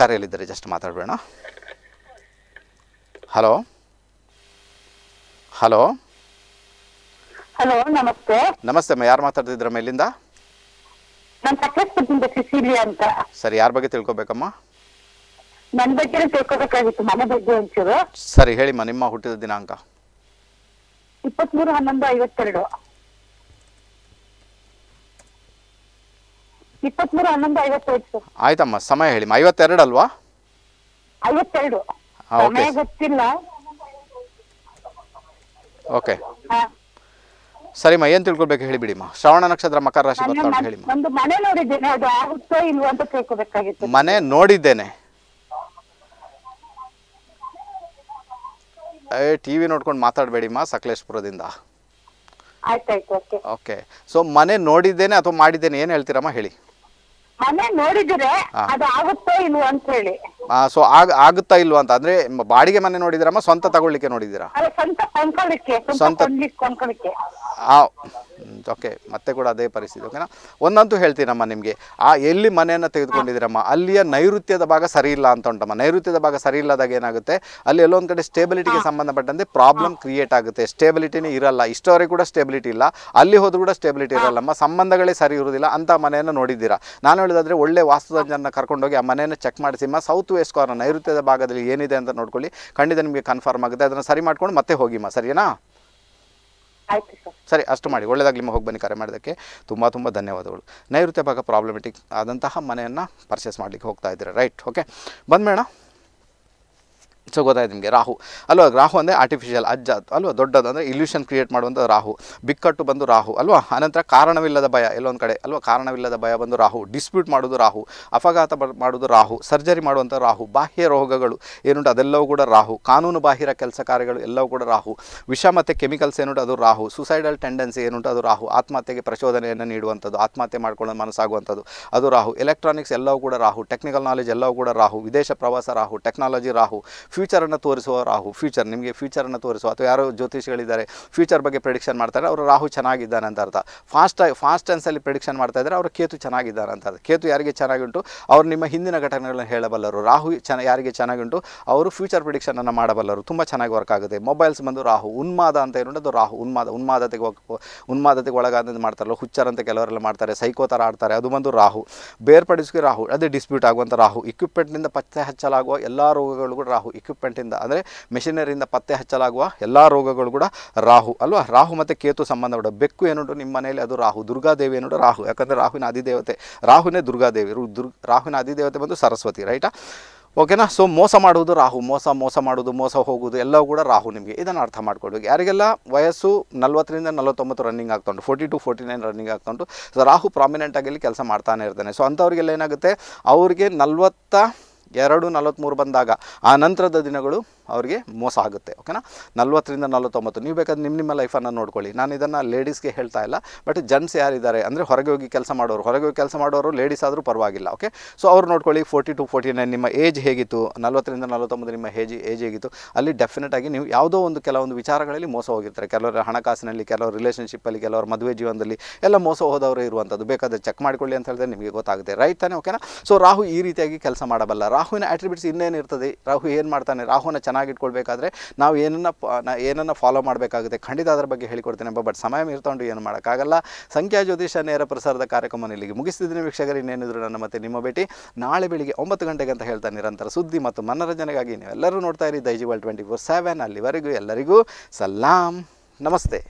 ಕರೆಯಲ್ಲಿದ್ದಾರೆ ಜಸ್ಟ್ ಮಾತಾಡಬೇಡ ಹಲೋ ಹಲೋ ಹಲೋ ನಮಸ್ತೆ ನಮಸ್ತೆ ಅಮ್ಮ ಯಾರು ಮಾತಾಡ್ತಿದ್ರಮ್ಮ ಮೇಲಿಂದ ಸರಿ ಯಾರ ಬಗ್ಗೆ ತಿಳ್ಕೊಬೇಕಮ್ಮ ನನ್ನ ಬಗ್ಗೆ ತಿಳ್ಕೊಬೇಕಾಗಿತ್ತು ಮನೆ ಬಗ್ಗೆ ಒಂಚೂರು ಸರಿ ಹೇಳಿಮ್ಮ ನಿಮ್ಮ ಹುಟ್ಟಿದ ದಿನಾಂಕ ಇಪ್ಪತ್ಮೂರು ಹನ್ನೊಂದು ಐವತ್ತೆರಡು ಇಪ್ಪತ್ಮೂರು ಹನ್ನೊಂದು ಐವತ್ತೈದು ಆಯ್ತಮ್ಮ ಸಮಯ ಹೇಳಿಮ್ಮ ಐವತ್ತೆರಡು ಅಲ್ವಾ ಐವತ್ತೆರಡು ಹಾ, ಓಕೆ. ಸಮಯ ಗೊತ್ತಿಲ್ಲ ಓಕೆ ಹಾ. ಸರಿಮ್ಮ ಏನು ತಿಳ್ಕೊಳ್ಬೇಕು ಶ್ರವಣ ನಕ್ಷತ್ರ ಮಕರ ರಾಶಿ ಮನೆ ನೋಡಿದ್ದೇನೆ ಅದು ಆಗುತ್ತೋ ಇಲ್ವೋ ಅಂತ ತಿಳ್ಕೊಬೇಕಾಗಿತ್ತು ಮನೆ ನೋಡಿದ್ದೇನೆ ಏ ಟಿ ವಿ ನೋಡ್ಕೊಂಡು ಮಾತಾಡಬೇಡಿಮ್ಮ ಸಕಲೇಶ್ಪುರದಿಂದ ಓಕೆ ಸೊ ಮನೆ ನೋಡಿದ್ದೇನೆ ಅಥವಾ ಮಾಡಿದ್ದೇನೆ ಏನು ಹೇಳ್ತೀರಮ್ಮ ಹೇಳಿ ಮನೆ ನೋಡಿದ್ರೆ ಅದು ಆಗುತ್ತೋ ಇಲ್ವೋ ಅಂತ ಹೇಳಿ ಸೊ ಆಗ ಆಗುತ್ತಾ ಇಲ್ವಾ ಅಂತ ಅಂದ್ರೆ ಬಾಡಿಗೆ ಮನೆ ನೋಡಿದಿರಮ್ಮ ಸ್ವಂತ ತಗೊಳ್ಳಿಕ್ಕೆ ನೋಡಿದಿರಾ ಸ್ವಂತ ಕೊಂಡ್ಕೊಳ್ಳಿಕ್ಕೆ ಸ್ವಂತ ಕೊಂಡ್ಕೊಳ್ಳಿಕ್ಕೆ ಅಂತ ಓಕೆ ಮತ್ತೆ ಕೂಡ ಅದೇ ಪರಿಸ್ಥಿತಿ ಓಕೆನಾ ಒಂದಂತೂ ಹೇಳ್ತೀನಮ್ಮ ನಿಮಗೆ ಆ ಎಲ್ಲಿ ಮನೆಯನ್ನು ತೆಗೆದುಕೊಂಡಿದ್ದೀರಮ್ಮ ಅಲ್ಲಿಯ ನೈಋತ್ಯದ ಭಾಗ ಸರಿ ಇಲ್ಲ ಅಂತ ಉಂಟಮ್ಮ ನೈಋತ್ಯದ ಭಾಗ ಸರಿ ಇಲ್ಲದಾಗ ಏನಾಗುತ್ತೆ ಅಲ್ಲಿ ಎಲ್ಲೊಂದು ಕಡೆ ಸ್ಟೇಬಿಲಿಟಿಗೆ ಸಂಬಂಧಪಟ್ಟಂತೆ ಪ್ರಾಬ್ಲಮ್ ಕ್ರಿಯೇಟ್ ಆಗುತ್ತೆ ಸ್ಟೇಬಿಲಿಟಿನೇ ಇರಲ್ಲ ಇಷ್ಟೋರೆ ಕೂಡ ಸ್ಟೇಬಿಲಿಟಿ ಇಲ್ಲ ಅಲ್ಲಿ ಹೋದ್ರೂ ಕೂಡ ಸ್ಟೇಬಿಲಿಟಿ ಇರಲ್ಲಮ್ಮ ಸಂಬಂಧಗಳೇ ಸರಿ ಇರುವುದಿಲ್ಲ ಅಂತ ಮನೆಯನ್ನು ನೋಡಿದ್ದೀರಾ ನಾನು ಹೇಳೋದಾದ್ರೆ ಒಳ್ಳೆ ವಾಸ್ತುತಜ್ಞರನ್ನ ಕರ್ಕೊಂಡೋಗಿ ಆ ಮನೆಯನ್ನು ಚೆಕ್ ಮಾಡಿಸಿಮ್ಮ ಸೌತ್ ವೆಸ್ಟ್ ಕಾರ್ನ ನೈಋತ್ಯದ ಭಾಗದಲ್ಲಿ ಏನಿದೆ ಅಂತ ನೋಡ್ಕೊಳ್ಳಿ ಖಂಡಿತ ನಿಮಗೆ ಕನ್ಫರ್ಮ್ ಆಗುತ್ತೆ ಅದನ್ನು ಸರಿ ಮಾಡ್ಕೊಂಡು ಮತ್ತೆ ಹೋಗಿಮ್ಮ ಸರಿನಾ ಸರಿ ಅಷ್ಟು ಮಾಡಿ ಒಳ್ಳೆಯದಾಗಲಿ ಹೋಗಿ ಬನ್ನಿ ಕರೆ ಮಾಡೋದಕ್ಕೆ ತುಂಬ ತುಂಬ ಧನ್ಯವಾದಗಳು ನೈಋತ್ಯ ಭಾಗ ಪ್ರಾಬ್ಲಮೆಟಿಕ್ ಆದಂತಹ ಮನೆಯನ್ನು ಪರ್ಚೇಸ್ ಮಾಡಲಿಕ್ಕೆ ಹೋಗ್ತಾ ಇದ್ದೀರಾ ರೈಟ್ ಓಕೆ ಬಂದ ಮೇಡಮ್ ಸೊ ಗೊತ್ತಾಯ್ತು ನಿಮಗೆ ರಾಹು ಅಲ್ವಾ ರಾಹು ಅಂದರೆ ಆರ್ಟಿಫಿಷಿಯಲ್ ಅಜ್ಜ ಅಲ್ವಾ ದೊಡ್ಡದು ಅಂದರೆ ಇಲ್ಯೂಷನ್ ಕ್ರಿಯೇಟ್ ಮಾಡುವಂಥ ರಾಹು ಬಿಕ್ಕಟ್ಟು ಬಂದು ರಾಹು ಅಲ್ವಾ ಅನಂತರ ಕಾರಣವಿಲ್ಲದ ಭಯ ಎಲ್ಲೊಂದು ಕಡೆ ಅಲ್ವಾ ಕಾರಣವಿಲ್ಲದ ಭಯ ಬಂದು ರಾಹು ಡಿಸ್ಪ್ಯೂಟ್ ಮಾಡೋದು ರಾಹು ಅಪಘಾತ ಮಾಡೋದು ರಾಹು ಸರ್ಜರಿ ಮಾಡುವಂಥ ರಾಹು ಬಾಹ್ಯ ರೋಗಗಳು ಏನುಂಟು ಅದೆಲ್ಲವೂ ಕೂಡ ರಾಹು ಕಾನೂನು ಬಾಹಿರ ಕೆಲಸ ಕಾರ್ಯಗಳು ಎಲ್ಲವೂ ಕೂಡ ರಾಹು ವಿಷ ಮತ್ತು ಕೆಮಿಕಲ್ಸ್ ಏನುಂಟು ಅದು ರಾಹು ಸುಸೈಡಲ್ ಟೆಂಡೆನ್ಸಿ ಏನುಂಟು ಅದು ರಾಹು ಆತ್ಮಹತ್ಯೆಗೆ ಪ್ರಚೋದನೆಯನ್ನು ನೀಡುವಂಥದ್ದು ಆತ್ಮಹತ್ಯೆ ಮಾಡ್ಕೊಳ್ಳೋ ಮನಸ್ಸಾಗುವಂಥದ್ದು ಅದು ರಾಹು ಎಲೆಕ್ಟ್ರಾನಿಕ್ಸ್ ಎಲ್ಲವೂ ಕೂಡ ರಾಹು ಟೆಕ್ನಿಕಲ್ ನಾಲೆಜ್ ಎಲ್ಲವೂ ಕೂಡ ರಾಹು ವಿದೇಶ ಪ್ರವಾಸ ರಾಹು ಟೆಕ್ನಾಲಜಿ ರಾಹು ಫ್ಯೂಚರನ್ನು ತೋರಿಸುವ ರಾಹು ಫ್ಯೂಚರ್ ನಿಮಗೆ ಫ್ಯೂಚರನ್ನು ತೋರಿಸುವ ಅಥವಾ ಯಾರು ಜ್ಯೋತಿಷಿಗಳಿದ್ದಾರೆ ಫ್ಯೂಚರ್ ಬಗ್ಗೆ ಪ್ರಿಡಿಕ್ಷನ್ ಮಾಡ್ತಾರೆ ಅವರು ರಾಹು ಚೆನ್ನಾಗಿದ್ದಾನೆ ಅಂತ ಅರ್ಥ ಫಾಸ್ಟ್ ಫಾಸ್ಟ್ ಟೆನ್ಸಲ್ಲಿ ಪ್ರಿಡಿಕ್ಷನ್ ಮಾಡ್ತಾ ಇದ್ದಾರೆ ಅವರು ಕೇತು ಚೆನ್ನಾಗಿದ್ದಾನೆ ಅಂತ ಅರ್ಥ ಕೇತು ಯಾರಿಗೆ ಚೆನ್ನಾಗಿಂಟು ಅವರು ನಿಮ್ಮ ಹಿಂದಿನ ಘಟನೆಗಳನ್ನು ಹೇಳಬಲ್ಲರು ರಾಹು ಚೆನ್ನ ಯಾರಿಗೆ ಚೆನ್ನಾಗಿಂಟು ಅವರು ಫ್ಯೂಚರ್ ಪ್ರಿಡಿಕ್ಷನನ್ನು ಮಾಡಬಲ್ಲರು ತುಂಬ ಚೆನ್ನಾಗಿ ವರ್ಕ್ ಆಗುತ್ತೆ ಮೊಬೈಲ್ಸ್ ಬಂದು ರಾಹು ಉನ್ಮಾದ ಅಂತ ಅದು ರಾಹು ಉನ್ಮಾದ ಉನ್ಮಾದತೆಗೆ ಉನ್ಮಾದತೆಗೆ ಒಳಗಾದಂದು ಮಾಡ್ತಾರಲ್ಲ ಅಂತ ಕೆಲವರೆಲ್ಲ ಮಾಡ್ತಾರೆ ಸೈಕೋ ಥರ ಆಡ್ತಾರೆ ಅದು ಬಂದು ರಾಹು ಬೇರ್ಪಡಿಸಿಕೆ ರಾಹು ಅದೇ ಡಿಸ್ಪ್ಯೂಟ್ ಆಗುವಂಥ ರಾಹು ಇಕ್ವಿಪ್ಮೆಂಟ್ನಿಂದ ಪತ್ತೆ ಹಚ್ಚಲಾಗುವ ಎಲ್ಲ ರೋಗಗಳು ಕೂಡ ರಾಹು ಇಕ್ವಿ ಎಕ್ವಿಪ್ಮೆಂಟಿಂದ ಅಂದರೆ ಮೆಷಿನರಿಯಿಂದ ಪತ್ತೆ ಹಚ್ಚಲಾಗುವ ಎಲ್ಲ ರೋಗಗಳು ಕೂಡ ರಾಹು ಅಲ್ವಾ ರಾಹು ಮತ್ತು ಕೇತು ಸಂಬಂಧ ಕೂಡ ಬೆಕ್ಕು ಏನುಂಟು ನಿಮ್ಮ ಮನೆಯಲ್ಲಿ ಅದು ರಾಹು ದುರ್ಗಾದೇವಿ ಏನುಂಟು ರಾಹು ಯಾಕಂದರೆ ರಾಹುವಿನ ಅಧಿದೇವತೆ ರಾಹುನೇ ದುರ್ಗಾದೇವಿ ದುರ್ ರಾಹುವಿನ ಅಧಿದೇವತೆ ಬಂದು ಸರಸ್ವತಿ ರೈಟಾ ಓಕೆನಾ ಸೊ ಮೋಸ ಮಾಡುವುದು ರಾಹು ಮೋಸ ಮೋಸ ಮಾಡುವುದು ಮೋಸ ಹೋಗುವುದು ಎಲ್ಲವೂ ಕೂಡ ರಾಹು ನಿಮಗೆ ಇದನ್ನು ಅರ್ಥ ಮಾಡ್ಕೊಳ್ಬೇಕು ಯಾರಿಗೆಲ್ಲ ವಯಸ್ಸು ನಲ್ವತ್ತರಿಂದ ನಲವತ್ತೊಂಬತ್ತು ರನ್ನಿಂಗ್ ಉಂಟು forty two forty nine running ಆಗ್ತೊಂಡು ಸೊ ರಾಹು ಪ್ರಾಮಿನೆಂಟಾಗಿ ಕೆಲಸ ಮಾಡ್ತಾನೆ ಇರ್ತಾನೆ ಸೊ ಅಂಥವ್ರಿಗೆಲ್ಲ ಏನಾಗುತ್ತೆ ಅವರಿಗೆ ನಲ್ವತ್ತ ಎರಡು ನಲವತ್ತ್ಮೂರು ಬಂದಾಗ ಆ ನಂತರದ ದಿನಗಳು ಅವರಿಗೆ ಮೋಸ ಆಗುತ್ತೆ ಓಕೆನಾ ನಲ್ವತ್ತರಿಂದ ನಲ್ವತ್ತೊಂಬತ್ತು ನೀವು ಬೇಕಾದ್ರೆ ನಿಮ್ಮ ನಿಮ್ಮ ಲೈಫನ್ನು ನೋಡ್ಕೊಳ್ಳಿ ನಾನು ಇದನ್ನು ಲೇಡೀಸ್ಗೆ ಹೇಳ್ತಾ ಇಲ್ಲ ಬಟ್ ಜೆಂಟ್ಸ್ ಯಾರಿದ್ದಾರೆ ಅಂದರೆ ಹೊರಗೆ ಹೋಗಿ ಕೆಲಸ ಮಾಡೋರು ಹೊರಗೆ ಹೋಗಿ ಕೆಲಸ ಮಾಡೋರು ಲೇಡೀಸ್ ಆದರೂ ಪರವಾಗಿಲ್ಲ ಓಕೆ ಸೊ ಅವ್ರು ನೋಡ್ಕೊಳ್ಳಿ ಫೋರ್ಟಿ ಟು ಫೋರ್ಟಿ ನೈನ್ ನಿಮ್ಮ ಏಜ್ ಹೇಗಿತ್ತು ನಲ್ವತ್ತರಿಂದ ನಲ್ವತ್ತೊಂಬತ್ತು ನಿಮ್ಮ ಏಜ್ ಏಜ್ ಹೇಗಿತ್ತು ಅಲ್ಲಿ ಡೆಫಿನೆಟಾಗಿ ನೀವು ಯಾವುದೋ ಒಂದು ಕೆಲವೊಂದು ವಿಚಾರಗಳಲ್ಲಿ ಮೋಸ ಹೋಗಿರ್ತಾರೆ ಕೆಲವರ ಹಣಕಾಸಿನಲ್ಲಿ ಕೆಲವರು ರಿಲೇಷನ್ಶಿಪ್ಪಲ್ಲಿ ಕೆಲವರು ಮದುವೆ ಜೀವನದಲ್ಲಿ ಎಲ್ಲ ಮೋಸ ಹೋದವರು ಇರುವಂಥದ್ದು ಬೇಕಾದ್ರೆ ಚೆಕ್ ಮಾಡಿಕೊಳ್ಳಿ ಅಂತ ಹೇಳಿದ್ರೆ ನಿಮಗೆ ಗೊತ್ತಾಗುತ್ತೆ ರೈಟ್ ತಾನೆ ಓಕೆನಾ ಸೊ ರಾಹು ಈ ರೀತಿಯಾಗಿ ಕೆಲಸ ಮಾಡಬಲ್ಲ ರಾಹುವಿನ ಆಟ್ರಿಬ್ಯೂಟ್ಸ್ ಇರ್ತದೆ ರಾಹು ಏನು ಮಾಡ್ತಾನೆ ರಾಹುನ ಚೆನ್ನಾಗಿ ಚೆನ್ನಾಗಿಟ್ಕೊಳ್ಬೇಕಾದ್ರೆ ನಾವು ಏನನ್ನು ಏನನ್ನು ಫಾಲೋ ಮಾಡಬೇಕಾಗುತ್ತೆ ಖಂಡಿತ ಅದರ ಬಗ್ಗೆ ಹೇಳಿಕೊಡ್ತೇನೆ ಬಟ್ ಸಮಯ ಮೀರ್ತೊಂಡು ಏನು ಮಾಡೋಕ್ಕಾಗಲ್ಲ ಸಂಖ್ಯಾ ಜ್ಯೋತಿಷ ನೇರ ಪ್ರಸಾರದ ಕಾರ್ಯಕ್ರಮವನ್ನು ಇಲ್ಲಿಗೆ ಮುಗಿಸ್ತಿದ್ದೀನಿ ವೀಕ್ಷಕರು ಇನ್ನೇನಿದ್ರು ನನ್ನ ಮತ್ತೆ ನಿಮ್ಮ ಭೇಟಿ ನಾಳೆ ಬೆಳಿಗ್ಗೆ ಒಂಬತ್ತು ಗಂಟೆಗೆ ಅಂತ ಹೇಳ್ತಾ ನಿರಂತರ ಸುದ್ದಿ ಮತ್ತು ಮನರಂಜನೆಗಾಗಿ ನೀವೆಲ್ಲರೂ ನೋಡ್ತಾ ಇರಿ ದೈಜಿವಲ್ ಟ್ವೆಂಟಿ ಫೋರ್ ಸೆವೆನ್ ಅಲ್ಲಿವರೆಗೂ ಎಲ್ಲರಿಗೂ ಸಲಾಂ ನಮಸ್ತೆ